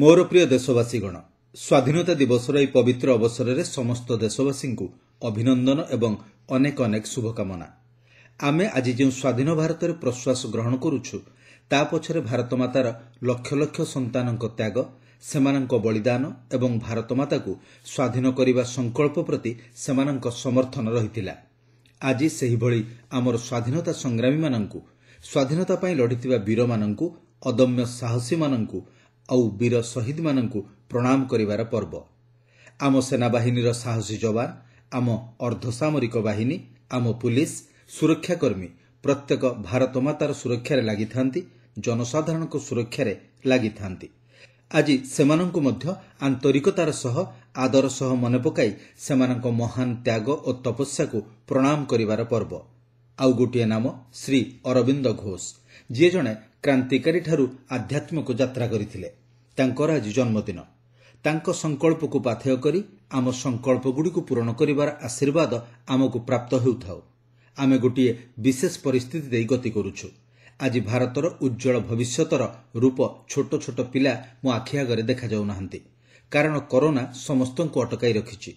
ମୋର ପ୍ରିୟ ଦେଶବାସୀଗଣ ସ୍ୱାଧୀନତା ଦିବସର ଏହି ପବିତ୍ର ଅବସରରେ ସମସ୍ତ ଦେଶବାସୀଙ୍କୁ ଅଭିନନ୍ଦନ ଏବଂ ଅନେକ ଅନେକ ଶୁଭକାମନା ଆମେ ଆଜି ଯେଉଁ ସ୍ୱାଧୀନ ଭାରତରେ ପ୍ରଶ୍ୱାସ ଗ୍ରହଣ କରୁଛୁ ତା ପଛରେ ଭାରତମାତାର ଲକ୍ଷ ଲକ୍ଷ ସନ୍ତାନଙ୍କ ତ୍ୟାଗ ସେମାନଙ୍କ ବଳିଦାନ ଏବଂ ଭାରତମାତାକୁ ସ୍ୱାଧୀନ କରିବା ସଂକଳ୍ପ ପ୍ରତି ସେମାନଙ୍କ ସମର୍ଥନ ରହିଥିଲା ଆଜି ସେହିଭଳି ଆମର ସ୍ୱାଧୀନତା ସଂଗ୍ରାମୀମାନଙ୍କୁ ସ୍ୱାଧୀନତା ପାଇଁ ଲଢ଼ିଥିବା ବୀରମାନଙ୍କୁ ଅଦମ୍ୟ ସାହସୀମାନଙ୍କୁ ଆଉ ବୀର ଶହୀଦମାନଙ୍କୁ ପ୍ରଣାମ କରିବାର ପର୍ବ ଆମ ସେନାବାହିନୀର ସାହସୀ ଯବାନ ଆମ ଅର୍ଦ୍ଧସାମରିକ ବାହିନୀ ଆମ ପୁଲିସ୍ ସୁରକ୍ଷାକର୍ମୀ ପ୍ରତ୍ୟେକ ଭାରତମାତାର ସୁରକ୍ଷାରେ ଲାଗିଥାନ୍ତି ଜନସାଧାରଣଙ୍କ ସୁରକ୍ଷାରେ ଲାଗିଥାନ୍ତି ଆଜି ସେମାନଙ୍କୁ ମଧ୍ୟ ଆନ୍ତରିକତାର ସହ ଆଦର ସହ ମନେ ପକାଇ ସେମାନଙ୍କ ମହାନ୍ ତ୍ୟାଗ ଓ ତପସ୍ୟାକୁ ପ୍ରଣାମ କରିବାର ପର୍ବ ଆଉ ଗୋଟିଏ ନାମ ଶ୍ରୀ ଅରବିନ୍ଦ ଘୋଷ ଯିଏ ଜଣେ କ୍ରାନ୍ତିକାରୀଠାରୁ ଆଧ୍ୟାତ୍ମିକ ଯାତ୍ରା କରିଥିଲେ ତାଙ୍କର ଆଜି ଜନ୍ମଦିନ ତାଙ୍କ ସଂକଳ୍ପକୁ ପାଥେୟ କରି ଆମ ସଂକଳ୍ପଗୁଡ଼ିକୁ ପୂରଣ କରିବାର ଆଶୀର୍ବାଦ ଆମକୁ ପ୍ରାପ୍ତ ହେଉଥାଉ ଆମେ ଗୋଟିଏ ବିଶେଷ ପରିସ୍ଥିତି ଦେଇ ଗତି କରୁଛୁ ଆଜି ଭାରତର ଉଜ୍ଜଳ ଭବିଷ୍ୟତର ରୂପ ଛୋଟ ଛୋଟ ପିଲା ମୋ ଆଖି ଆଗରେ ଦେଖାଯାଉ ନାହାନ୍ତି କାରଣ କରୋନା ସମସ୍ତଙ୍କୁ ଅଟକାଇ ରଖିଛି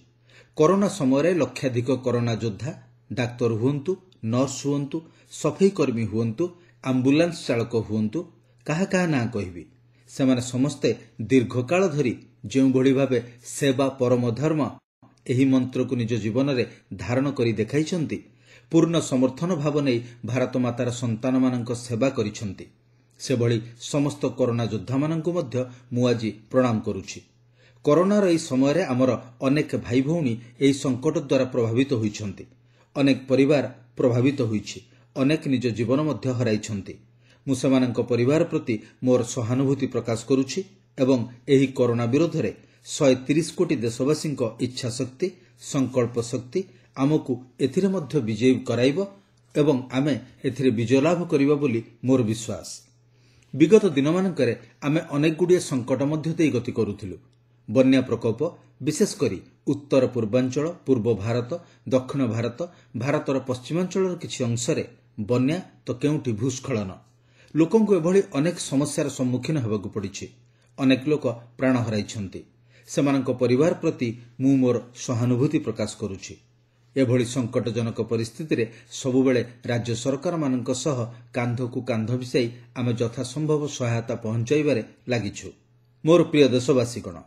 କରୋନା ସମୟରେ ଲକ୍ଷାଧିକ କରୋନା ଯୋଦ୍ଧା ଡାକ୍ତର ହୁଅନ୍ତୁ ନର୍ସ ହୁଅନ୍ତୁ ସଫେଇ କର୍ମୀ ହୁଅନ୍ତୁ ଆମ୍ବୁଲାନ୍ସ ଚାଳକ ହୁଅନ୍ତୁ କାହା କାହା ନାଁ କହିବି ସେମାନେ ସମସ୍ତେ ଦୀର୍ଘକାଳ ଧରି ଯେଉଁଭଳି ଭାବେ ସେବା ପରମ ଧର୍ମ ଏହି ମନ୍ତ୍ରକୁ ନିଜ ଜୀବନରେ ଧାରଣ କରି ଦେଖାଇଛନ୍ତି ପୂର୍ଣ୍ଣ ସମର୍ଥନ ଭାବ ନେଇ ଭାରତମାତାର ସନ୍ତାନମାନଙ୍କ ସେବା କରିଛନ୍ତି ସେଭଳି ସମସ୍ତ କରୋନା ଯୋଦ୍ଧାମାନଙ୍କୁ ମଧ୍ୟ ମୁଁ ଆଜି ପ୍ରଣାମ କରୁଛି କରୋନାର ଏହି ସମୟରେ ଆମର ଅନେକ ଭାଇ ଭଉଣୀ ଏହି ସଙ୍କଟ ଦ୍ୱାରା ପ୍ରଭାବିତ ହୋଇଛନ୍ତି ଅନେକ ପରିବାର ପ୍ରଭାବିତ ହୋଇଛି ଅନେକ ନିଜ ଜୀବନ ମଧ୍ୟ ହରାଇଛନ୍ତି ମୁଁ ସେମାନଙ୍କ ପରିବାର ପ୍ରତି ମୋର ସହାନୁଭୂତି ପ୍ରକାଶ କରୁଛି ଏବଂ ଏହି କରୋନା ବିରୋଧରେ ଶହେ ତିରିଶ କୋଟି ଦେଶବାସୀଙ୍କ ଇଚ୍ଛାଶକ୍ତି ସଂକଳ୍ପ ଶକ୍ତି ଆମକୁ ଏଥିରେ ମଧ୍ୟ ବିଜୟୀ କରାଇବ ଏବଂ ଆମେ ଏଥିରେ ବିଜୟ ଲାଭ କରିବା ବୋଲି ମୋର ବିଶ୍ୱାସ ବିଗତ ଦିନମାନଙ୍କରେ ଆମେ ଅନେକଗୁଡ଼ିଏ ସଙ୍କଟ ମଧ୍ୟ ଦେଇ ଗତି କରୁଥିଲୁ ବନ୍ୟା ପ୍ରକୋପ ବିଶେଷକରି ଉତ୍ତର ପୂର୍ବାଞ୍ଚଳ ପୂର୍ବ ଭାରତ ଦକ୍ଷିଣ ଭାରତ ଭାରତର ପଶ୍ଚିମାଞ୍ଚଳର କିଛି ଅଂଶରେ ବନ୍ୟା ତ କେଉଁଠି ଭୂସ୍କଳନ ଲୋକଙ୍କୁ ଏଭଳି ଅନେକ ସମସ୍ୟାର ସମ୍ମୁଖୀନ ହେବାକୁ ପଡ଼ିଛି ଅନେକ ଲୋକ ପ୍ରାଣ ହରାଇଛନ୍ତି ସେମାନଙ୍କ ପରିବାର ପ୍ରତି ମୁଁ ମୋର ସହାନୁଭୂତି ପ୍ରକାଶ କରୁଛି ଏଭଳି ସଙ୍କଟଜନକ ପରିସ୍ଥିତିରେ ସବୁବେଳେ ରାଜ୍ୟ ସରକାରମାନଙ୍କ ସହ କାନ୍ଧକୁ କାନ୍ଧ ମିଶାଇ ଆମେ ଯଥାସମ୍ଭବ ସହାୟତା ପହଞ୍ଚାଇବାରେ ଲାଗିଛୁ ମୋର ପ୍ରିୟ ଦେଶବାସୀଗଣ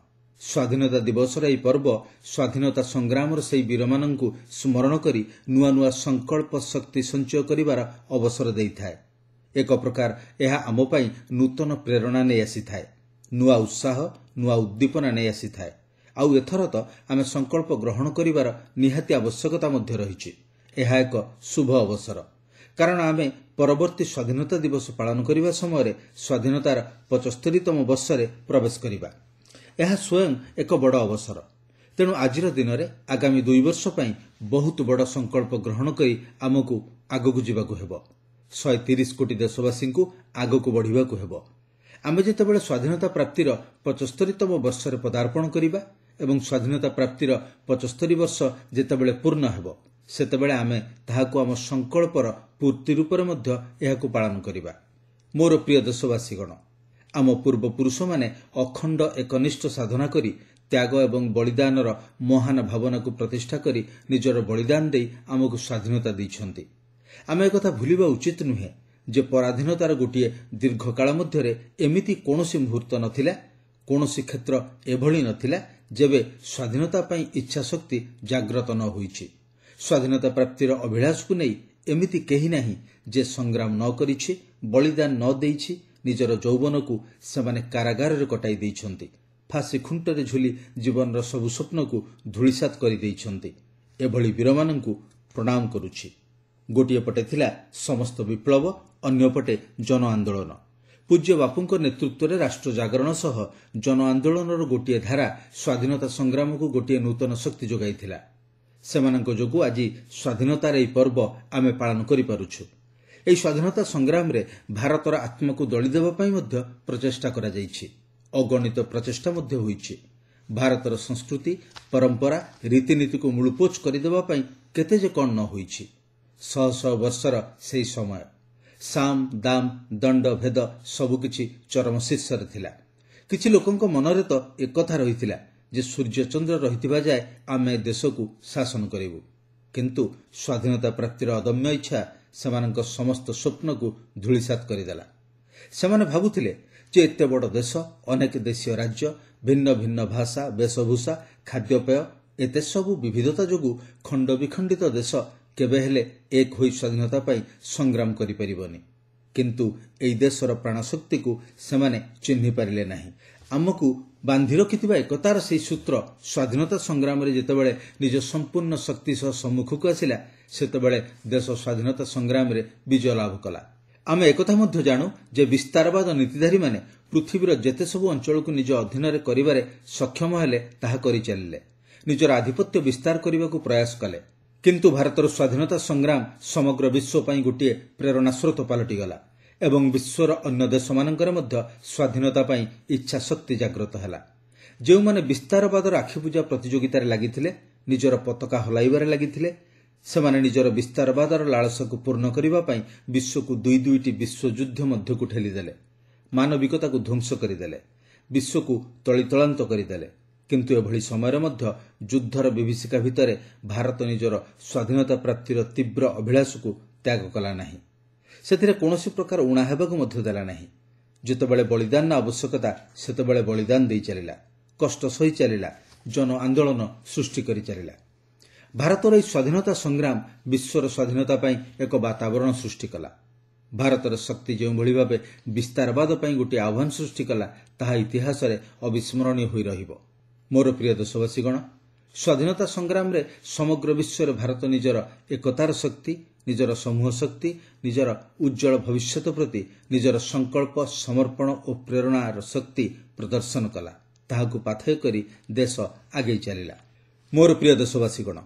ସ୍ୱାଧୀନତା ଦିବସର ଏହି ପର୍ବ ସ୍ୱାଧୀନତା ସଂଗ୍ରାମର ସେହି ବୀରମାନଙ୍କୁ ସ୍କରଣ କରି ନୂଆ ନୂଆ ସଂକଳ୍ପ ଶକ୍ତି ସଞ୍ଚୟ କରିବାର ଅବସର ଦେଇଥାଏ ଏକ ପ୍ରକାର ଏହା ଆମ ପାଇଁ ନୂତନ ପ୍ରେରଣା ନେଇ ଆସିଥାଏ ନୂଆ ଉତ୍ସାହ ନୂଆ ଉଦ୍ଦୀପନା ନେଇ ଆସିଥାଏ ଆଉ ଏଥର ତ ଆମେ ସଂକଳ୍ପ ଗ୍ରହଣ କରିବାର ନିହାତି ଆବଶ୍ୟକତା ମଧ୍ୟ ରହିଛି ଏହା ଏକ ଶୁଭ ଅବସର କାରଣ ଆମେ ପରବର୍ତ୍ତୀ ସ୍ୱାଧୀନତା ଦିବସ ପାଳନ କରିବା ସମୟରେ ସ୍ୱାଧୀନତାର ପଚସ୍ତରୀତମ ବର୍ଷରେ ପ୍ରବେଶ କରିବା ଏହା ସ୍ୱୟଂ ଏକ ବଡ଼ ଅବସର ତେଣୁ ଆଜିର ଦିନରେ ଆଗାମୀ ଦୁଇ ବର୍ଷ ପାଇଁ ବହୁତ ବଡ଼ ସଂକଳ୍ପ ଗ୍ରହଣ କରି ଆମକୁ ଆଗକୁ ଯିବାକୁ ହେବ ଶହେ ତିରିଶ କୋଟି ଦେଶବାସୀଙ୍କୁ ଆଗକୁ ବଢ଼ିବାକୁ ହେବ ଆମେ ଯେତେବେଳେ ସ୍ୱାଧୀନତା ପ୍ରାପ୍ତିର ପଞ୍ଚସ୍ତରୀତମ ବର୍ଷରେ ପଦାର୍ପଣ କରିବା ଏବଂ ସ୍ୱାଧୀନତା ପ୍ରାପ୍ତିର ପଞ୍ଚସ୍ତରୀ ବର୍ଷ ଯେତେବେଳେ ପୂର୍ଣ୍ଣ ହେବ ସେତେବେଳେ ଆମେ ତାହାକୁ ଆମ ସଂକଳ୍ପର ପୂର୍ତ୍ତି ରୂପରେ ମଧ୍ୟ ଏହାକୁ ପାଳନ କରିବା ମୋର ପ୍ରିୟ ଦେଶବାସୀଗଣ ଆମ ପୂର୍ବପୁରୁଷମାନେ ଅଖଣ୍ଡ ଏକନିଷ୍ଠ ସାଧନା କରି ତ୍ୟାଗ ଏବଂ ବଳିଦାନର ମହାନ ଭାବନାକୁ ପ୍ରତିଷ୍ଠା କରି ନିଜର ବଳିଦାନ ଦେଇ ଆମକୁ ସ୍ୱାଧୀନତା ଦେଇଛନ୍ତି ଆମେ ଏକଥା ଭୁଲିବା ଉଚିତ ନୁହେଁ ଯେ ପରାଧୀନତାର ଗୋଟିଏ ଦୀର୍ଘକାଳ ମଧ୍ୟରେ ଏମିତି କୌଣସି ମୁହୂର୍ତ୍ତ ନଥିଲା କୌଣସି କ୍ଷେତ୍ର ଏଭଳି ନଥିଲା ଯେବେ ସ୍ୱାଧୀନତା ପାଇଁ ଇଚ୍ଛାଶକ୍ତି ଜାଗ୍ରତ ନ ହୋଇଛି ସ୍ୱାଧୀନତା ପ୍ରାପ୍ତିର ଅଭିଳାଷକୁ ନେଇ ଏମିତି କେହି ନାହିଁ ଯେ ସଂଗ୍ରାମ ନ କରିଛି ବଳିଦାନ ନ ଦେଇଛି ନିଜର ଯୌବନକୁ ସେମାନେ କାରାଗାରରେ କଟାଇ ଦେଇଛନ୍ତି ଫାଶୀ ଖୁଣ୍ଟରେ ଝୁଲି ଜୀବନର ସବୁ ସ୍ୱପ୍ନକୁ ଧୂଳିସାତ କରିଦେଇଛନ୍ତି ଏଭଳି ବୀରମାନଙ୍କୁ ପ୍ରଣାମ କରୁଛି ଗୋଟିଏ ପଟେ ଥିଲା ସମସ୍ତ ବିପ୍ଳବ ଅନ୍ୟପଟେ ଜନ ଆନ୍ଦୋଳନ ପୂଜ୍ୟ ବାପୁଙ୍କ ନେତୃତ୍ୱରେ ରାଷ୍ଟ୍ର ଜାଗରଣ ସହ ଜନ ଆନ୍ଦୋଳନର ଗୋଟିଏ ଧାରା ସ୍ୱାଧୀନତା ସଂଗ୍ରାମକୁ ଗୋଟିଏ ନୂତନ ଶକ୍ତି ଯୋଗାଇଥିଲା ସେମାନଙ୍କ ଯୋଗୁଁ ଆଜି ସ୍ୱାଧୀନତାର ଏହି ପର୍ବ ଆମେ ପାଳନ କରିପାରୁଛୁ ଏହି ସ୍ୱାଧୀନତା ସଂଗ୍ରାମରେ ଭାରତର ଆତ୍ମାକୁ ଦଳିଦେବା ପାଇଁ ମଧ୍ୟ ପ୍ରଚେଷ୍ଟା କରାଯାଇଛି ଅଗଣିତ ପ୍ରଚେଷ୍ଟା ମଧ୍ୟ ହୋଇଛି ଭାରତର ସଂସ୍କୃତି ପରମ୍ପରା ରୀତିନୀତିକୁ ମୂଳପୋଚ କରିଦେବା ପାଇଁ କେତେ ଯେ କ'ଣ ନ ହୋଇଛି ଶହ ଶହ ବର୍ଷର ସେହି ସମୟ ସାମ୍ ଦାମ ଦଣ୍ଡ ଭେଦ ସବୁକିଛି ଚରମ ଶୀର୍ଷରେ ଥିଲା କିଛି ଲୋକଙ୍କ ମନରେ ତ ଏକଥା ରହିଥିଲା ଯେ ସୂର୍ଯ୍ୟଚନ୍ଦ୍ର ରହିଥିବା ଯାଏ ଆମେ ଦେଶକୁ ଶାସନ କରିବୁ କିନ୍ତୁ ସ୍ୱାଧୀନତା ପ୍ରାପ୍ତିର ଅଦମ୍ୟ ଇଚ୍ଛା ସେମାନଙ୍କ ସମସ୍ତ ସ୍ୱପ୍ନକୁ ଧୂଳିସାତ କରିଦେଲା ସେମାନେ ଭାବୁଥିଲେ ଯେ ଏତେ ବଡ଼ ଦେଶ ଅନେକ ଦେଶୀୟ ରାଜ୍ୟ ଭିନ୍ନ ଭିନ୍ନ ଭାଷା ବେଶଭୂଷା ଖାଦ୍ୟପେୟ ଏତେ ସବୁ ବିବିଧତା ଯୋଗୁଁ ଖଣ୍ଡବିଖଣ୍ଡିତ ଦେଶ କେବେ ହେଲେ ଏକ ହୋଇ ସ୍ୱାଧୀନତା ପାଇଁ ସଂଗ୍ରାମ କରିପାରିବନି କିନ୍ତୁ ଏହି ଦେଶର ପ୍ରାଣଶକ୍ତିକୁ ସେମାନେ ଚିହ୍ନିପାରିଲେ ନାହିଁ ଆମକୁ ବାନ୍ଧି ରଖିଥିବା ଏକତାର ସେହି ସୂତ୍ର ସ୍ୱାଧୀନତା ସଂଗ୍ରାମରେ ଯେତେବେଳେ ନିଜ ସମ୍ପୂର୍ଣ୍ଣ ଶକ୍ତି ସହ ସମ୍ମୁଖକୁ ଆସିଲା ସେତେବେଳେ ଦେଶ ସ୍ୱାଧୀନତା ସଂଗ୍ରାମରେ ବିଜୟ ଲାଭ କଲା ଆମେ ଏକଥା ମଧ୍ୟ ଜାଣୁ ଯେ ବିସ୍ତାରବାଦ ନୀତିଧାରୀମାନେ ପୃଥିବୀର ଯେତେସବୁ ଅଞ୍ଚଳକୁ ନିଜ ଅଧୀନରେ କରିବାରେ ସକ୍ଷମ ହେଲେ ତାହା କରିଚାଲିଲେ ନିଜର ଆଧିପତ୍ୟ ବିସ୍ତାର କରିବାକୁ ପ୍ରୟାସ କଲେ କିନ୍ତୁ ଭାରତର ସ୍ୱାଧୀନତା ସଂଗ୍ରାମ ସମଗ୍ର ବିଶ୍ୱ ପାଇଁ ଗୋଟିଏ ପ୍ରେରଣାସ୍ରୋତ ପାଲଟିଗଲା ଏବଂ ବିଶ୍ୱର ଅନ୍ୟ ଦେଶମାନଙ୍କରେ ମଧ୍ୟ ସ୍ୱାଧୀନତା ପାଇଁ ଇଚ୍ଛାଶକ୍ତି ଜାଗ୍ରତ ହେଲା ଯେଉଁମାନେ ବିସ୍ତାରବାଦର ଆଖିପୂଜା ପ୍ରତିଯୋଗିତାରେ ଲାଗିଥିଲେ ନିଜର ପତାକା ହଲାଇବାରେ ଲାଗିଥିଲେ ସେମାନେ ନିଜର ବିସ୍ତାରବାଦର ଲାଳସକୁ ପୂର୍ଣ୍ଣ କରିବା ପାଇଁ ବିଶ୍ୱକୁ ଦୁଇ ଦୁଇଟି ବିଶ୍ୱଯୁଦ୍ଧ ମଧ୍ୟକୁ ଠେଲିଦେଲେ ମାନବିକତାକୁ ଧ୍ୱଂସ କରିଦେଲେ ବିଶ୍ୱକୁ ତଳିତଳାନ୍ତ କରିଦେଲେ କିନ୍ତୁ ଏଭଳି ସମୟରେ ମଧ୍ୟ ଯୁଦ୍ଧର ବିଭୀଷିକା ଭିତରେ ଭାରତ ନିଜର ସ୍ୱାଧୀନତା ପ୍ରାପ୍ତିର ତୀବ୍ର ଅଭିଳାଷକୁ ତ୍ୟାଗ କଲା ନାହିଁ ସେଥିରେ କୌଣସି ପ୍ରକାର ଉଣା ହେବାକୁ ମଧ୍ୟ ଦେଲା ନାହିଁ ଯେତେବେଳେ ବଳିଦାନର ଆବଶ୍ୟକତା ସେତେବେଳେ ବଳିଦାନ ଦେଇ ଚାଲିଲା କଷ୍ଟ ସହି ଚାଲିଲା ଜନ ଆନ୍ଦୋଳନ ସୃଷ୍ଟି କରି ଚାଲିଲା ଭାରତର ଏହି ସ୍ୱାଧୀନତା ସଂଗ୍ରାମ ବିଶ୍ୱର ସ୍ୱାଧୀନତା ପାଇଁ ଏକ ବାତାବରଣ ସୃଷ୍ଟି କଲା ଭାରତର ଶକ୍ତି ଯେଉଁଭଳି ଭାବେ ବିସ୍ତାରବାଦ ପାଇଁ ଗୋଟିଏ ଆହ୍ୱାନ ସୃଷ୍ଟି କଲା ତାହା ଇତିହାସରେ ଅବିସ୍କରଣୀୟ ହୋଇ ରହିବ ମୋର ପ୍ରିୟ ଦେଶବାସୀଗଣ ସ୍ୱାଧୀନତା ସଂଗ୍ରାମରେ ସମଗ୍ର ବିଶ୍ୱରେ ଭାରତ ନିଜର ଏକତାର ଶକ୍ତି ନିଜର ସମୂହ ଶକ୍ତି ନିଜର ଉଜ୍ଜଳ ଭବିଷ୍ୟତ ପ୍ରତି ନିଜର ସଂକଳ୍ପ ସମର୍ପଣ ଓ ପ୍ରେରଣାର ଶକ୍ତି ପ୍ରଦର୍ଶନ କଲା ତାହାକୁ ପାଥେୟ କରି ଦେଶ ଆଗେଇ ଚାଲିଲା ମୋର ପ୍ରିୟ ଦେଶବାସୀଗଣ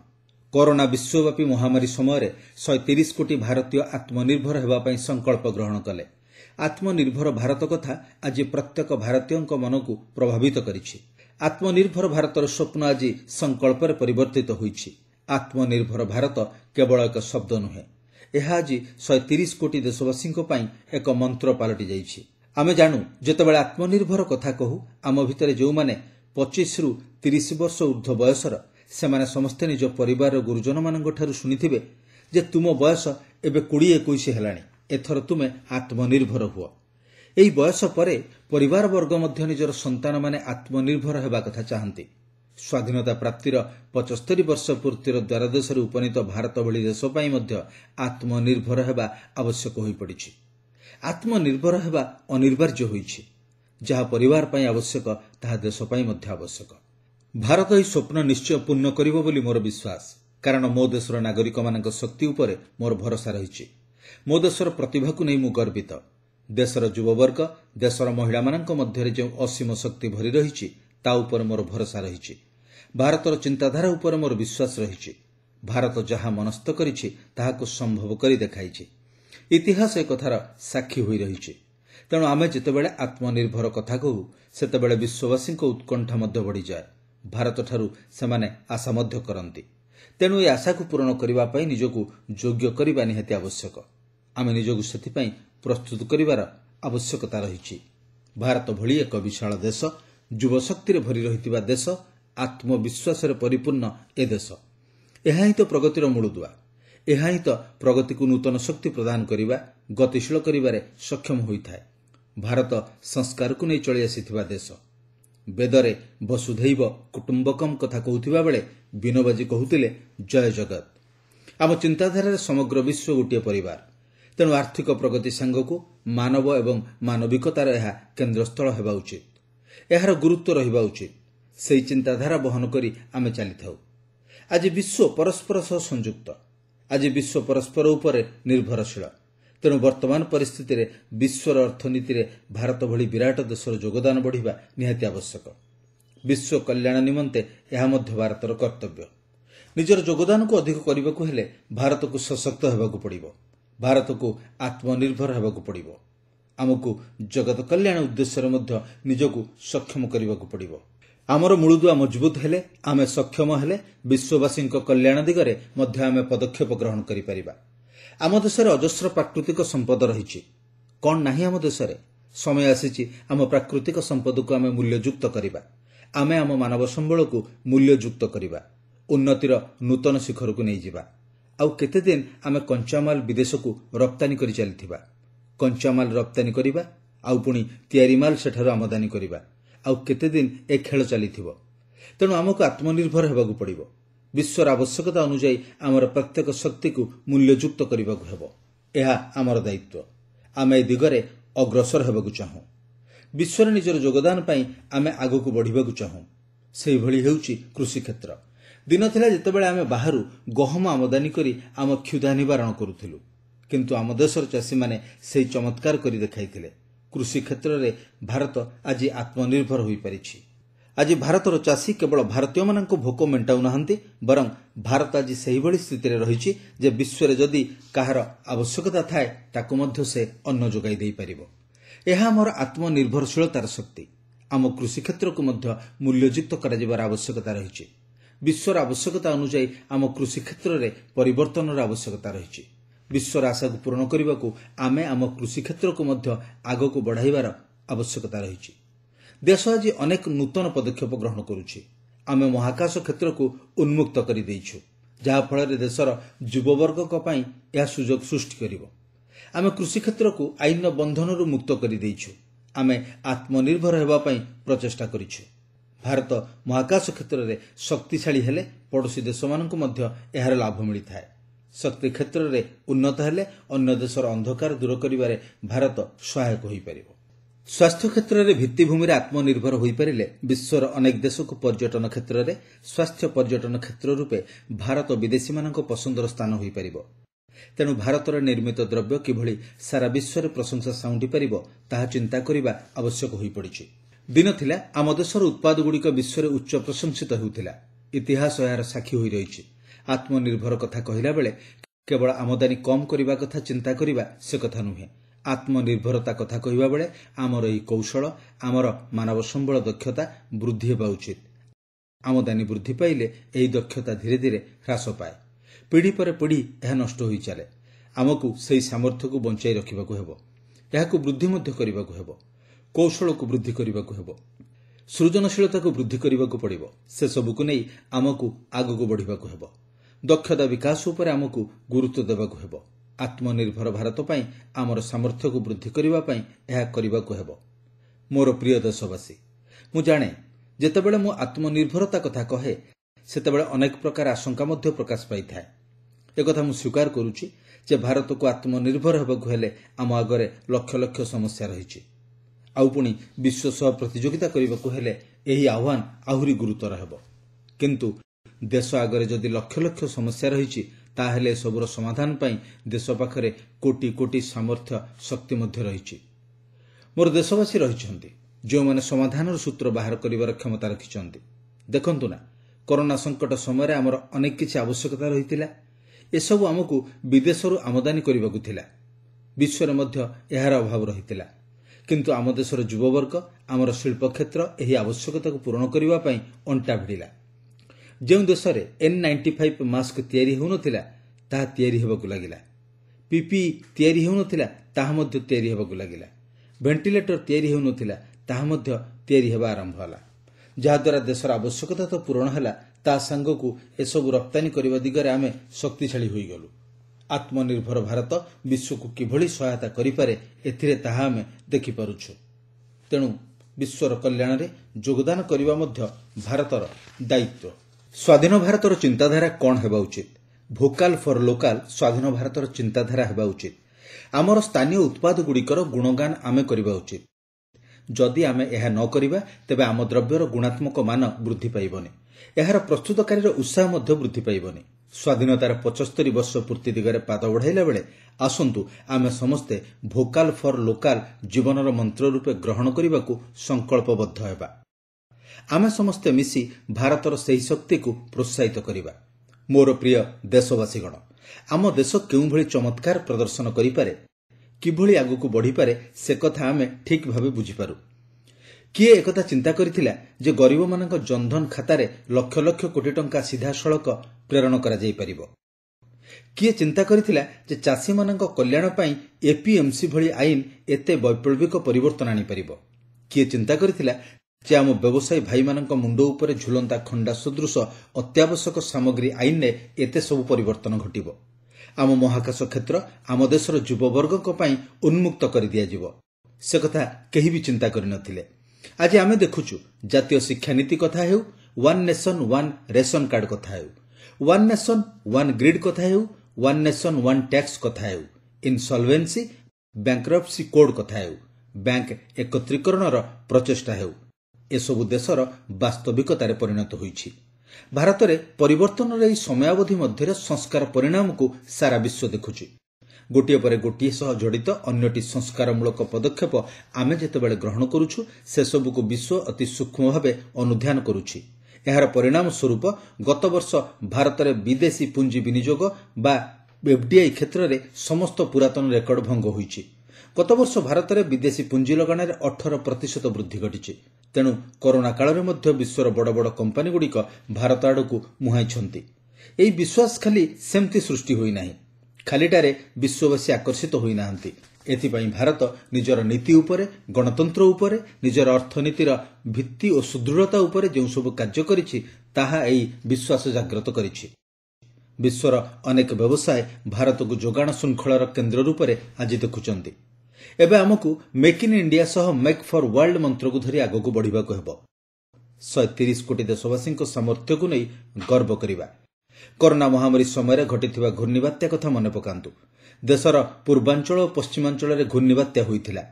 କରୋନା ବିଶ୍ୱବ୍ୟାପୀ ମହାମାରୀ ସମୟରେ ଶହେ ତିରିଶ କୋଟି ଭାରତୀୟ ଆତ୍ମନିର୍ଭର ହେବା ପାଇଁ ସଂକଳ୍ପ ଗ୍ରହଣ କଲେ ଆତ୍ମନିର୍ଭର ଭାରତ କଥା ଆଜି ପ୍ରତ୍ୟେକ ଭାରତୀୟଙ୍କ ମନକୁ ପ୍ରଭାବିତ କରିଛି ଆତ୍ମନିର୍ଭର ଭାରତର ସ୍ୱପ୍ନ ଆଜି ସଂକଳ୍ପରେ ପରିବର୍ତ୍ତିତ ହୋଇଛି ଆତ୍ମନିର୍ଭର ଭାରତ କେବଳ ଏକ ଶବ୍ଦ ନୁହେଁ ଏହା ଆଜି ଶହେ ତିରିଶ କୋଟି ଦେଶବାସୀଙ୍କ ପାଇଁ ଏକ ମନ୍ତ୍ର ପାଲଟି ଯାଇଛି ଆମେ ଜାଣୁ ଯେତେବେଳେ ଆତ୍ମନିର୍ଭର କଥା କହୁ ଆମ ଭିତରେ ଯେଉଁମାନେ ପଚିଶରୁ ତିରିଶ ବର୍ଷ ଉର୍ଦ୍ଧ୍ୱ ବୟସର ସେମାନେ ସମସ୍ତେ ନିଜ ପରିବାରର ଗୁରୁଜନମାନଙ୍କଠାରୁ ଶୁଣିଥିବେ ଯେ ତୁମ ବୟସ ଏବେ କୋଡ଼ିଏ ଏକୋଇଶ ହେଲାଣି ଏଥର ତୁମେ ଆତ୍ମନିର୍ଭର ହୁଅ ଏହି ବୟସ ପରେ ପରିବାରବର୍ଗ ମଧ୍ୟ ନିଜର ସନ୍ତାନମାନେ ଆତ୍ମନିର୍ଭର ହେବା କଥା ଚାହାନ୍ତି ସ୍ୱାଧୀନତା ପ୍ରାପ୍ତିର ପଚସ୍ତରି ବର୍ଷ ପୂର୍ତ୍ତିର ଦ୍ୱାରଦେଶରେ ଉପନୀତ ଭାରତ ଭଳି ଦେଶ ପାଇଁ ମଧ୍ୟ ଆତ୍ମନିର୍ଭର ହେବା ଆବଶ୍ୟକ ହୋଇପଡ଼ିଛି ଆତ୍ମନିର୍ଭର ହେବା ଅନିବାର୍ଯ୍ୟ ହୋଇଛି ଯାହା ପରିବାର ପାଇଁ ଆବଶ୍ୟକ ତାହା ଦେଶ ପାଇଁ ମଧ୍ୟ ଆବଶ୍ୟକ ଭାରତ ଏହି ସ୍ୱପ୍ନ ନିଶ୍ଚୟ ପୂର୍ଣ୍ଣ କରିବ ବୋଲି ମୋର ବିଶ୍ୱାସ କାରଣ ମୋ ଦେଶର ନାଗରିକମାନଙ୍କ ଶକ୍ତି ଉପରେ ମୋର ଭରସା ରହିଛି ମୋ ଦେଶର ପ୍ରତିଭାକୁ ନେଇ ମୁଁ ଗର୍ବିତ ଦେଶର ଯୁବବର୍ଗ ଦେଶର ମହିଳାମାନଙ୍କ ମଧ୍ୟରେ ଯେଉଁ ଅସୀମ ଶକ୍ତି ଭରି ରହିଛି ତା ଉପରେ ମୋର ଭରସା ରହିଛି ଭାରତର ଚିନ୍ତାଧାରା ଉପରେ ମୋର ବିଶ୍ୱାସ ରହିଛି ଭାରତ ଯାହା ମନସ୍ଥ କରିଛି ତାହାକୁ ସମ୍ଭବ କରି ଦେଖାଇଛି ଇତିହାସ ଏକଥାର ସାକ୍ଷୀ ହୋଇ ରହିଛି ତେଣୁ ଆମେ ଯେତେବେଳେ ଆତ୍ମନିର୍ଭର କଥା କହୁ ସେତେବେଳେ ବିଶ୍ୱବାସୀଙ୍କ ଉତ୍କଣ୍ଠା ମଧ୍ୟ ବଢ଼ିଯାଏ ଭାରତଠାରୁ ସେମାନେ ଆଶା ମଧ୍ୟ କରନ୍ତି ତେଣୁ ଏହି ଆଶାକୁ ପୂରଣ କରିବା ପାଇଁ ନିଜକୁ ଯୋଗ୍ୟ କରିବା ନିହାତି ଆବଶ୍ୟକ ଆମେ ନିଜକୁ ସେଥିପାଇଁ ପ୍ରସ୍ତୁତ କରିବାର ଆବଶ୍ୟକତା ରହିଛି ଭାରତ ଭଳି ଏକ ବିଶାଳ ଦେଶ ଯୁବଶକ୍ତିରେ ଭରି ରହିଥିବା ଦେଶ ଆତ୍ମବିଶ୍ୱାସରେ ପରିପୂର୍ଣ୍ଣ ଏ ଦେଶ ଏହା ହିଁ ତ ପ୍ରଗତିର ମୂଳଦୁଆ ଏହା ହିଁ ତ ପ୍ରଗତିକୁ ନୂତନ ଶକ୍ତି ପ୍ରଦାନ କରିବା ଗତିଶୀଳ କରିବାରେ ସକ୍ଷମ ହୋଇଥାଏ ଭାରତ ସଂସ୍କାରକୁ ନେଇ ଚଳିଆସିଥିବା ଦେଶ ବେଦରେ ବସୁଧୈବ କୁଟୁମ୍ବକମ୍ କଥା କହୁଥିବା ବେଳେ ବିନୋବାଜୀ କହୁଥିଲେ ଜୟ ଜଗତ ଆମ ଚିନ୍ତାଧାରାରେ ସମଗ୍ର ବିଶ୍ୱ ଗୋଟିଏ ପରିବାର ତେଣୁ ଆର୍ଥିକ ପ୍ରଗତି ସାଙ୍ଗକୁ ମାନବ ଏବଂ ମାନବିକତାର ଏହା କେନ୍ଦ୍ରସ୍ଥଳ ହେବା ଉଚିତ୍ ଏହାର ଗୁରୁତ୍ୱ ରହିବା ଉଚିତ ସେହି ଚିନ୍ତାଧାରା ବହନ କରି ଆମେ ଚାଲିଥାଉ ଆଜି ବିଶ୍ୱ ପରସ୍କର ସହ ସଂଯୁକ୍ତ ଆଜି ବିଶ୍ୱ ପରସ୍କର ଉପରେ ନିର୍ଭରଶୀଳ ତେଣୁ ବର୍ତ୍ତମାନ ପରିସ୍ଥିତିରେ ବିଶ୍ୱର ଅର୍ଥନୀତିରେ ଭାରତ ଭଳି ବିରାଟ ଦେଶର ଯୋଗଦାନ ବଢ଼ିବା ନିହାତି ଆବଶ୍ୟକ ବିଶ୍ୱ କଲ୍ୟାଣ ନିମନ୍ତେ ଏହା ମଧ୍ୟ ଭାରତର କର୍ତ୍ତବ୍ୟ ନିଜର ଯୋଗଦାନକୁ ଅଧିକ କରିବାକୁ ହେଲେ ଭାରତକୁ ସଶକ୍ତ ହେବାକୁ ପଡ଼ିବ ଭାରତକୁ ଆତ୍ମନିର୍ଭର ହେବାକୁ ପଡ଼ିବ ଆମକୁ ଜଗତ କଲ୍ୟାଣ ଉଦ୍ଦେଶ୍ୟରେ ମଧ୍ୟ ନିଜକୁ ସକ୍ଷମ କରିବାକୁ ପଡ଼ିବ ଆମର ମୂଳଦୁଆ ମଜବୁତ ହେଲେ ଆମେ ସକ୍ଷମ ହେଲେ ବିଶ୍ୱବାସୀଙ୍କ କଲ୍ୟାଣ ଦିଗରେ ମଧ୍ୟ ଆମେ ପଦକ୍ଷେପ ଗ୍ରହଣ କରିପାରିବା ଆମ ଦେଶରେ ଅଜସ୍ର ପ୍ରାକୃତିକ ସମ୍ପଦ ରହିଛି କ'ଣ ନାହିଁ ଆମ ଦେଶରେ ସମୟ ଆସିଛି ଆମ ପ୍ରାକୃତିକ ସମ୍ପଦକୁ ଆମେ ମୂଲ୍ୟଯୁକ୍ତ କରିବା ଆମେ ଆମ ମାନବ ସମ୍ଭଳକୁ ମୂଲ୍ୟଯୁକ୍ତ କରିବା ଉନ୍ନତିର ନୂତନ ଶିଖରକୁ ନେଇଯିବା ଆଉ କେତେଦିନ ଆମେ କଞ୍ଚାମାଲ ବିଦେଶକୁ ରପ୍ତାନୀ କରି ଚାଲିଥିବା କଞ୍ଚାମାଲ ରପ୍ତାନୀ କରିବା ଆଉ ପୁଣି ତିଆରି ମାଲ ସେଠାରୁ ଆମଦାନୀ କରିବା ଆଉ କେତେଦିନ ଏ ଖେଳ ଚାଲିଥିବ ତେଣୁ ଆମକୁ ଆତ୍ମନିର୍ଭର ହେବାକୁ ପଡ଼ିବ ବିଶ୍ୱର ଆବଶ୍ୟକତା ଅନୁଯାୟୀ ଆମର ପ୍ରତ୍ୟେକ ଶକ୍ତିକୁ ମୂଲ୍ୟଯୁକ୍ତ କରିବାକୁ ହେବ ଏହା ଆମର ଦାୟିତ୍ୱ ଆମେ ଏ ଦିଗରେ ଅଗ୍ରସର ହେବାକୁ ଚାହୁଁ ବିଶ୍ୱରେ ନିଜର ଯୋଗଦାନ ପାଇଁ ଆମେ ଆଗକୁ ବଢ଼ିବାକୁ ଚାହୁଁ ସେହିଭଳି ହେଉଛି କୃଷିକ୍ଷେତ୍ର ଦିନ ଥିଲା ଯେତେବେଳେ ଆମେ ବାହାରୁ ଗହମ ଆମଦାନୀ କରି ଆମ କ୍ଷୁଧା ନିବାରଣ କରୁଥିଲୁ କିନ୍ତୁ ଆମ ଦେଶର ଚାଷୀମାନେ ସେହି ଚମତ୍କାର କରି ଦେଖାଇଥିଲେ କୃଷି କ୍ଷେତ୍ରରେ ଭାରତ ଆଜି ଆତ୍ମନିର୍ଭର ହୋଇପାରିଛି ଆଜି ଭାରତର ଚାଷୀ କେବଳ ଭାରତୀୟମାନଙ୍କୁ ଭୋକ ମେଣ୍ଟାଉ ନାହାନ୍ତି ବରଂ ଭାରତ ଆଜି ସେହିଭଳି ସ୍ଥିତିରେ ରହିଛି ଯେ ବିଶ୍ୱରେ ଯଦି କାହାର ଆବଶ୍ୟକତା ଥାଏ ତାକୁ ମଧ୍ୟ ସେ ଅନ୍ନ ଯୋଗାଇ ଦେଇପାରିବ ଏହା ଆମର ଆତ୍ମନିର୍ଭରଶୀଳତାର ଶକ୍ତି ଆମ କୃଷି କ୍ଷେତ୍ରକୁ ମଧ୍ୟ ମୂଲ୍ୟଯୁକ୍ତ କରାଯିବାର ଆବଶ୍ୟକତା ରହିଛି ବିଶ୍ୱର ଆବଶ୍ୟକତା ଅନୁଯାୟୀ ଆମ କୃଷି କ୍ଷେତ୍ରରେ ପରିବର୍ତ୍ତନର ଆବଶ୍ୟକତା ରହିଛି ବିଶ୍ୱର ଆଶାକୁ ପୂରଣ କରିବାକୁ ଆମେ ଆମ କୃଷିକ୍ଷେତ୍ରକୁ ମଧ୍ୟ ଆଗକୁ ବଢ଼ାଇବାର ଆବଶ୍ୟକତା ରହିଛି ଦେଶ ଆଜି ଅନେକ ନୂତନ ପଦକ୍ଷେପ ଗ୍ରହଣ କରୁଛି ଆମେ ମହାକାଶ କ୍ଷେତ୍ରକୁ ଉନ୍କକ୍ତ କରିଦେଇଛୁ ଯାହାଫଳରେ ଦେଶର ଯୁବବର୍ଗଙ୍କ ପାଇଁ ଏହା ସୁଯୋଗ ସୃଷ୍ଟି କରିବ ଆମେ କୃଷିକ୍ଷେତ୍ରକୁ ଆଇନ୍ର ବନ୍ଧନରୁ ମୁକ୍ତ କରିଦେଇଛୁ ଆମେ ଆତ୍ମନିର୍ଭର ହେବା ପାଇଁ ପ୍ରଚେଷ୍ଟା କରିଛୁ ଭାରତ ମହାକାଶ କ୍ଷେତ୍ରରେ ଶକ୍ତିଶାଳୀ ହେଲେ ପଡ଼ୋଶୀ ଦେଶମାନଙ୍କୁ ମଧ୍ୟ ଏହାର ଲାଭ ମିଳିଥାଏ ଶକ୍ତି କ୍ଷେତ୍ରରେ ଉନ୍ନତ ହେଲେ ଅନ୍ୟ ଦେଶର ଅନ୍ଧକାର ଦୂର କରିବାରେ ଭାରତ ସହାୟକ ହୋଇପାରିବ ସ୍ୱାସ୍ଥ୍ୟ କ୍ଷେତ୍ରରେ ଭିଭିଭୂମିରେ ଆତ୍ମନିର୍ଭର ହୋଇପାରିଲେ ବିଶ୍ୱର ଅନେକ ଦେଶକୁ ପର୍ଯ୍ୟଟନ କ୍ଷେତ୍ରରେ ସ୍ୱାସ୍ଥ୍ୟ ପର୍ଯ୍ୟଟନ କ୍ଷେତ୍ର ରୂପେ ଭାରତ ବିଦେଶୀମାନଙ୍କ ପସନ୍ଦର ସ୍ଥାନ ହୋଇପାରିବ ତେଣୁ ଭାରତର ନିର୍ମିତ ଦ୍ରବ୍ୟ କିଭଳି ସାରା ବିଶ୍ୱରେ ପ୍ରଶଂସା ସାଉଣ୍ଟି ପାରିବ ତାହା ଚିନ୍ତା କରିବା ଆବଶ୍ୟକ ହୋଇପଡ଼ିଛି ଦିନ ଥିଲା ଆମ ଦେଶର ଉତ୍ପାଦଗୁଡ଼ିକ ବିଶ୍ୱରେ ଉଚ୍ଚ ପ୍ରଶଂସିତ ହେଉଥିଲା ଇତିହାସ ଏହାର ସାକ୍ଷୀ ହୋଇ ରହିଛି ଆତ୍ମନିର୍ଭର କଥା କହିଲାବେଳେ କେବଳ ଆମଦାନୀ କମ୍ କରିବା କଥା ଚିନ୍ତା କରିବା ସେ କଥା ନୁହେଁ ଆତ୍ମନିର୍ଭରତା କଥା କହିବାବେଳେ ଆମର ଏହି କୌଶଳ ଆମର ମାନବ ସମ୍ଭଳ ଦକ୍ଷତା ବୃଦ୍ଧି ହେବା ଉଚିତ ଆମଦାନୀ ବୃଦ୍ଧି ପାଇଲେ ଏହି ଦକ୍ଷତା ଧୀରେ ଧୀରେ ହ୍ରାସ ପାଏ ପିଢ଼ି ପରେ ପିଢ଼ି ଏହା ନଷ୍ଟ ହୋଇଚାଲେ ଆମକୁ ସେହି ସାମର୍ଥ୍ୟକୁ ବଞ୍ଚାଇ ରଖିବାକୁ ହେବ ଏହାକୁ ବୃଦ୍ଧି ମଧ୍ୟ କରିବାକୁ ହେବ କୌଶଳକୁ ବୃଦ୍ଧି କରିବାକୁ ହେବ ସୃଜନଶୀଳତାକୁ ବୃଦ୍ଧି କରିବାକୁ ପଡ଼ିବ ସେସବୁକୁ ନେଇ ଆମକୁ ଆଗକୁ ବଢ଼ିବାକୁ ହେବ ଦକ୍ଷତା ବିକାଶ ଉପରେ ଆମକୁ ଗୁରୁତ୍ୱ ଦେବାକୁ ହେବ ଆତ୍ମନିର୍ଭର ଭାରତ ପାଇଁ ଆମର ସାମର୍ଥ୍ୟକୁ ବୃଦ୍ଧି କରିବା ପାଇଁ ଏହା କରିବାକୁ ହେବ ମୋର ପ୍ରିୟ ଦେଶବାସୀ ମୁଁ ଜାଣେ ଯେତେବେଳେ ମୁଁ ଆତ୍ମନିର୍ଭରତା କଥା କହେ ସେତେବେଳେ ଅନେକ ପ୍ରକାର ଆଶଙ୍କା ମଧ୍ୟ ପ୍ରକାଶ ପାଇଥାଏ ଏକଥା ମୁଁ ସ୍ୱୀକାର କରୁଛି ଯେ ଭାରତକୁ ଆତ୍ମନିର୍ଭର ହେବାକୁ ହେଲେ ଆମ ଆଗରେ ଲକ୍ଷ ଲକ୍ଷ ସମସ୍ୟା ରହିଛି ଆଉ ପୁଣି ବିଶ୍ୱ ସହ ପ୍ରତିଯୋଗିତା କରିବାକୁ ହେଲେ ଏହି ଆହ୍ୱାନ ଆହୁରି ଗୁରୁତର ହେବ କିନ୍ତୁ ଦେଶ ଆଗରେ ଯଦି ଲକ୍ଷ ଲକ୍ଷ ସମସ୍ୟା ରହିଛି ତାହେଲେ ଏସବୁର ସମାଧାନ ପାଇଁ ଦେଶ ପାଖରେ କୋଟି କୋଟି ସାମର୍ଥ୍ୟ ଶକ୍ତି ମଧ୍ୟ ରହିଛି ମୋର ଦେଶବାସୀ ରହିଛନ୍ତି ଯେଉଁମାନେ ସମାଧାନର ସୂତ୍ର ବାହାର କରିବାର କ୍ଷମତା ରଖିଛନ୍ତି ଦେଖନ୍ତୁ ନା କରୋନା ସଙ୍କଟ ସମୟରେ ଆମର ଅନେକ କିଛି ଆବଶ୍ୟକତା ରହିଥିଲା ଏସବୁ ଆମକୁ ବିଦେଶରୁ ଆମଦାନୀ କରିବାକୁ ଥିଲା ବିଶ୍ୱରେ ମଧ୍ୟ ଏହାର ଅଭାବ ରହିଥିଲା କିନ୍ତୁ ଆମ ଦେଶର ଯୁବବର୍ଗ ଆମର ଶିଳ୍ପକ୍ଷେତ୍ର ଏହି ଆବଶ୍ୟକତାକୁ ପୂରଣ କରିବା ପାଇଁ ଅଣ୍ଟା ଭିଡ଼ିଲା ଯେଉଁ ଦେଶରେ ଏନ୍ ନାଇଷ୍ଟି ଫାଇଭ୍ ମାସ୍କ ତିଆରି ହେଉନଥିଲା ତାହା ତିଆରି ହେବାକୁ ଲାଗିଲା ପିପି ତିଆରି ହେଉନଥିଲା ତାହା ମଧ୍ୟ ତିଆରି ହେବାକୁ ଲାଗିଲା ଭେଷ୍ଟିଲେଟର ତିଆରି ହେଉନଥିଲା ତାହା ମଧ୍ୟ ତିଆରି ହେବା ଆରମ୍ଭ ହେଲା ଯାହାଦ୍ୱାରା ଦେଶର ଆବଶ୍ୟକତା ତ ପୂରଣ ହେଲା ତାହା ସାଙ୍ଗକୁ ଏସବୁ ରପ୍ତାନୀ କରିବା ଦିଗରେ ଆମେ ଶକ୍ତିଶାଳୀ ହୋଇଗଲୁ ଆତ୍ମନିର୍ଭର ଭାରତ ବିଶ୍ୱକୁ କିଭଳି ସହାୟତା କରିପାରେ ଏଥିରେ ତାହା ଆମେ ଦେଖିପାରୁଛୁ ତେଣୁ ବିଶ୍ୱର କଲ୍ୟାଣରେ ଯୋଗଦାନ କରିବା ମଧ୍ୟ ଭାରତର ଦାୟିତ୍ୱ ସ୍ୱାଧୀନ ଭାରତର ଚିନ୍ତାଧାରା କ'ଣ ହେବା ଉଚିତ ଭୋକାଲ୍ ଫର୍ ଲୋକାଲ୍ ସ୍ୱାଧୀନ ଭାରତର ଚିନ୍ତାଧାରା ହେବା ଉଚିତ ଆମର ସ୍ଥାନୀୟ ଉତ୍ପାଦଗୁଡ଼ିକର ଗୁଣଗାନ ଆମେ କରିବା ଉଚିତ ଯଦି ଆମେ ଏହା ନ କରିବା ତେବେ ଆମ ଦ୍ରବ୍ୟର ଗୁଣାତ୍ମକ ମାନ ବୃଦ୍ଧି ପାଇବନି ଏହାର ପ୍ରସ୍ତୁତକାରୀର ଉତ୍ସାହ ମଧ୍ୟ ବୃଦ୍ଧି ପାଇବନି ସ୍ୱାଧୀନତାର ପଚସ୍ତରୀ ବର୍ଷ ପୂର୍ତ୍ତି ଦିଗରେ ପାଦ ବଢ଼ାଇଲା ବେଳେ ଆସନ୍ତୁ ଆମେ ସମସ୍ତେ ଭୋକାଲ୍ ଫର୍ ଲୋକାଲ୍ ଜୀବନର ମନ୍ତ୍ର ରୂପେ ଗ୍ରହଣ କରିବାକୁ ସଂକଳ୍ପବଦ୍ଧ ହେବା ଆମେ ସମସ୍ତେ ମିଶି ଭାରତର ସେହି ଶକ୍ତିକୁ ପ୍ରୋହାହିତ କରିବା ମୋର ପ୍ରିୟ ଦେଶବାସୀଗଣ ଆମ ଦେଶ କେଉଁଭଳି ଚମତ୍କାର ପ୍ରଦର୍ଶନ କରିପାରେ କିଭଳି ଆଗକୁ ବଢ଼ିପାରେ ସେ କଥା ଆମେ ଠିକ୍ ଭାବେ ବୁଝିପାରୁ କିଏ ଏକଥା ଚିନ୍ତା କରିଥିଲା ଯେ ଗରିବମାନଙ୍କ ଜନଧନ ଖାତାରେ ଲକ୍ଷ ଲକ୍ଷ କୋଟି ଟଙ୍କା ସିଧାସଳଖ ପ୍ରେରଣ କରାଯାଇପାରିବ କିଏ ଚିନ୍ତା କରିଥିଲା ଯେ ଚାଷୀମାନଙ୍କ କଲ୍ୟାଣ ପାଇଁ ଏପିଏମ୍ସି ଭଳି ଆଇନ ଏତେ ବୈପ୍ଲବିକ ପରିବର୍ତ୍ତନ ଆଣିପାରିବ କିଏ ଚିନ୍ତା କରିଥିଲା ଯେ ଆମ ବ୍ୟବସାୟୀ ଭାଇମାନଙ୍କ ମୁଣ୍ଡ ଉପରେ ଝୁଲନ୍ତା ଖଣ୍ଡା ସଦୃଶ ଅତ୍ୟାବଶ୍ୟକ ସାମଗ୍ରୀ ଆଇନରେ ଏତେ ସବୁ ପରିବର୍ତ୍ତନ ଘଟିବ ଆମ ମହାକାଶ କ୍ଷେତ୍ର ଆମ ଦେଶର ଯୁବବର୍ଗଙ୍କ ପାଇଁ ଉନ୍କକ୍ତ କରିଦିଆଯିବ ସେ କଥା କେହି ବି ଚିନ୍ତା କରିନଥିଲେ ଆଜି ଆମେ ଦେଖୁଛୁ ଜାତୀୟ ଶିକ୍ଷାନୀତି କଥା ହେଉ one nation one ration card କଥା ହେଉ ୱାନ୍ ନେସନ୍ ୱାନ୍ ଗ୍ରୀଡ୍ କଥା ହେଉ ୱାନ୍ ନେସନ୍ ୱାନ୍ ଟ୍ୟାକ୍ସ କଥା ହେଉ ଇନ୍ସଲଭେନ୍ସି ବ୍ୟାଙ୍କ୍ରପ୍ସି କୋଡ୍ କଥା ହେଉ ବ୍ୟାଙ୍କ୍ ଏକତ୍ରୀକରଣର ପ୍ରଚେଷ୍ଟା ହେଉ ଏସବୁ ଦେଶର ବାସ୍ତବିକତାରେ ପରିଣତ ହୋଇଛି ଭାରତରେ ପରିବର୍ତ୍ତନର ଏହି ସମୟାବଧି ମଧ୍ୟରେ ସଂସ୍କାର ପରିଣାମକୁ ସାରା ବିଶ୍ୱ ଦେଖୁଛି ଗୋଟିଏ ପରେ ଗୋଟିଏ ସହ ଜଡ଼ିତ ଅନ୍ୟଟି ସଂସ୍କାରମୂଳକ ପଦକ୍ଷେପ ଆମେ ଯେତେବେଳେ ଗ୍ରହଣ କରୁଛୁ ସେସବୁକୁ ବିଶ୍ୱ ଅତି ସୂକ୍ଷ୍ମ ଭାବେ ଅନୁଧ୍ୟାନ କରୁଛି ଏହାର ପରିଣାମ ସ୍ୱରୂପ ଗତବର୍ଷ ଭାରତରେ ବିଦେଶୀ ପୁଞ୍ଜି ବିନିଯୋଗ ବା ଏଫ୍ଡିଆଇ କ୍ଷେତ୍ରରେ ସମସ୍ତ ପୁରାତନ ରେକର୍ଡ ଭଙ୍ଗ ହୋଇଛି ଗତବର୍ଷ ଭାରତରେ ବିଦେଶୀ ପୁଞ୍ଜି ଲଗାଣରେ ଅଠର ପ୍ରତିଶତ ବୃଦ୍ଧି ଘଟିଛି ତେଣୁ କରୋନା କାଳରେ ମଧ୍ୟ ବିଶ୍ୱର ବଡ଼ ବଡ଼ କମ୍ପାନୀଗୁଡ଼ିକ ଭାରତ ଆଡ଼କୁ ମୁହାଁଇଛନ୍ତି ଏହି ବିଶ୍ୱାସ ଖାଲି ସେମିତି ସୃଷ୍ଟି ହୋଇନାହିଁ ଖାଲିଟାରେ ବିଶ୍ୱବାସୀ ଆକର୍ଷିତ ହୋଇନାହାନ୍ତି ଏଥିପାଇଁ ଭାରତ ନିଜର ନୀତି ଉପରେ ଗଣତନ୍ତ୍ର ଉପରେ ନିଜର ଅର୍ଥନୀତିର ଭିତ୍ତି ଓ ସୁଦୃଢ଼ତା ଉପରେ ଯେଉଁସବୁ କାର୍ଯ୍ୟ କରିଛି ତାହା ଏହି ବିଶ୍ୱାସ ଜାଗ୍ରତ କରିଛି ବିଶ୍ୱର ଅନେକ ବ୍ୟବସାୟ ଭାରତକୁ ଯୋଗାଣ ଶୃଙ୍ଖଳର କେନ୍ଦ୍ର ରୂପରେ ଆଜି ଦେଖୁଛନ୍ତି ଏବେ ଆମକୁ ମେକ୍ ଇନ୍ ଇଣ୍ଡିଆ ସହ ମେକ୍ ଫର୍ ୱାର୍ଲଡ ମନ୍ତ୍ରକୁ ଧରି ଆଗକୁ ବଢ଼ିବାକୁ ହେବ ଶହେ ତିରିଶ କୋଟି ଦେଶବାସୀଙ୍କ ସାମର୍ଥ୍ୟକୁ ନେଇ ଗର୍ବ କରିବା କରୋନା ମହାମାରୀ ସମୟରେ ଘଟିଥିବା ଘୂର୍ଣ୍ଣିବାତ୍ୟା କଥା ମନେ ପକାନ୍ତୁ ଦେଶର ପୂର୍ବାଞ୍ଚଳ ଓ ପଶ୍ଚିମାଞ୍ଚଳରେ ଘୂର୍ଣ୍ଣିବାତ୍ୟା ହୋଇଥିଲା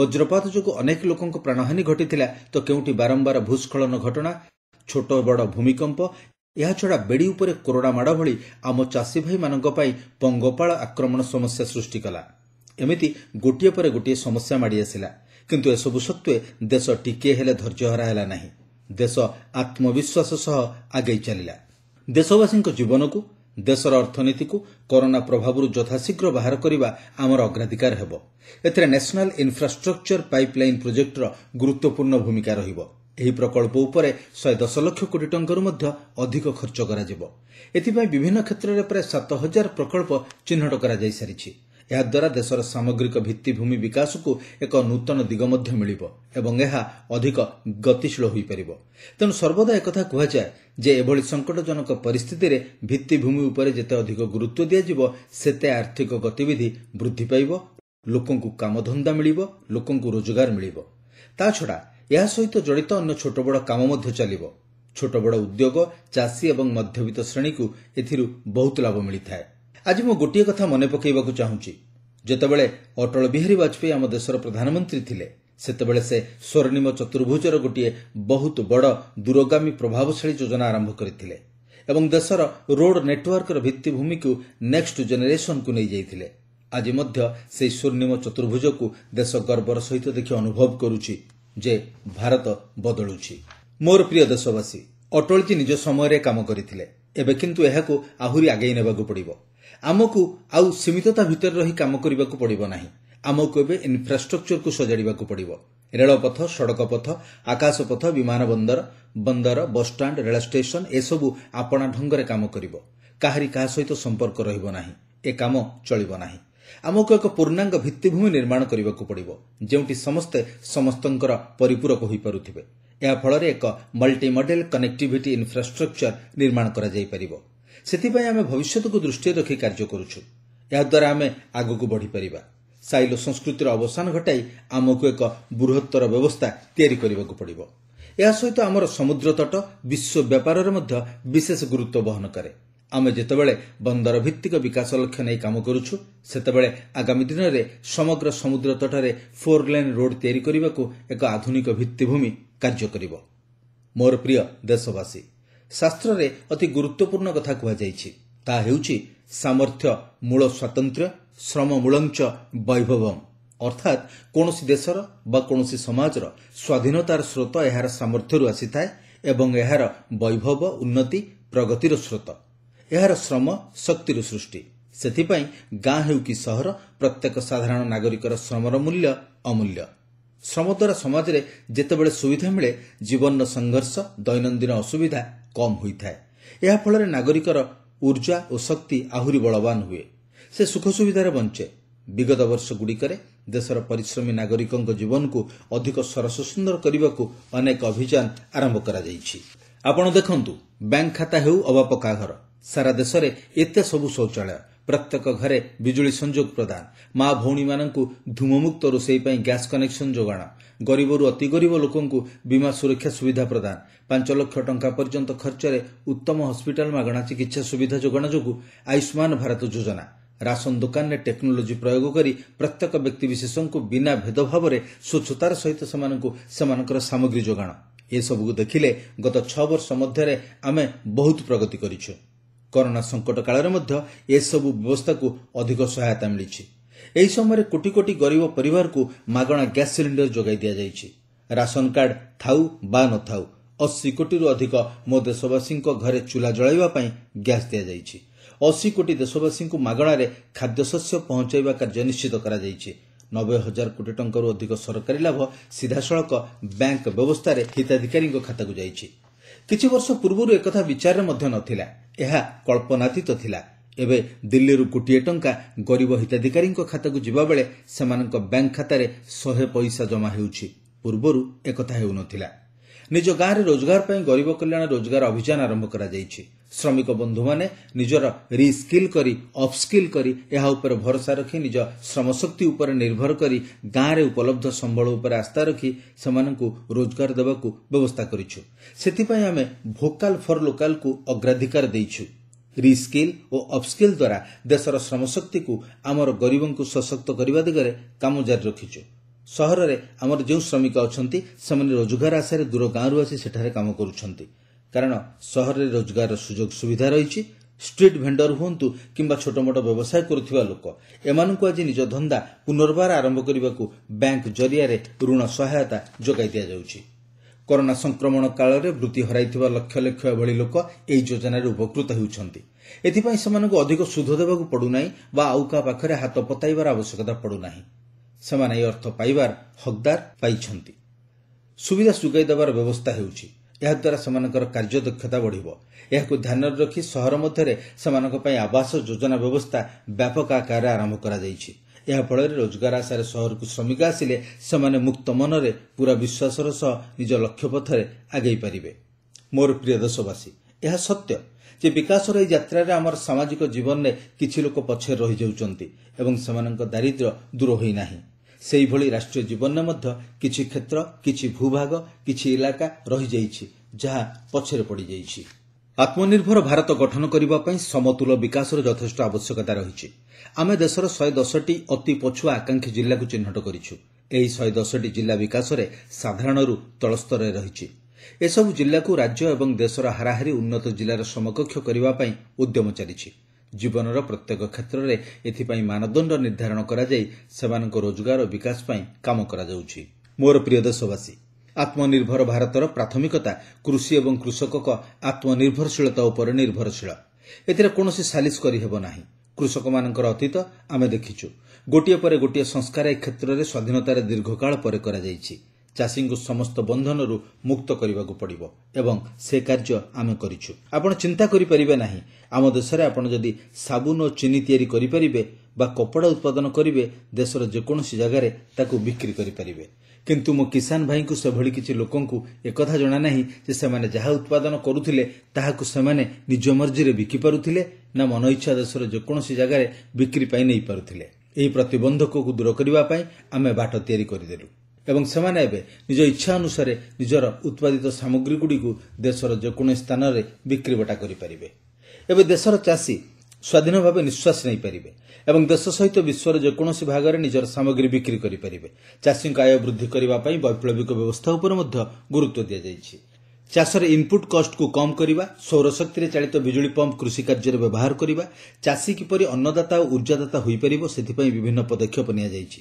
ବଜ୍ରପାତ ଯୋଗୁଁ ଅନେକ ଲୋକଙ୍କ ପ୍ରାଣହାନୀ ଘଟିଥିଲା ତ କେଉଁଠି ବାରମ୍ଭାର ଭୂସ୍କଳନ ଘଟଣା ଛୋଟ ବଡ଼ ଭୂମିକମ୍ପ ଏହାଛଡ଼ା ବେଡ଼ି ଉପରେ କରୋନା ମାଡ଼ ଭଳି ଆମ ଚାଷୀଭାଇମାନଙ୍କ ପାଇଁ ପଙ୍ଗପାଳ ଆକ୍ରମଣ ସମସ୍ୟା ସୃଷ୍ଟି କଲା ଏମିତି ଗୋଟିଏ ପରେ ଗୋଟିଏ ସମସ୍ୟା ମାଡ଼ି ଆସିଲା କିନ୍ତୁ ଏସବୁ ସତ୍ତ୍ୱେ ଦେଶ ଟିକିଏ ହେଲେ ଧୈର୍ଯ୍ୟହରା ହେଲା ନାହିଁ ଦେଶ ଆତ୍ମବିଶ୍ୱାସ ସହ ଆଗେଇ ଚାଲିଲା ଦେଶବାସୀଙ୍କ ଜୀବନକୁ ଦେଶର ଅର୍ଥନୀତିକୁ କରୋନା ପ୍ରଭାବରୁ ଯଥାଶୀଘ୍ର ବାହାର କରିବା ଆମର ଅଗ୍ରାଧିକାର ହେବ ଏଥିରେ ନ୍ୟାସନାଲ୍ ଇନ୍ଫ୍ରାଷ୍ଟ୍ରକ୍ଚର ପାଇପ୍ଲାଇନ୍ ପ୍ରୋଜେକ୍ଟର ଗୁରୁତ୍ୱପୂର୍ଣ୍ଣ ଭୂମିକା ରହିବ ଏହି ପ୍ରକଳ୍ପ ଉପରେ ଶହେ ଦଶ ଲକ୍ଷ କୋଟି ଟଙ୍କାରୁ ମଧ୍ୟ ଅଧିକ ଖର୍ଚ୍ଚ କରାଯିବ ଏଥିପାଇଁ ବିଭିନ୍ନ କ୍ଷେତ୍ରରେ ପ୍ରାୟ ସାତ ହଜାର ପ୍ରକଳ୍ପ ଚିହ୍ନଟ କରାଯାଇସାରିଛି ଏହାଦ୍ୱାରା ଦେଶର ସାମଗ୍ରିକ ଭିଭିଭୂମି ବିକାଶକୁ ଏକ ନୂତନ ଦିଗ ମଧ୍ୟ ମିଳିବ ଏବଂ ଏହା ଅଧିକ ଗତିଶୀଳ ହୋଇପାରିବ ତେଣୁ ସର୍ବଦା ଏକଥା କୁହାଯାଏ ଯେ ଏଭଳି ସଙ୍କଟଜନକ ପରିସ୍ଥିତିରେ ଭିଭିଭୂମି ଉପରେ ଯେତେ ଅଧିକ ଗୁରୁତ୍ୱ ଦିଆଯିବ ସେତେ ଆର୍ଥିକ ଗତିବିଧି ବୃଦ୍ଧି ପାଇବ ଲୋକଙ୍କୁ କାମଧନ୍ଦା ମିଳିବ ଲୋକଙ୍କୁ ରୋଜଗାର ମିଳିବ ତାଛଡ଼ା ଏହା ସହିତ ଜଡ଼ିତ ଅନ୍ୟ ଛୋଟବଡ଼ କାମ ମଧ୍ୟ ଚାଲିବ ଛୋଟବଡ଼ ଉଦ୍ୟୋଗ ଚାଷୀ ଏବଂ ମଧ୍ୟବିତ୍ତ ଶ୍ରେଣୀକୁ ଏଥିରୁ ବହୁତ ଲାଭ ମିଳିଥାଏ ଆଜି ମୁଁ ଗୋଟିଏ କଥା ମନେ ପକାଇବାକୁ ଚାହୁଁଛି ଯେତେବେଳେ ଅଟଳ ବିହାରୀ ବାଜପେୟୀ ଆମ ଦେଶର ପ୍ରଧାନମନ୍ତ୍ରୀ ଥିଲେ ସେତେବେଳେ ସେ ସ୍ୱର୍ଣ୍ଣିମ ଚତୁର୍ଭୁଜର ଗୋଟିଏ ବହୁତ ବଡ଼ ଦୂରଗାମୀ ପ୍ରଭାବଶାଳୀ ଯୋଜନା ଆରମ୍ଭ କରିଥିଲେ ଏବଂ ଦେଶର ରୋଡ୍ ନେଟୱାର୍କର ଭିଭିଭୂମିକୁ ନେକ୍ସଟ ଜେନେରେସନ୍କୁ ନେଇଯାଇଥିଲେ ଆଜି ମଧ୍ୟ ସେହି ସ୍ୱର୍ଣ୍ଣିମ ଚତୁର୍ଭୁଜକୁ ଦେଶ ଗର୍ବର ସହିତ ଦେଖି ଅନୁଭବ କରୁଛି ଯେ ଭାରତ ବଦଳୁଛି ମୋର ପ୍ରିୟ ଦେଶବାସୀ ଅଟଳଜୀ ନିଜ ସମୟରେ କାମ କରିଥିଲେ ଏବେ କିନ୍ତୁ ଏହାକୁ ଆହୁରି ଆଗେଇ ନେବାକୁ ପଡ଼ିବ ଆମକୁ ଆଉ ସୀମିତତା ଭିତରେ ରହି କାମ କରିବାକୁ ପଡ଼ିବ ନାହିଁ ଆମକୁ ଏବେ ଇନ୍ଫ୍ରାଷ୍ଟ୍ରକ୍ଚରକୁ ସଜାଡ଼ିବାକୁ ପଡ଼ିବ ରେଳପଥ ସଡ଼କପଥ ଆକାଶପଥ ବିମାନ ବନ୍ଦର ବନ୍ଦର ବସ୍ଷ୍ଟାଣ୍ଡ ରେଳ ଷ୍ଟେସନ୍ ଏସବୁ ଆପଣା ଢଙ୍ଗରେ କାମ କରିବ କାହାରି କାହା ସହିତ ସମ୍ପର୍କ ରହିବ ନାହିଁ ଏ କାମ ଚଳିବ ନାହିଁ ଆମକୁ ଏକ ପୂର୍ଣ୍ଣାଙ୍ଗ ଭିଭିଭୂମି ନିର୍ମାଣ କରିବାକୁ ପଡ଼ିବ ଯେଉଁଠି ସମସ୍ତେ ସମସ୍ତଙ୍କର ପରିପୂରକ ହୋଇପାରୁଥିବେ ଏହାଫଳରେ ଏକ ମଲ୍ଟିମଡେଲ୍ କନେକ୍ଟିଭିଟି ଇନ୍ଫ୍ରାଷ୍ଟ୍ରକ୍ଚର ନିର୍ମାଣ କରାଯାଇପାରିବ ସେଥିପାଇଁ ଆମେ ଭବିଷ୍ୟତକୁ ଦୃଷ୍ଟିରେ ରଖି କାର୍ଯ୍ୟ କରୁଛୁ ଏହାଦ୍ୱାରା ଆମେ ଆଗକୁ ବଢ଼ିପାରିବା ସାଇଲୋ ସଂସ୍କୃତିର ଅବସାନ ଘଟାଇ ଆମକୁ ଏକ ବୃହତ୍ତର ବ୍ୟବସ୍ଥା ତିଆରି କରିବାକୁ ପଡ଼ିବ ଏହା ସହିତ ଆମର ସମୁଦ୍ର ତଟ ବିଶ୍ୱ ବ୍ୟାପାରରେ ମଧ୍ୟ ବିଶେଷ ଗୁରୁତ୍ୱ ବହନ କରେ ଆମେ ଯେତେବେଳେ ବନ୍ଦର ଭିତ୍ତିକ ବିକାଶ ଲକ୍ଷ୍ୟ ନେଇ କାମ କରୁଛୁ ସେତେବେଳେ ଆଗାମୀ ଦିନରେ ସମଗ୍ର ସମୁଦ୍ର ତଟରେ ଫୋର୍ ଲେନ୍ ରୋଡ୍ ତିଆରି କରିବାକୁ ଏକ ଆଧୁନିକ ଭିଭିଭୂମି କାର୍ଯ୍ୟ କରିବ ମୋର ପ୍ରିୟ ଦେଶବାସୀ ଶାସ୍ତ୍ରରେ ଅତି ଗୁରୁତ୍ୱପୂର୍ଣ୍ଣ କଥା କୁହାଯାଇଛି ତାହା ହେଉଛି ସାମର୍ଥ୍ୟ ମୂଳ ସ୍ୱାତନ୍ତ୍ର୍ୟ ଶ୍ରମ ମୂଳଞ୍ଚ ବୈଭବମ୍ ଅର୍ଥାତ୍ କୌଣସି ଦେଶର ବା କୌଣସି ସମାଜର ସ୍ୱାଧୀନତାର ସ୍ରୋତ ଏହାର ସାମର୍ଥ୍ୟରୁ ଆସିଥାଏ ଏବଂ ଏହାର ବୈଭବ ଉନ୍ନତି ପ୍ରଗତିର ସ୍ରୋତ ଏହାର ଶ୍ରମ ଶକ୍ତିର ସୃଷ୍ଟି ସେଥିପାଇଁ ଗାଁ ହେଉ କି ସହର ପ୍ରତ୍ୟେକ ସାଧାରଣ ନାଗରିକର ଶ୍ରମର ମୂଲ୍ୟ ଅମୂଲ୍ୟ ଶ୍ରମ ଦ୍ୱାରା ସମାଜରେ ଯେତେବେଳେ ସୁବିଧା ମିଳେ ଜୀବନର ସଂଘର୍ଷ ଦୈନନ୍ଦିନ ଅସୁବିଧା କମ୍ ହୋଇଥାଏ ଏହାଫଳରେ ନାଗରିକର ଉର୍ଜା ଓ ଶକ୍ତି ଆହୁରି ବଳବାନ ହୁଏ ସେ ସୁଖ ସୁବିଧାରେ ବଞ୍ଚେ ବିଗତ ବର୍ଷଗୁଡ଼ିକରେ ଦେଶର ପରିଶ୍ରମୀ ନାଗରିକଙ୍କ ଜୀବନକୁ ଅଧିକ ସରସ ସୁନ୍ଦର କରିବାକୁ ଅନେକ ଅଭିଯାନ ଆରମ୍ଭ କରାଯାଇଛି ଆପଣ ଦେଖନ୍ତୁ ବ୍ୟାଙ୍କ ଖାତା ହେଉ ଅବା ପକ୍କା ଘର ସାରା ଦେଶରେ ଏତେ ସବୁ ଶୌଚାଳୟ ପ୍ରତ୍ୟେକ ଘରେ ବିଜୁଳି ସଂଯୋଗ ପ୍ରଦାନ ମା ଭଉଣୀମାନଙ୍କୁ ଧୂମମୁକ୍ତ ରୋଷେଇ ପାଇଁ ଗ୍ୟାସ୍ କନେକ୍ସନ୍ ଯୋଗାଣ ଗରିବରୁ ଅତି ଗରିବ ଲୋକଙ୍କୁ ବୀମା ସୁରକ୍ଷା ସୁବିଧା ପ୍ରଦାନ ପାଞ୍ଚ ଲକ୍ଷ ଟଙ୍କା ପର୍ଯ୍ୟନ୍ତ ଖର୍ଚ୍ଚରେ ଉତ୍ତମ ହସ୍କିଟାଲ ମାଗଣା ଚିକିତ୍ସା ସୁବିଧା ଯୋଗାଣ ଯୋଗୁଁ ଆୟୁଷ୍ମାନ ଭାରତ ଯୋଜନା ରାସନ ଦୋକାନରେ ଟେକ୍ନୋଲୋଜି ପ୍ରୟୋଗ କରି ପ୍ରତ୍ୟେକ ବ୍ୟକ୍ତିବିଶେଷଙ୍କୁ ବିନା ଭେଦଭାବରେ ସ୍ୱଚ୍ଛତାର ସହିତ ସେମାନଙ୍କୁ ସେମାନଙ୍କର ସାମଗ୍ରୀ ଯୋଗାଣ ଏସବୁକୁ ଦେଖିଲେ ଗତ ଛଅ ବର୍ଷ ମଧ୍ୟରେ ଆମେ ବହୁତ ପ୍ରଗତି କରିଛୁ କରୋନା ସଂକଟ କାଳରେ ମଧ୍ୟ ଏସବୁ ବ୍ୟବସ୍ଥାକୁ ଅଧିକ ସହାୟତା ମିଳିଛି ଏହି ସମୟରେ କୋଟି କୋଟି ଗରିବ ପରିବାରକୁ ମାଗଣା ଗ୍ୟାସ୍ ସିଲିଣ୍ଡର ଯୋଗାଇ ଦିଆଯାଇଛି ରାସନକାର୍ଡ ଥାଉ ବା ନ ଥାଉ ଅଶୀ କୋଟିରୁ ଅଧିକ ମୋ ଦେଶବାସୀଙ୍କ ଘରେ ଚୁଲା ଜଳାଇବା ପାଇଁ ଗ୍ୟାସ୍ ଦିଆଯାଇଛି ଅଶୀ କୋଟି ଦେଶବାସୀଙ୍କୁ ମାଗଣାରେ ଖାଦ୍ୟଶସ୍ୟ ପହଞ୍ଚାଇବା କାର୍ଯ୍ୟ ନିଶ୍ଚିତ କରାଯାଇଛି ନବେ ହଜାର କୋଟି ଟଙ୍କାରୁ ଅଧିକ ସରକାରୀ ଲାଭ ସିଧାସଳଖ ବ୍ୟାଙ୍କ ବ୍ୟବସ୍ଥାରେ ହିତାଧିକାରୀଙ୍କ ଖାତାକୁ ଯାଇଛି କିଛି ବର୍ଷ ପୂର୍ବରୁ ଏକଥା ବିଚାରରେ ମଧ୍ୟ ନଥିଲା ଏହା କଳ୍ପନାତୀତ ଥିଲା ଏବେ ଦିଲ୍ଲୀରୁ କୋଟିଏ ଟଙ୍କା ଗରିବ ହିତାଧିକାରୀଙ୍କ ଖାତାକୁ ଯିବାବେଳେ ସେମାନଙ୍କ ବ୍ୟାଙ୍କ୍ ଖାତାରେ ଶହେ ପଇସା ଜମା ହେଉଛି ପୂର୍ବରୁ ଏକଥା ହେଉ ନ ଥିଲା ନିଜ ଗାଁରେ ରୋଜଗାର ପାଇଁ ଗରିବ କଲ୍ୟାଣ ରୋଜଗାର ଅଭିଯାନ ଆରମ୍ଭ କରାଯାଇଛି ଶ୍ରମିକ ବନ୍ଧୁମାନେ ନିଜର ରିସ୍କିଲ୍ କରି ଅଫ୍ସ୍କିଲ୍ କରି ଏହା ଉପରେ ଭରସା ରଖି ନିଜ ଶ୍ରମଶକ୍ତି ଉପରେ ନିର୍ଭର କରି ଗାଁରେ ଉପଲବ୍ଧ ସମ୍ଭଳ ଉପରେ ଆସ୍ଥା ରଖି ସେମାନଙ୍କୁ ରୋଜଗାର ଦେବାକୁ ବ୍ୟବସ୍ଥା କରିଛୁ ସେଥିପାଇଁ ଆମେ ଭୋକାଲ୍ ଫର୍ ଲୋକାଲ୍କୁ ଅଗ୍ରାଧିକାର ଦେଇଛୁ ରିସ୍କିଲ୍ ଓ ଅପ୍ସ୍କିଲ୍ ଦ୍ୱାରା ଦେଶର ଶ୍ରମଶକ୍ତିକୁ ଆମର ଗରିବଙ୍କୁ ସଶକ୍ତ କରିବା ଦିଗରେ କାମ ଜାରି ରଖିଛୁ ସହରରେ ଆମର ଯେଉଁ ଶ୍ରମିକ ଅଛନ୍ତି ସେମାନେ ରୋଜଗାର ଆଶାରେ ଦୂର ଗାଁରୁ ଆସି ସେଠାରେ କାମ କରୁଛନ୍ତି କାରଣ ସହରରେ ରୋଜଗାରର ସୁଯୋଗ ସୁବିଧା ରହିଛି ଷ୍ଟ୍ରିଟ୍ ଭେଣ୍ଡର ହୁଅନ୍ତୁ କିମ୍ବା ଛୋଟମୋଟ ବ୍ୟବସାୟ କରୁଥିବା ଲୋକ ଏମାନଙ୍କୁ ଆଜି ନିଜ ଧନ୍ଦା ପୁନର୍ବାର ଆରମ୍ଭ କରିବାକୁ ବ୍ୟାଙ୍କ୍ ଜରିଆରେ ଋଣ ସହାୟତା ଯୋଗାଇ ଦିଆଯାଉଛି କରୋନା ସଂକ୍ରମଣ କାଳରେ ବୃତ୍ତି ହରାଇଥିବା ଲକ୍ଷ ଲକ୍ଷ ଏଭଳି ଲୋକ ଏହି ଯୋଜନାରେ ଉପକୃତ ହେଉଛନ୍ତି ଏଥିପାଇଁ ସେମାନଙ୍କୁ ଅଧିକ ସୁଧ ଦେବାକୁ ପଡ଼ୁନାହିଁ ବା ଆଉ କାହା ପାଖରେ ହାତ ପତାଇବାର ଆବଶ୍ୟକତା ପଡ଼ୁନାହିଁ ସେମାନେ ଏହି ଅର୍ଥ ପାଇବାର ହକ୍ଦାର ପାଇଛନ୍ତି ସୁବିଧା ଯୋଗାଇ ଦେବାର ବ୍ୟବସ୍ଥା ହେଉଛି ଏହାଦ୍ୱାରା ସେମାନଙ୍କର କାର୍ଯ୍ୟଦକ୍ଷତା ବଢ଼ିବ ଏହାକୁ ଧ୍ୟାନରେ ରଖି ସହର ମଧ୍ୟରେ ସେମାନଙ୍କ ପାଇଁ ଆବାସ ଯୋଜନା ବ୍ୟବସ୍ଥା ବ୍ୟାପକ ଆକାରରେ ଆରମ୍ଭ କରାଯାଇଛି ଏହାଫଳରେ ରୋଜଗାର ଆଶାରେ ସହରକୁ ଶ୍ରମିକ ଆସିଲେ ସେମାନେ ମୁକ୍ତ ମନରେ ପୂରା ବିଶ୍ୱାସର ସହ ନିଜ ଲକ୍ଷ୍ୟ ପଥରେ ଆଗେଇ ପାରିବେ ମୋର ପ୍ରିୟ ଦେଶବାସୀ ଏହା ସତ୍ୟ ଯେ ବିକାଶର ଏହି ଯାତ୍ରାରେ ଆମର ସାମାଜିକ ଜୀବନରେ କିଛି ଲୋକ ପଛରେ ରହିଯାଉଛନ୍ତି ଏବଂ ସେମାନଙ୍କ ଦାରିଦ୍ର୍ୟ ଦୂର ହୋଇନାହିଁ ସେହିଭଳି ରାଷ୍ଟ୍ରୀୟ ଜୀବନରେ ମଧ୍ୟ କିଛି କ୍ଷେତ୍ର କିଛି ଭୂଭାଗ କିଛି ଇଲାକା ରହିଯାଇଛି ଯାହା ପଛରେ ପଡ଼ିଯାଇଛି ଆତ୍ମନିର୍ଭର ଭାରତ ଗଠନ କରିବା ପାଇଁ ସମତୁଲ ବିକାଶର ଯଥେଷ୍ଟ ଆବଶ୍ୟକତା ରହିଛି ଆମେ ଦେଶର ଶହେ ଦଶଟି ଅତି ପଛୁଆ ଆକାଂକ୍ଷୀ ଜିଲ୍ଲାକୁ ଚିହ୍ନଟ କରିଛୁ ଏହି ଶହେ ଦଶଟି ଜିଲ୍ଲା ବିକାଶରେ ସାଧାରଣରୁ ତଳସ୍ତରରେ ରହିଛି ଏସବୁ ଜିଲ୍ଲାକୁ ରାଜ୍ୟ ଏବଂ ଦେଶର ହାରାହାରି ଉନ୍ନତ ଜିଲ୍ଲାର ସମକକ୍ଷ କରିବା ପାଇଁ ଉଦ୍ୟମ ଚାଲିଛି ଜୀବନର ପ୍ରତ୍ୟେକ କ୍ଷେତ୍ରରେ ଏଥିପାଇଁ ମାନଦଣ୍ଡ ନିର୍ଦ୍ଧାରଣ କରାଯାଇ ସେମାନଙ୍କ ରୋଜଗାର ଓ ବିକାଶ ପାଇଁ କାମ କରାଯାଉଛି ମୋର ପ୍ରିୟ ଦେଶବାସୀ ଆତ୍ମନିର୍ଭର ଭାରତର ପ୍ରାଥମିକତା କୃଷି ଏବଂ କୃଷକଙ୍କ ଆତ୍ମନିର୍ଭରଶୀଳତା ଉପରେ ନିର୍ଭରଶୀଳ ଏଥିରେ କୌଣସି ସାଲିସ୍ କରିହେବ ନାହିଁ କୃଷକମାନଙ୍କର ଅତୀତ ଆମେ ଦେଖିଛୁ ଗୋଟିଏ ପରେ ଗୋଟିଏ ସଂସ୍କାର ଏ କ୍ଷେତ୍ରରେ ସ୍ୱାଧୀନତାରେ ଦୀର୍ଘକାଳ ପରେ କରାଯାଇଛି ଚାଷୀଙ୍କୁ ସମସ୍ତ ବନ୍ଧନରୁ ମୁକ୍ତ କରିବାକୁ ପଡ଼ିବ ଏବଂ ସେ କାର୍ଯ୍ୟ ଆମେ କରିଛୁ ଆପଣ ଚିନ୍ତା କରିପାରିବେ ନାହିଁ ଆମ ଦେଶରେ ଆପଣ ଯଦି ସାବୁନ ଓ ଚିନି ତିଆରି କରିପାରିବେ ବା କପଡ଼ା ଉତ୍ପାଦନ କରିବେ ଦେଶର ଯେକୌଣସି ଜାଗାରେ ତାକୁ ବିକ୍ରି କରିପାରିବେ କିନ୍ତୁ ମୋ କିଷାନ ଭାଇଙ୍କୁ ସେଭଳି କିଛି ଲୋକଙ୍କୁ ଏକଥା ଜଣାନାହିଁ ଯେ ସେମାନେ ଯାହା ଉତ୍ପାଦନ କରୁଥିଲେ ତାହାକୁ ସେମାନେ ନିଜ ମର୍ଜିରେ ବିକିପାରୁଥିଲେ ନା ମନଇଚ୍ଛା ଦେଶର ଯେକୌଣସି ଜାଗାରେ ବିକ୍ରି ପାଇଁ ନେଇପାରୁଥିଲେ ଏହି ପ୍ରତିବନ୍ଧକକୁ ଦୂର କରିବା ପାଇଁ ଆମେ ବାଟ ତିଆରି କରିଦେଲୁ ଏବଂ ସେମାନେ ଏବେ ନିଜ ଇଚ୍ଛା ଅନୁସାରେ ନିଜର ଉତ୍ପାଦିତ ସାମଗ୍ରୀଗୁଡ଼ିକୁ ଦେଶର ଯେକୌଣସି ସ୍ଥାନରେ ବିକ୍ରିବଟା କରିପାରିବେ ଏବେ ଦେଶର ଚାଷୀ ସ୍ୱାଧୀନ ଭାବେ ନିଶ୍ୱାସ ନେଇପାରିବେ ଏବଂ ଦେଶ ସହିତ ବିଶ୍ୱର ଯେକୌଣସି ଭାଗରେ ନିଜର ସାମଗ୍ରୀ ବିକ୍ରି କରିପାରିବେ ଚାଷୀଙ୍କ ଆୟ ବୃଦ୍ଧି କରିବା ପାଇଁ ବୈପ୍ଲବିକ ବ୍ୟବସ୍ଥା ଉପରେ ମଧ୍ୟ ଗୁରୁତ୍ୱ ଦିଆଯାଇଛି ଚାଷରେ ଇନ୍ପୁଟ୍ କଷ୍ଟକୁ କମ୍ କରିବା ସୌରଶକ୍ତିରେ ଚାଳିତ ବିଜୁଳି ପମ୍ପ କୃଷି କାର୍ଯ୍ୟରେ ବ୍ୟବହାର କରିବା ଚାଷୀ କିପରି ଅନ୍ନଦାତା ଓ ଉର୍ଜାଦାତା ହୋଇପାରିବ ସେଥିପାଇଁ ବିଭିନ୍ନ ପଦକ୍ଷେପ ନିଆଯାଇଛି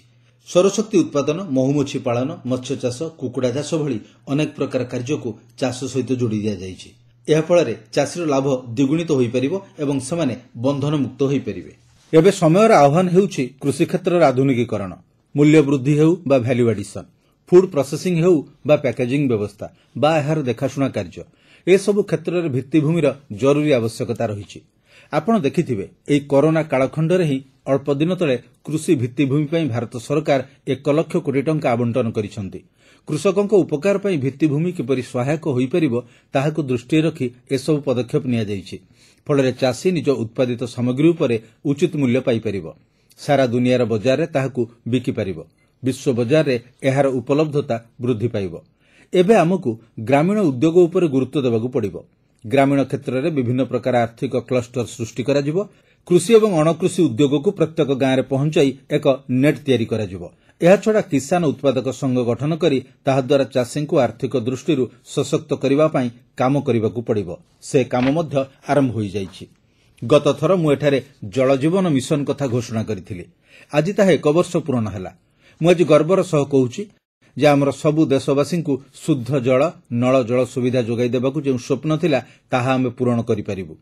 ସୌରଶକ୍ତି ଉତ୍ପାଦନ ମହୁମୁଛି ପାଳନ ମହ୍ୟଚାଷ କୁକୁଡ଼ା ଚାଷ ଭଳି ଅନେକ ପ୍ରକାର କାର୍ଯ୍ୟକୁ ଚାଷ ସହିତ ଯୋଡ଼ି ଦିଆଯାଇଛି ଏହାଫଳରେ ଚାଷୀର ଲାଭ ଦ୍ୱିଗୁଣିତ ହୋଇପାରିବ ଏବଂ ସେମାନେ ବନ୍ଧନମୁକ୍ତ ହୋଇପାରିବେ ଏବେ ସମୟର ଆହ୍ୱାନ ହେଉଛି କୃଷିକ୍ଷେତ୍ରର ଆଧୁନିକୀକରଣ ମୂଲ୍ୟ ବୃଦ୍ଧି ହେଉ ବା ଭ୍ୟାଲ୍ୟୁ ଆଡିସନ୍ ଫୁଡ୍ ପ୍ରୋସେସିଂ ହେଉ ବା ପ୍ୟାକେଜିଂ ବ୍ୟବସ୍ଥା ବା ଏହାର ଦେଖାଶୁଣା କାର୍ଯ୍ୟ ଏସବୁ କ୍ଷେତ୍ରରେ ଭିତ୍ତିଭୂମିର ଜରୁରୀ ଆବଶ୍ୟକତା ରହିଛି ଆପଣ ଦେଖିଥିବେ ଏହି କରୋନା କାଳଖଣ୍ଡରେ ହିଁ ଅଳ୍ପଦିନ ତଳେ କୃଷି ଭିତ୍ତିଭୂମି ପାଇଁ ଭାରତ ସରକାର ଏକ ଲକ୍ଷ କୋଟି ଟଙ୍କା ଆବଶ୍ଚନ କରିଛନ୍ତି କୃଷକଙ୍କ ଉପକାର ପାଇଁ ଭିଭିଭୂମି କିପରି ସହାୟକ ହୋଇପାରିବ ତାହାକୁ ଦୃଷ୍ଟିରେ ରଖି ଏସବୁ ପଦକ୍ଷେପ ନିଆଯାଇଛି ଫଳରେ ଚାଷୀ ନିଜ ଉତ୍ପାଦିତ ସାମଗ୍ରୀ ଉପରେ ଉଚିତ ମୂଲ୍ୟ ପାଇପାରିବ ସାରା ଦୁନିଆର ବଜାରରେ ତାହାକୁ ବିକିପାରିବ ବିଶ୍ୱ ବଜାରରେ ଏହାର ଉପଲବ୍ଧତା ବୃଦ୍ଧି ପାଇବ ଏବେ ଆମକୁ ଗ୍ରାମୀଣ ଉଦ୍ୟୋଗ ଉପରେ ଗୁରୁତ୍ୱ ଦେବାକୁ ପଡ଼ିବ ଗ୍ରାମୀଣ କ୍ଷେତ୍ରରେ ବିଭିନ୍ନ ପ୍ରକାର ଆର୍ଥିକ କ୍ଲଷ୍ଟର ସୃଷ୍ଟି କରାଯିବ କୃଷି ଏବଂ ଅଣକୃଷି ଉଦ୍ୟୋଗକୁ ପ୍ରତ୍ୟେକ ଗାଁରେ ପହଞ୍ଚାଇ ଏକ ନେଟ୍ ତିଆରି କରାଯିବ ଏହାଛଡ଼ା କିଷାନ ଉତ୍ପାଦକ ସଂଘ ଗଠନ କରି ତାହାଦ୍ୱାରା ଚାଷୀଙ୍କୁ ଆର୍ଥିକ ଦୃଷ୍ଟିରୁ ସଶକ୍ତ କରିବା ପାଇଁ କାମ କରିବାକୁ ପଡ଼ିବ ସେ କାମ ମଧ୍ୟ ଆରମ୍ଭ ହୋଇଯାଇଛି ଗତଥର ମୁଁ ଏଠାରେ ଜଳଜୀବନ ମିଶନ କଥା ଘୋଷଣା କରିଥିଲି ଆଜି ତାହା ଏକ ବର୍ଷ ପୂରଣ ହେଲା ମୁଁ ଆଜି ଗର୍ବର ସହ କହୁଛି ଯେ ଆମର ସବୁ ଦେଶବାସୀଙ୍କୁ ଶୁଦ୍ଧ ଜଳ ନଳ ଜଳ ସୁବିଧା ଯୋଗାଇ ଦେବାକୁ ଯେଉଁ ସ୍ୱପ୍ନ ଥିଲା ତାହା ଆମେ ପୂରଣ କରିପାରିବୁ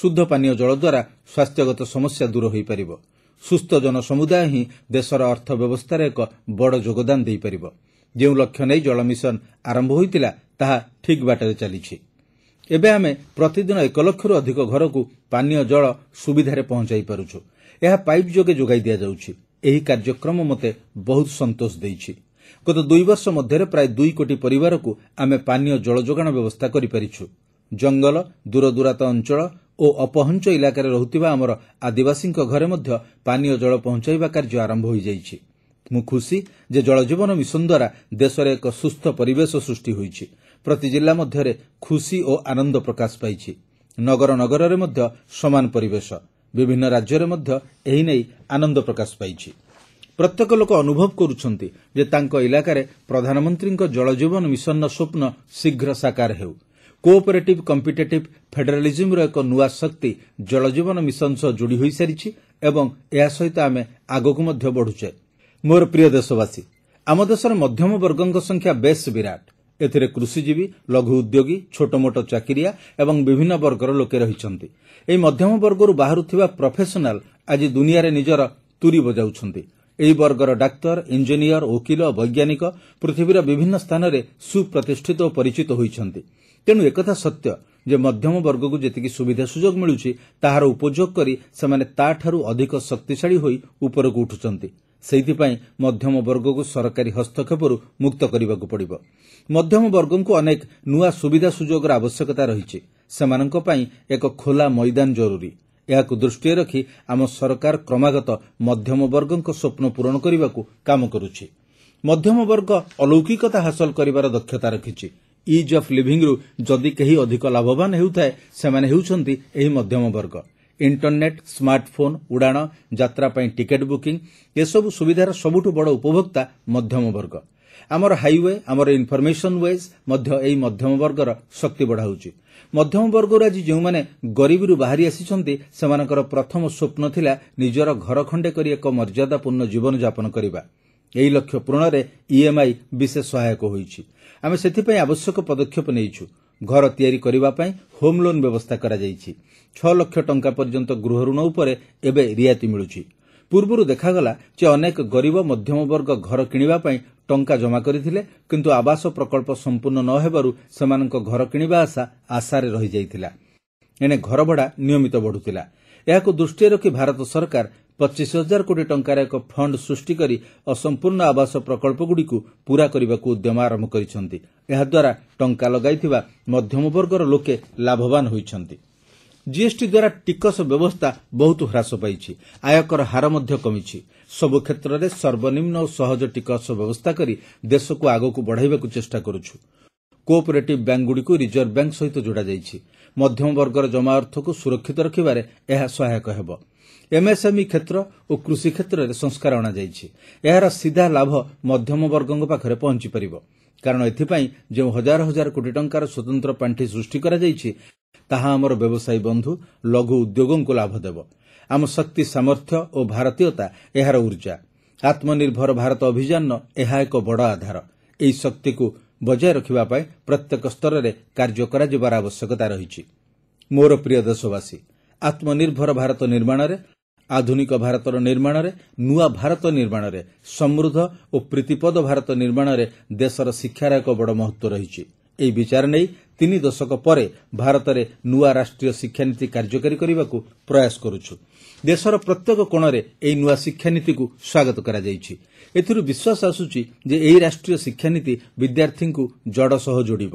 ଶୁଦ୍ଧ ପାନୀୟ ଜଳ ଦ୍ୱାରା ସ୍ୱାସ୍ଥ୍ୟଗତ ସମସ୍ୟା ଦୂର ହୋଇପାରିବ ସୁସ୍ଥ ଜନସମୁଦାୟ ହିଁ ଦେଶର ଅର୍ଥବ୍ୟବସ୍ଥାରେ ଏକ ବଡ଼ ଯୋଗଦାନ ଦେଇପାରିବ ଯେଉଁ ଲକ୍ଷ୍ୟ ନେଇ ଜଳ ମିଶନ ଆରମ୍ଭ ହୋଇଥିଲା ତାହା ଠିକ୍ ବାଟରେ ଚାଲିଛି ଏବେ ଆମେ ପ୍ରତିଦିନ ଏକ ଲକ୍ଷରୁ ଅଧିକ ଘରକୁ ପାନୀୟ ଜଳ ସୁବିଧାରେ ପହଞ୍ଚାଇ ପାରୁଛୁ ଏହା ପାଇପ୍ ଯୋଗେ ଯୋଗାଇ ଦିଆଯାଉଛି ଏହି କାର୍ଯ୍ୟକ୍ରମ ମୋତେ ବହୁତ ସନ୍ତୋଷ ଦେଇଛି ଗତ ଦୁଇ ବର୍ଷ ମଧ୍ୟରେ ପ୍ରାୟ ଦୁଇ କୋଟି ପରିବାରକୁ ଆମେ ପାନୀୟ ଜଳ ଯୋଗାଣ ବ୍ୟବସ୍ଥା କରିପାରିଛୁ ଜଙ୍ଗଲ ଦୂରଦୂରାନ୍ତ ଅଞ୍ଚଳ ଓ ଅପହଞ୍ଚ ଇଲାକାରେ ରହୁଥିବା ଆମର ଆଦିବାସୀଙ୍କ ଘରେ ମଧ୍ୟ ପାନୀୟ ଜଳ ପହଞ୍ଚାଇବା କାର୍ଯ୍ୟ ଆରମ୍ଭ ହୋଇଯାଇଛି ମୁଁ ଖୁସି ଯେ ଜଳଜୀବନ ମିଶନ ଦ୍ୱାରା ଦେଶରେ ଏକ ସୁସ୍ଥ ପରିବେଶ ସୃଷ୍ଟି ହୋଇଛି ପ୍ରତି ଜିଲ୍ଲା ମଧ୍ୟରେ ଖୁସି ଓ ଆନନ୍ଦ ପ୍ରକାଶ ପାଇଛି ନଗର ନଗରରେ ମଧ୍ୟ ସମାନ ପରିବେଶ ବିଭିନ୍ନ ରାଜ୍ୟରେ ମଧ୍ୟ ଏହି ନେଇ ଆନନ୍ଦ ପ୍ରକାଶ ପାଇଛି ପ୍ରତ୍ୟେକ ଲୋକ ଅନୁଭବ କରୁଛନ୍ତି ଯେ ତାଙ୍କ ଇଲାକାରେ ପ୍ରଧାନମନ୍ତ୍ରୀଙ୍କ ଜଳଜୀବନ ମିଶନର ସ୍ୱପ୍ନ ଶୀଘ୍ର ସାକାର ହେଉ କୋଅପରେଟିଭ୍ କମ୍ପିଟେଟିଭ୍ ଫେଡେରାଲିଜିମ୍ର ଏକ ନୂଆ ଶକ୍ତି ଜଳଜୀବନ ମିଶନ ସହ ଯୋଡ଼ି ହୋଇସାରିଛି ଏବଂ ଏହା ସହିତ ଆମେ ଆଗକୁ ମଧ୍ୟ ବଢ଼ୁଛେ ମୋର ପ୍ରିୟ ଦେଶବାସୀ ଆମ ଦେଶରେ ମଧ୍ୟମ ବର୍ଗଙ୍କ ସଂଖ୍ୟା ବେଶ୍ ବିରାଟ ଏଥିରେ କୃଷିଜୀବୀ ଲଘୁ ଉଦ୍ୟୋଗୀ ଛୋଟମୋଟ ଚାକିରିଆ ଏବଂ ବିଭିନ୍ନ ବର୍ଗର ଲୋକେ ରହିଛନ୍ତି ଏହି ମଧ୍ୟମ ବର୍ଗରୁ ବାହାରୁଥିବା ପ୍ରଫେସନାଲ୍ ଆଜି ଦୁନିଆରେ ନିଜର ତୁରି ବଜାଉଛନ୍ତି ଏହି ବର୍ଗର ଡାକ୍ତର ଇଞ୍ଜିନିୟର ଓକିଲ ବୈଜ୍ଞାନିକ ପୃଥିବୀର ବିଭିନ୍ନ ସ୍ଥାନରେ ସୁପ୍ରତିଷ୍ଠିତ ଓ ପରିଚିତ ହୋଇଛନ୍ତି ତେଣୁ ଏକଥା ସତ୍ୟ ଯେ ମଧ୍ୟମ ବର୍ଗକୁ ଯେତିକି ସୁବିଧା ସୁଯୋଗ ମିଳୁଛି ତାହାର ଉପଯୋଗ କରି ସେମାନେ ତା'ଠାରୁ ଅଧିକ ଶକ୍ତିଶାଳୀ ହୋଇ ଉପରକୁ ଉଠୁଛନ୍ତି ସେଥିପାଇଁ ମଧ୍ୟମ ବର୍ଗକୁ ସରକାରୀ ହସ୍ତକ୍ଷେପରୁ ମୁକ୍ତ କରିବାକୁ ପଡ଼ିବ ମଧ୍ୟମ ବର୍ଗଙ୍କୁ ଅନେକ ନୂଆ ସୁବିଧା ସୁଯୋଗର ଆବଶ୍ୟକତା ରହିଛି ସେମାନଙ୍କ ପାଇଁ ଏକ ଖୋଲା ମଇଦାନ ଜରୁରୀ ଏହାକୁ ଦୃଷ୍ଟିରେ ରଖି ଆମ ସରକାର କ୍ରମାଗତ ମଧ୍ୟମ ବର୍ଗଙ୍କ ସ୍ୱପ୍ନ ପୂରଣ କରିବାକୁ କାମ କରୁଛି ମଧ୍ୟମବର୍ଗ ଅଲୌକିକତା ହାସଲ କରିବାର ଦକ୍ଷତା ରଖିଛି ଇଜ୍ ଅଫ୍ ଲିଭିଂରୁ ଯଦି କେହି ଅଧିକ ଲାଭବାନ ହେଉଥାଏ ସେମାନେ ହେଉଛନ୍ତି ଏହି ମଧ୍ୟମ ବର୍ଗ ଇଣ୍ଟରନେଟ୍ ସ୍କାର୍ଟଫୋନ୍ ଉଡ଼ାଣ ଯାତ୍ରା ପାଇଁ ଟିକେଟ୍ ବୁକିଂ ଏସବୁ ସୁବିଧାର ସବୁଠୁ ବଡ଼ ଉପଭୋକ୍ତା ମଧ୍ୟମ ବର୍ଗ ଆମର ହାଇୱେ ଆମର ଇନ୍ଫର୍ମେସନ୍ ୱେଜ୍ ମଧ୍ୟ ଏହି ମଧ୍ୟମ ବର୍ଗର ଶକ୍ତି ବଢ଼ାଉଛି ମଧ୍ୟମ ବର୍ଗରୁ ଆଜି ଯେଉଁମାନେ ଗରିବୀରୁ ବାହାରି ଆସିଛନ୍ତି ସେମାନଙ୍କର ପ୍ରଥମ ସ୍ୱପ୍ନ ଥିଲା ନିଜର ଘର ଖଣ୍ଡେ କରି ଏକ ମର୍ଯ୍ୟାଦାପୂର୍ଣ୍ଣ ଜୀବନଯାପନ କରିବା ଏହି ଲକ୍ଷ୍ୟ ପୂରଣରେ ଇଏମ୍ଆଇ e ବିଶେଷ ସହାୟକ ହୋଇଛି ଆମେ ସେଥିପାଇଁ ଆବଶ୍ୟକ ପଦକ୍ଷେପ ନେଇଛୁ ଘର ତିଆରି କରିବା ପାଇଁ ହୋମ୍ ଲୋନ୍ ବ୍ୟବସ୍ଥା କରାଯାଇଛି ଛଅ ଲକ୍ଷ ଟଙ୍କା ପର୍ଯ୍ୟନ୍ତ ଗୃହ ଋଣ ଉପରେ ଏବେ ରିହାତି ମିଳୁଛି ପୂର୍ବରୁ ଦେଖାଗଲା ଯେ ଅନେକ ଗରିବ ମଧ୍ୟମବର୍ଗ ଘର କିଣିବା ପାଇଁ ଟଙ୍କା ଜମା କରିଥିଲେ କିନ୍ତୁ ଆବାସ ପ୍ରକଳ୍ପ ସମ୍ପୂର୍ଣ୍ଣ ନ ହେବାରୁ ସେମାନଙ୍କ ଘର କିଣିବା ଆଶା ଆଶାରେ ରହିଯାଇଥିଲା ଏଣେ ଘରଭଡ଼ା ନିୟମିତ ବଢ଼ୁଥିଲା ଏହାକୁ ଦୃଷ୍ଟିରେ ରଖି ଭାରତ ସରକାର ପଚିଶ ହଜାର କୋଟି ଟଙ୍କାର ଏକ ଫଣ୍ଡ ସୃଷ୍ଟି କରି ଅସମ୍ପୂର୍ଣ୍ଣ ଆବାସ ପ୍ରକଳ୍ପଗୁଡ଼ିକୁ ପୂରା କରିବାକୁ ଉଦ୍ୟମ ଆରମ୍ଭ କରିଛନ୍ତି ଏହାଦ୍ୱାରା ଟଙ୍କା ଲଗାଇଥିବା ମଧ୍ୟମବର୍ଗର ଲୋକେ ଲାଭବାନ ହୋଇଛନ୍ତି ଜିଏସ୍ଟି ଦ୍ୱାରା ଟିକସ ବ୍ୟବସ୍ଥା ବହୁତ ହ୍ରାସ ପାଇଛି ଆୟକର ହାର ମଧ୍ୟ କମିଛି ସବୁ କ୍ଷେତ୍ରରେ ସର୍ବନିମ୍ନ ଓ ସହଜ ଟିକସ ବ୍ୟବସ୍ଥା କରି ଦେଶକୁ ଆଗକୁ ବଢ଼ାଇବାକୁ ଚେଷ୍ଟା କରୁଛୁ କୋଅପରେଟିଭ୍ ବ୍ୟାଙ୍କ୍ଗୁଡ଼ିକୁ ରିଜର୍ଭ ବ୍ୟାଙ୍କ ସହିତ ଯୋଡ଼ାଯାଇଛି ମଧ୍ୟମବର୍ଗର ଜମା ଅର୍ଥକୁ ସୁରକ୍ଷିତ ରଖିବାରେ ଏହା ସହାୟକ ହେବ ଏମ୍ଏସ୍ଏମ୍ଇ e କ୍ଷେତ୍ର ଓ କୃଷି କ୍ଷେତ୍ରରେ ସଂସ୍କାର ଅଣାଯାଇଛି ଏହାର ସିଧା ଲାଭ ମଧ୍ୟମବର୍ଗଙ୍କ ପାଖରେ ପହଞ୍ଚିପାରିବ କାରଣ ଏଥିପାଇଁ ଯେଉଁ ହଜାର ହଜାର କୋଟି ଟଙ୍କାର ସ୍ୱତନ୍ତ୍ର ପାଣ୍ଠି ସୃଷ୍ଟି କରାଯାଇଛି ତାହା ଆମର ବ୍ୟବସାୟୀ ବନ୍ଧୁ ଲଘୁ ଉଦ୍ୟୋଗଙ୍କୁ ଲାଭ ଦେବ ଆମ ଶକ୍ତି ସାମର୍ଥ୍ୟ ଓ ଭାରତୀୟତା ଏହାର ଉର୍ଜା ଆତ୍ମନିର୍ଭର ଭାରତ ଅଭିଯାନର ଏହା ଏକ ବଡ଼ ଆଧାର ଏହି ଶକ୍ତିକୁ ବଜାୟ ରଖିବା ପାଇଁ ପ୍ରତ୍ୟେକ ସ୍ତରରେ କାର୍ଯ୍ୟ କରାଯିବାର ଆବଶ୍ୟକତା ରହିଛି ମୋର ପ୍ରିୟ ଦେଶବାସୀ ଆତ୍ମନିର୍ଭର ଭାରତ ନିର୍ମାଣରେ ଆଧୁନିକ ଭାରତର ନିର୍ମାଣରେ ନୂଆ ଭାରତ ନିର୍ମାଣରେ ସମୃଦ୍ଧ ଓ ପ୍ରୀତିପଦ ଭାରତ ନିର୍ମାଣରେ ଦେଶର ଶିକ୍ଷାର ଏକ ବଡ଼ ମହତ୍ତ୍ୱ ରହିଛି ଏହି ବିଚାର ନେଇ ତିନି ଦଶକ ପରେ ଭାରତରେ ନୂଆ ରାଷ୍ଟ୍ରୀୟ ଶିକ୍ଷାନୀତି କାର୍ଯ୍ୟକାରୀ କରିବାକୁ ପ୍ରୟାସ କରୁଛୁ ଦେଶର ପ୍ରତ୍ୟେକ କୋଣରେ ଏହି ନୂଆ ଶିକ୍ଷାନୀତିକୁ ସ୍ୱାଗତ କରାଯାଇଛି ଏଥିରୁ ବିଶ୍ୱାସ ଆସୁଛି ଯେ ଏହି ରାଷ୍ଟ୍ରୀୟ ଶିକ୍ଷାନୀତି ବିଦ୍ୟାର୍ଥୀଙ୍କୁ ଜଡ଼ ସହ ଯୋଡ଼ିବ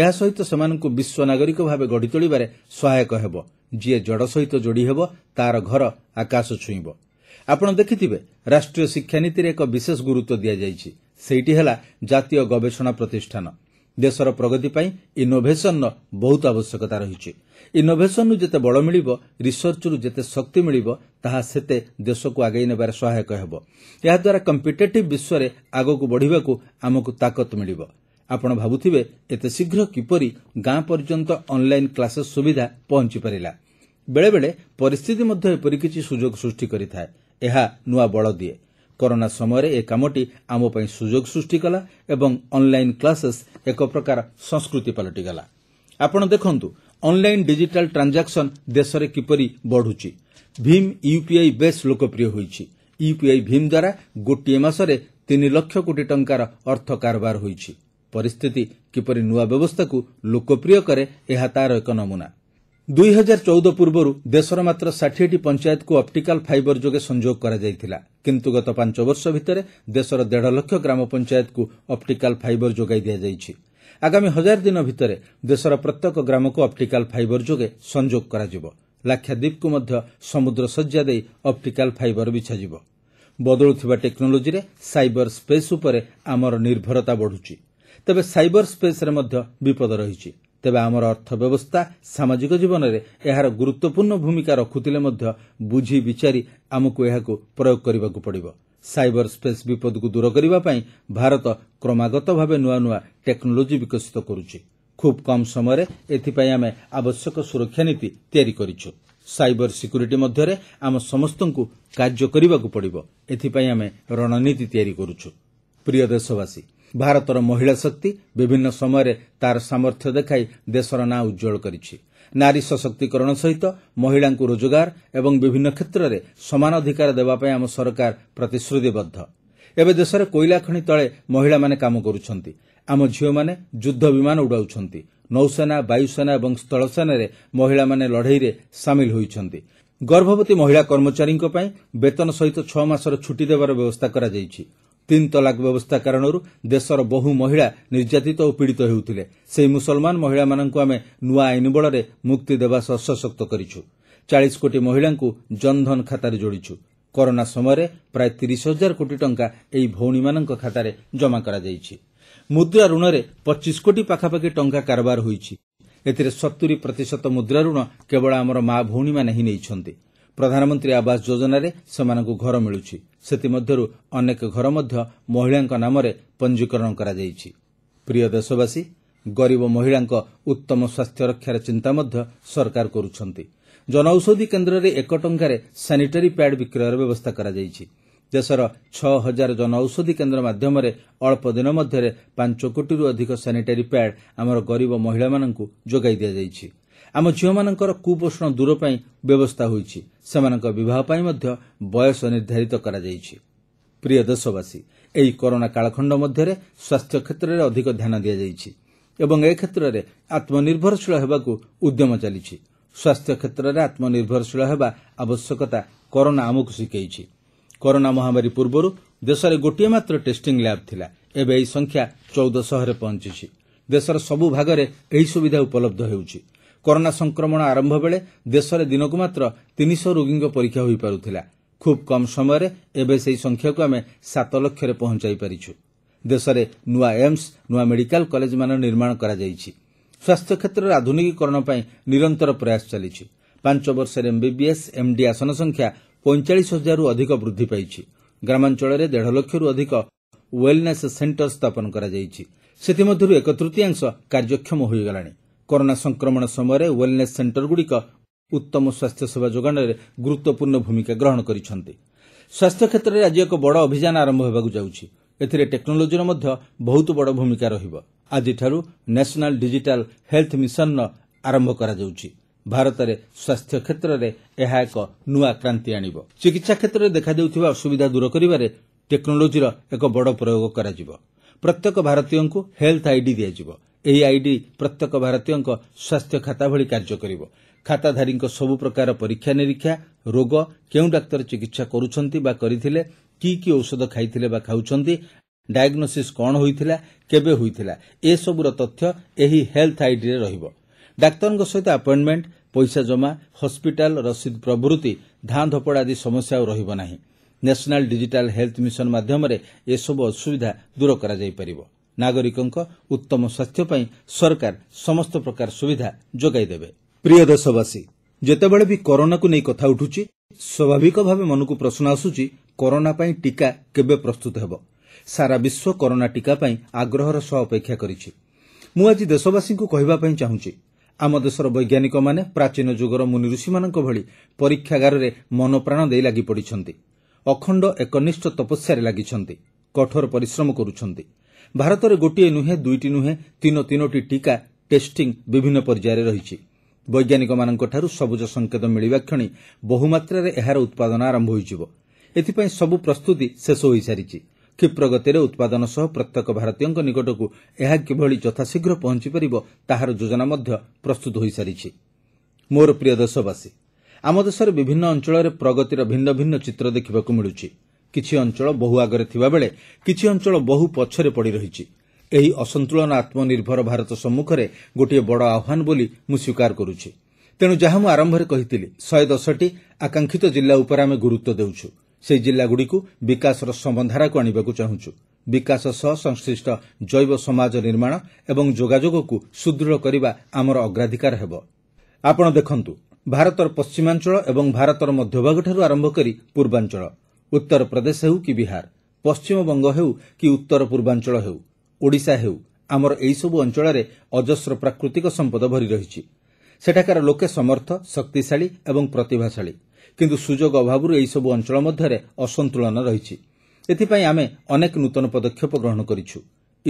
ଏହା ସହିତ ସେମାନଙ୍କୁ ବିଶ୍ୱ ନାଗରିକ ଭାବେ ଗଢ଼ିତୋଳିବାରେ ସହାୟକ ହେବ ଯିଏ ଜଡ଼ ସହିତ ଯୋଡ଼ି ହେବ ତା'ର ଘର ଆକାଶ ଛୁଇଁବ ଆପଣ ଦେଖିଥିବେ ରାଷ୍ଟ୍ରୀୟ ଶିକ୍ଷାନୀତିରେ ଏକ ବିଶେଷ ଗୁରୁତ୍ୱ ଦିଆଯାଇଛି ସେଇଟି ହେଲା ଜାତୀୟ ଗବେଷଣା ପ୍ରତିଷ୍ଠାନ ଦେଶର ପ୍ରଗତି ପାଇଁ ଇନୋଭେସନ୍ର ବହୁତ ଆବଶ୍ୟକତା ରହିଛି ଇନୋଭେସନ୍ରୁ ଯେତେ ବଳ ମିଳିବ ରିସର୍ଚ୍ଚରୁ ଯେତେ ଶକ୍ତି ମିଳିବ ତାହା ସେତେ ଦେଶକୁ ଆଗେଇ ନେବାରେ ସହାୟକ ହେବ ଏହାଦ୍ୱାରା କମ୍ପିଟେଟିଭ୍ ବିଶ୍ୱରେ ଆଗକୁ ବଢ଼ିବାକୁ ଆମକୁ ତାକତ ମିଳିବା ଆପଣ ଭାବୁଥିବେ ଏତେ ଶୀଘ୍ର କିପରି ଗାଁ ପର୍ଯ୍ୟନ୍ତ ଅନ୍ଲାଇନ୍ କ୍ଲାସେସ୍ ସୁବିଧା ପହଞ୍ଚିପାରିଲା ବେଳେବେଳେ ପରିସ୍ଥିତି ମଧ୍ୟ ଏପରି କିଛି ସୁଯୋଗ ସୃଷ୍ଟି କରିଥାଏ ଏହା ନୂଆ ବଳ ଦିଏ କରୋନା ସମୟରେ ଏ କାମଟି ଆମ ପାଇଁ ସୁଯୋଗ ସୃଷ୍ଟି କଲା ଏବଂ ଅନ୍ଲାଇନ୍ କ୍ଲାସେସ୍ ଏକ ପ୍ରକାର ସଂସ୍କୃତି ପାଲଟିଗଲା ଆପଣ ଦେଖନ୍ତୁ ଅନ୍ଲାଇନ୍ ଡିଜିଟାଲ୍ ଟ୍ରାଞ୍ଜାକ୍ସନ୍ ଦେଶରେ କିପରି ବଢ଼ୁଛି ଭୀମ୍ ୟୁପିଆଇ ବେଶ୍ ଲୋକପ୍ରିୟ ହୋଇଛି ୟୁପିଆଇ ଭୀମ୍ ଦ୍ୱାରା ଗୋଟିଏ ମାସରେ ତିନି ଲକ୍ଷ କୋଟି ଟଙ୍କାର ଅର୍ଥ କାରବାର ହୋଇଛି ପରିସ୍ଥିତି କିପରି ନୂଆ ବ୍ୟବସ୍ଥାକୁ ଲୋକପ୍ରିୟ କରେ ଏହା ତା'ର ଏକ ନମୁନା ଦୁଇ ହଜାର ଚଉଦ ପୂର୍ବରୁ ଦେଶର ମାତ୍ର ଷାଠିଏଟି ପଞ୍ଚାୟତକୁ ଅପ୍ଟିକାଲ୍ ଫାଇବର ଯୋଗେ ସଂଯୋଗ କରାଯାଇଥିଲା କିନ୍ତୁ ଗତ ପାଞ୍ଚ ବର୍ଷ ଭିତରେ ଦେଶର ଦେଢ଼ ଲକ୍ଷ ଗ୍ରାମ ପଞ୍ଚାୟତକୁ ଅପ୍ଟିକାଲ୍ ଫାଇବର ଯୋଗାଇ ଦିଆଯାଇଛି ଆଗାମୀ ହଜାର ଦିନ ଭିତରେ ଦେଶର ପ୍ରତ୍ୟେକ ଗ୍ରାମକୁ ଅପ୍ଟିକାଲ୍ ଫାଇବର ଯୋଗେ ସଂଯୋଗ କରାଯିବ ଲାକ୍ଷାଦ୍ୱୀପକୁ ମଧ୍ୟ ସମୁଦ୍ର ଶଯ୍ୟା ଦେଇ ଅପ୍ଟିକାଲ୍ ଫାଇବର ବିଛାଯିବ ବଦଳୁଥିବା ଟେକ୍ନୋଲୋଜିରେ ସାଇବର ସ୍ପେସ୍ ଉପରେ ଆମର ନିର୍ଭରତା ବଢ଼ୁଛି ତେବେ ସାଇବର ସ୍ପେସ୍ରେ ମଧ୍ୟ ବିପଦ ରହିଛି ତେବେ ଆମର ଅର୍ଥ ବ୍ୟବସ୍ଥା ସାମାଜିକ ଜୀବନରେ ଏହାର ଗୁରୁତ୍ୱପୂର୍ଣ୍ଣ ଭୂମିକା ରଖୁଥିଲେ ମଧ୍ୟ ବୁଝି ବିଚାରି ଆମକୁ ଏହାକୁ ପ୍ରୟୋଗ କରିବାକୁ ପଡ଼ିବ ସାଇବର ସ୍ପେସ୍ ବିପଦକୁ ଦୂର କରିବା ପାଇଁ ଭାରତ କ୍ରମାଗତ ଭାବେ ନୂଆ ନୂଆ ଟେକ୍ନୋଲୋଜି ବିକଶିତ କରୁଛି ଖୁବ୍ କମ୍ ସମୟରେ ଏଥିପାଇଁ ଆମେ ଆବଶ୍ୟକ ସୁରକ୍ଷା ନୀତି ତିଆରି କରିଛୁ ସାଇବର ସିକ୍ୟୁରିଟି ମଧ୍ୟରେ ଆମ ସମସ୍ତଙ୍କୁ କାର୍ଯ୍ୟ କରିବାକୁ ପଡ଼ିବ ଏଥିପାଇଁ ଆମେ ରଣନୀତି ତିଆରି କରୁଛୁ ପ୍ରିୟ ଦେଶବାସୀ ଭାରତର ମହିଳା ଶକ୍ତି ବିଭିନ୍ନ ସମୟରେ ତା'ର ସାମର୍ଥ୍ୟ ଦେଖାଇ ଦେଶର ନାଁ ଉଜ୍ଜଳ କରିଛି ନାରୀ ସଶକ୍ତିକରଣ ସହିତ ମହିଳାଙ୍କୁ ରୋଜଗାର ଏବଂ ବିଭିନ୍ନ କ୍ଷେତ୍ରରେ ସମାନ ଅଧିକାର ଦେବା ପାଇଁ ଆମ ସରକାର ପ୍ରତିଶ୍ରତିବଦ୍ଧ ଏବେ ଦେଶରେ କୋଇଲା ଖଣି ତଳେ ମହିଳାମାନେ କାମ କରୁଛନ୍ତି ଆମ ଝିଅମାନେ ଯୁଦ୍ଧ ବିମାନ ଉଡ଼ାଉଛନ୍ତି ନୌସେନା ବାୟୁସେନା ଏବଂ ସ୍ଥଳସେନାରେ ମହିଳାମାନେ ଲଢ଼େଇରେ ସାମିଲ ହୋଇଛନ୍ତି ଗର୍ଭବତୀ ମହିଳା କର୍ମଚାରୀଙ୍କ ପାଇଁ ବେତନ ସହିତ ଛଅ ମାସର ଛୁଟି ଦେବାର ବ୍ୟବସ୍ଥା କରାଯାଇଛି ତିନ୍ ତଲାକ୍ ବ୍ୟବସ୍ଥା କାରଣରୁ ଦେଶର ବହୁ ମହିଳା ନିର୍ଯାତିତ ଓ ପୀଡ଼ିତ ହେଉଥିଲେ ସେହି ମୁସଲମାନ ମହିଳାମାନଙ୍କୁ ଆମେ ନୂଆ ଆଇନ ବଳରେ ମୁକ୍ତି ଦେବା ସହ ସଶକ୍ତ କରିଛୁ ଚାଳିଶ କୋଟି ମହିଳାଙ୍କୁ ଜନଧନ ଖାତାରେ ଯୋଡ଼ିଛୁ କରୋନା ସମୟରେ ପ୍ରାୟ ତିରିଶ ହଜାର କୋଟି ଟଙ୍କା ଏହି ଭଉଣୀମାନଙ୍କ ଖାତାରେ ଜମା କରାଯାଇଛି ମୁଦ୍ରା ଋଣରେ ପଚିଶ କୋଟି ପାଖାପାଖି ଟଙ୍କା କାରବାର ହୋଇଛି ଏଥିରେ ସତୁରି ପ୍ରତିଶତ ମୁଦ୍ରା ଋଣ କେବଳ ଆମର ମା' ଭଉଣୀମାନେ ହିଁ ନେଇଛନ୍ତି ପ୍ରଧାନମନ୍ତ୍ରୀ ଆବାସ ଯୋଜନାରେ ସେମାନଙ୍କୁ ଘର ମିଳୁଛି ସେଥିମଧ୍ୟରୁ ଅନେକ ଘର ମଧ୍ୟ ମହିଳାଙ୍କ ନାମରେ ପଞ୍ଜିକରଣ କରାଯାଇଛି ପ୍ରିୟ ଦେଶବାସୀ ଗରିବ ମହିଳାଙ୍କ ଉତ୍ତମ ସ୍ୱାସ୍ଥ୍ୟ ରକ୍ଷାର ଚିନ୍ତା ମଧ୍ୟ ସରକାର କରୁଛନ୍ତି ଜନଔଷଧି କେନ୍ଦ୍ରରେ ଏକ ଟଙ୍କାରେ ସାନିଟାରୀ ପ୍ୟାଡ୍ ବିକ୍ରୟର ବ୍ୟବସ୍ଥା କରାଯାଇଛି ଦେଶର ଛଅ ହଜାର ଜନଔଷଧି କେନ୍ଦ୍ର ମାଧ୍ୟମରେ ଅଳ୍ପ ଦିନ ମଧ୍ୟରେ ପାଞ୍ଚ କୋଟିରୁ ଅଧିକ ସାନିଟାରୀ ପ୍ୟାଡ୍ ଆମର ଗରିବ ମହିଳାମାନଙ୍କୁ ଯୋଗାଇ ଦିଆଯାଇଛି ଆମ ଝିଅମାନଙ୍କର କୁପୋଷଣ ଦୂର ପାଇଁ ବ୍ୟବସ୍ଥା ହୋଇଛି ସେମାନଙ୍କ ବିବାହ ପାଇଁ ମଧ୍ୟ ବୟସ ନିର୍ଦ୍ଧାରିତ କରାଯାଇଛି ପ୍ରିୟ ଦେଶବାସୀ ଏହି କରୋନା କାଳଖଣ୍ଡ ମଧ୍ୟରେ ସ୍ୱାସ୍ଥ୍ୟ କ୍ଷେତ୍ରରେ ଅଧିକ ଧ୍ୟାନ ଦିଆଯାଇଛି ଏବଂ ଏ କ୍ଷେତ୍ରରେ ଆତ୍ମନିର୍ଭରଶୀଳ ହେବାକୁ ଉଦ୍ୟମ ଚାଲିଛି ସ୍ୱାସ୍ଥ୍ୟ କ୍ଷେତ୍ରରେ ଆତ୍ମନିର୍ଭରଶୀଳ ହେବା ଆବଶ୍ୟକତା କରୋନା ଆମକୁ ଶିଖାଇଛି କରୋନା ମହାମାରୀ ପୂର୍ବରୁ ଦେଶରେ ଗୋଟିଏ ମାତ୍ର ଟେଷ୍ଟିଂ ଲ୍ୟାବ୍ ଥିଲା ଏବେ ଏହି ସଂଖ୍ୟା ଚଉଦଶହରେ ପହଞ୍ଚିଛି ଦେଶର ସବୁ ଭାଗରେ ଏହି ସୁବିଧା ଉପଲବ୍ଧ ହେଉଛି କରୋନା ସଂକ୍ରମଣ ଆରମ୍ଭ ବେଳେ ଦେଶରେ ଦିନକୁ ମାତ୍ର ତିନିଶହ ରୋଗୀଙ୍କ ପରୀକ୍ଷା ହୋଇପାରୁଥିଲା ଖୁବ୍ କମ୍ ସମୟରେ ଏବେ ସେହି ସଂଖ୍ୟାକୁ ଆମେ ସାତ ଲକ୍ଷରେ ପହଞ୍ଚାଇ ପାରିଛୁ ଦେଶରେ ନୂଆ ଏମ୍ସ ନୂଆ ମେଡିକାଲ କଲେଜମାନ ନିର୍ମାଣ କରାଯାଇଛି ସ୍ୱାସ୍ଥ୍ୟ କ୍ଷେତ୍ରରେ ଆଧୁନିକୀକରଣ ପାଇଁ ନିରନ୍ତର ପ୍ରୟାସ ଚାଲିଛି ପାଞ୍ଚ ବର୍ଷରେ ଏମ୍ବିବିଏସ୍ ଏମ୍ଡି ଆସନ ସଂଖ୍ୟା ପଇଁଚାଳିଶ ହଜାରରୁ ଅଧିକ ବୃଦ୍ଧି ପାଇଛି ଗ୍ରାମାଞ୍ଚଳରେ ଦେଢ଼ ଲକ୍ଷରୁ ଅଧିକ ୱେଲନେସ୍ ସେଣ୍ଟର ସ୍ଥାପନ କରାଯାଇଛି ସେଥିମଧ୍ୟରୁ ଏକ ତୃତୀୟାଂଶ କାର୍ଯ୍ୟକ୍ଷମ ହୋଇଗଲାଣି କରୋନା ସଂକ୍ରମଣ ସମୟରେ ୱେଲ୍ନେସ୍ ସେଣ୍ଟରଗୁଡ଼ିକ ଉତ୍ତମ ସ୍ୱାସ୍ଥ୍ୟସେବା ଯୋଗାଣରେ ଗୁରୁତ୍ୱପୂର୍ଣ୍ଣ ଭୂମିକା ଗ୍ରହଣ କରିଛନ୍ତି ସ୍ୱାସ୍ଥ୍ୟ କ୍ଷେତ୍ରରେ ଆଜି ଏକ ବଡ଼ ଅଭିଯାନ ଆରମ୍ଭ ହେବାକୁ ଯାଉଛି ଏଥିରେ ଟେକ୍ନୋଲୋଜିର ମଧ୍ୟ ବହୁତ ବଡ଼ ଭୂମିକା ରହିବ ଆଜିଠାରୁ ନ୍ୟାସନାଲ୍ ଡିଜିଟାଲ୍ ହେଲ୍ଥ ମିଶନ୍ର ଆରମ୍ଭ କରାଯାଉଛି ଭାରତରେ ସ୍ୱାସ୍ଥ୍ୟ କ୍ଷେତ୍ରରେ ଏହା ଏକ ନୂଆ କ୍ରାନ୍ତି ଆଣିବ ଚିକିତ୍ସା କ୍ଷେତ୍ରରେ ଦେଖାଦେଉଥିବା ଅସୁବିଧା ଦୂର କରିବାରେ ଟେକ୍ନୋଲୋଜିର ଏକ ବଡ଼ ପ୍ରୟୋଗ କରାଯିବ ପ୍ରତ୍ୟେକ ଭାରତୀୟଙ୍କୁ ହେଲ୍ଥ ଆଇଡି ଦିଆଯିବ ଏହି ଆଇଡି ପ୍ରତ୍ୟେକ ଭାରତୀୟଙ୍କ ସ୍ୱାସ୍ଥ୍ୟ ଖାତା ଭଳି କାର୍ଯ୍ୟ କରିବ ଖାତାଧାରୀଙ୍କ ସବୁ ପ୍ରକାର ପରୀକ୍ଷା ନିରୀକ୍ଷା ରୋଗ କେଉଁ ଡାକ୍ତର ଚିକିତ୍ସା କରୁଛନ୍ତି ବା କରିଥିଲେ କି କି ଔଷଧ ଖାଇଥିଲେ ବା ଖାଉଛନ୍ତି ଡାଏଗ୍ନୋସିସ୍ କ'ଣ ହୋଇଥିଲା କେବେ ହୋଇଥିଲା ଏସବୁର ତଥ୍ୟ ଏହି ହେଲ୍ଥ ଆଇଡିରେ ରହିବ ଡାକ୍ତରଙ୍କ ସହିତ ଆପଏଣ୍ଟମେଣ୍ଟ ପଇସା ଜମା ହସ୍କିଟାଲ ରସିଦ ପ୍ରଭୃତି ଧାଁ ଧପଡ଼ା ଆଦି ସମସ୍ୟା ଆଉ ରହିବ ନାହିଁ ନ୍ୟାସନାଲ୍ ଡିଜିଟାଲ୍ ହେଲ୍ଥ ମିଶନ ମାଧ୍ୟମରେ ଏସବୁ ଅସୁବିଧା ଦୂର କରାଯାଇପାରିବ ନାଗରିକଙ୍କ ଉତ୍ତମ ସ୍ୱାସ୍ଥ୍ୟ ପାଇଁ ସରକାର ସମସ୍ତ ପ୍ରକାର ସୁବିଧା ଯୋଗାଇ ଦେବେ ପ୍ରିୟ ଦେଶବାସୀ ଯେତେବେଳେ ବି କରୋନାକୁ ନେଇ କଥା ଉଠୁଛି ସ୍ୱାଭାବିକ ଭାବେ ମନକୁ ପ୍ରଶ୍ନ ଆସୁଛି କରୋନା ପାଇଁ ଟିକା କେବେ ପ୍ରସ୍ତୁତ ହେବ ସାରା ବିଶ୍ୱ କରୋନା ଟିକା ପାଇଁ ଆଗ୍ରହର ସହ ଅପେକ୍ଷା କରିଛି ମୁଁ ଆଜି ଦେଶବାସୀଙ୍କୁ କହିବା ପାଇଁ ଚାହୁଁଛି ଆମ ଦେଶର ବୈଜ୍ଞାନିକମାନେ ପ୍ରାଚୀନ ଯୁଗର ମୁନି ଋଷିମାନଙ୍କ ଭଳି ପରୀକ୍ଷାଗାରରେ ମନପ୍ରାଣ ଦେଇ ଲାଗିପଡ଼ିଛନ୍ତି ଅଖଣ୍ଡ ଏକନିଷ୍ଠ ତପସ୍ୟାରେ ଲାଗିଛନ୍ତି କଠୋର ପରିଶ୍ରମ କରୁଛନ୍ତି ଭାରତରେ ଗୋଟିଏ ନୁହେଁ ଦୁଇଟି ନୁହେଁ ତିନୋ ତିନୋଟି ଟିକା ଟେଷ୍ଟିଂ ବିଭିନ୍ନ ପର୍ଯ୍ୟାୟରେ ରହିଛି ବୈଜ୍ଞାନିକମାନଙ୍କଠାରୁ ସବୁଜ ସଂକେତ ମିଳିବା କ୍ଷଣି ବହୁମାତ୍ରାରେ ଏହାର ଉତ୍ପାଦନ ଆରମ୍ଭ ହୋଇଯିବ ଏଥିପାଇଁ ସବୁ ପ୍ରସ୍ତୁତି ଶେଷ ହୋଇସାରିଛି କ୍ଷିପ୍ରଗତିରେ ଉତ୍ପାଦନ ସହ ପ୍ରତ୍ୟେକ ଭାରତୀୟଙ୍କ ନିକଟକୁ ଏହା କିଭଳି ଯଥାଶୀଘ୍ର ପହଞ୍ଚପାରିବ ତାହାର ଯୋଜନା ମଧ୍ୟ ପ୍ରସ୍ତୁତ ହୋଇସାରିଛି ଆମ ଦେଶରେ ବିଭିନ୍ନ ଅଞ୍ଚଳରେ ପ୍ରଗତିର ଭିନ୍ନ ଭିନ୍ନ ଚିତ୍ର ଦେଖିବାକୁ ମିଳୁଛି କିଛି ଅଞ୍ଚଳ ବହୁ ଆଗରେ ଥିବାବେଳେ କିଛି ଅଞ୍ଚଳ ବହୁ ପଛରେ ପଡ଼ି ରହିଛି ଏହି ଅସନ୍ତୁଳନ ଆତ୍ମନିର୍ଭର ଭାରତ ସମ୍ମୁଖରେ ଗୋଟିଏ ବଡ଼ ଆହ୍ୱାନ ବୋଲି ମୁଁ ସ୍ୱୀକାର କରୁଛି ତେଣୁ ଯାହା ମୁଁ ଆରମ୍ଭରେ କହିଥିଲି ଶହେ ଦଶଟି ଆକାଂକ୍ଷିତ ଜିଲ୍ଲା ଉପରେ ଆମେ ଗୁରୁତ୍ୱ ଦେଉଛୁ ସେହି ଜିଲ୍ଲାଗୁଡ଼ିକୁ ବିକାଶର ସମନ୍ଧାରାକୁ ଆଣିବାକୁ ଚାହୁଁଛୁ ବିକାଶ ସହ ସଂଶ୍ଳିଷ୍ଟ ଜୈବ ସମାଜ ନିର୍ମାଣ ଏବଂ ଯୋଗାଯୋଗକୁ ସୁଦୃଢ଼ କରିବା ଆମର ଅଗ୍ରାଧିକାର ହେବ ଆପଣ ଦେଖନ୍ତୁ ଭାରତର ପଶ୍ଚିମାଞ୍ଚଳ ଏବଂ ଭାରତର ମଧ୍ୟଭାଗଠାରୁ ଆରମ୍ଭ କରି ପୂର୍ବାଞ୍ଚଳ ଉତ୍ତର ପ୍ରଦେଶ ହେଉ କି ବିହାର ପଶ୍ଚିମବଙ୍ଗ ହେଉ କି ଉତ୍ତର ପୂର୍ବାଞ୍ଚଳ ହେଉ ଓଡ଼ିଶା ହେଉ ଆମର ଏହିସବୁ ଅଞ୍ଚଳରେ ଅଜସ୍ର ପ୍ରାକୃତିକ ସମ୍ପଦ ଭରି ରହିଛି ସେଠାକାର ଲୋକେ ସମର୍ଥ ଶକ୍ତିଶାଳୀ ଏବଂ ପ୍ରତିଭାଶାଳୀ କିନ୍ତୁ ସୁଯୋଗ ଅଭାବରୁ ଏହିସବୁ ଅଞ୍ଚଳ ମଧ୍ୟରେ ଅସନ୍ତୁଳନ ରହିଛି ଏଥିପାଇଁ ଆମେ ଅନେକ ନୂତନ ପଦକ୍ଷେପ ଗ୍ରହଣ କରିଛୁ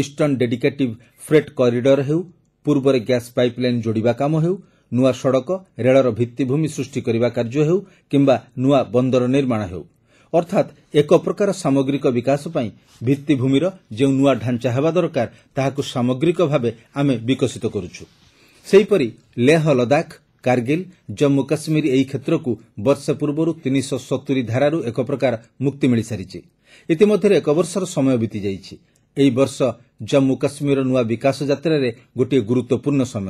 ଇଷ୍ଟର୍ଣ୍ଣ ଡେଡିକେଟିଭ୍ ଫ୍ରେଟ୍ କରିଡର ହେଉ ପୂର୍ବରେ ଗ୍ୟାସ୍ ପାଇପ୍ଲାଇନ୍ ଯୋଡ଼ିବା କାମ ହେଉ ନୂଆ ସଡ଼କ ରେଳର ଭିଭିଭୂମି ସୃଷ୍ଟି କରିବା କାର୍ଯ୍ୟ ହେଉ କିମ୍ବା ନୂଆ ବନ୍ଦର ନିର୍ମାଣ ହେଉ ଅର୍ଥାତ୍ ଏକ ପ୍ରକାର ସାମଗ୍ରିକ ବିକାଶ ପାଇଁ ଭିତ୍ତିଭୂମିର ଯେଉଁ ନୂଆ ଢାଞ୍ଚା ହେବା ଦରକାର ତାହାକୁ ସାମଗ୍ରିକ ଭାବେ ଆମେ ବିକଶିତ କରୁଛୁ ସେହିପରି ଲେହ ଲଦାଖ କାର୍ଗିଲ୍ ଜମ୍ମୁ କାଶ୍ମୀର ଏହି କ୍ଷେତ୍ରକୁ ବର୍ଷେ ପୂର୍ବରୁ ତିନିଶହ ସତୁରି ଧାରାରୁ ଏକ ପ୍ରକାର ମୁକ୍ତି ମିଳିସାରିଛି ଇତିମଧ୍ୟରେ ଏକ ବର୍ଷର ସମୟ ବିତିଯାଇଛି ଏହି ବର୍ଷ ଜମ୍ମୁ କାଶ୍ମୀରର ନୂଆ ବିକାଶ ଯାତ୍ରାରେ ଗୋଟିଏ ଗୁରୁତ୍ୱପୂର୍ଣ୍ଣ ସମୟ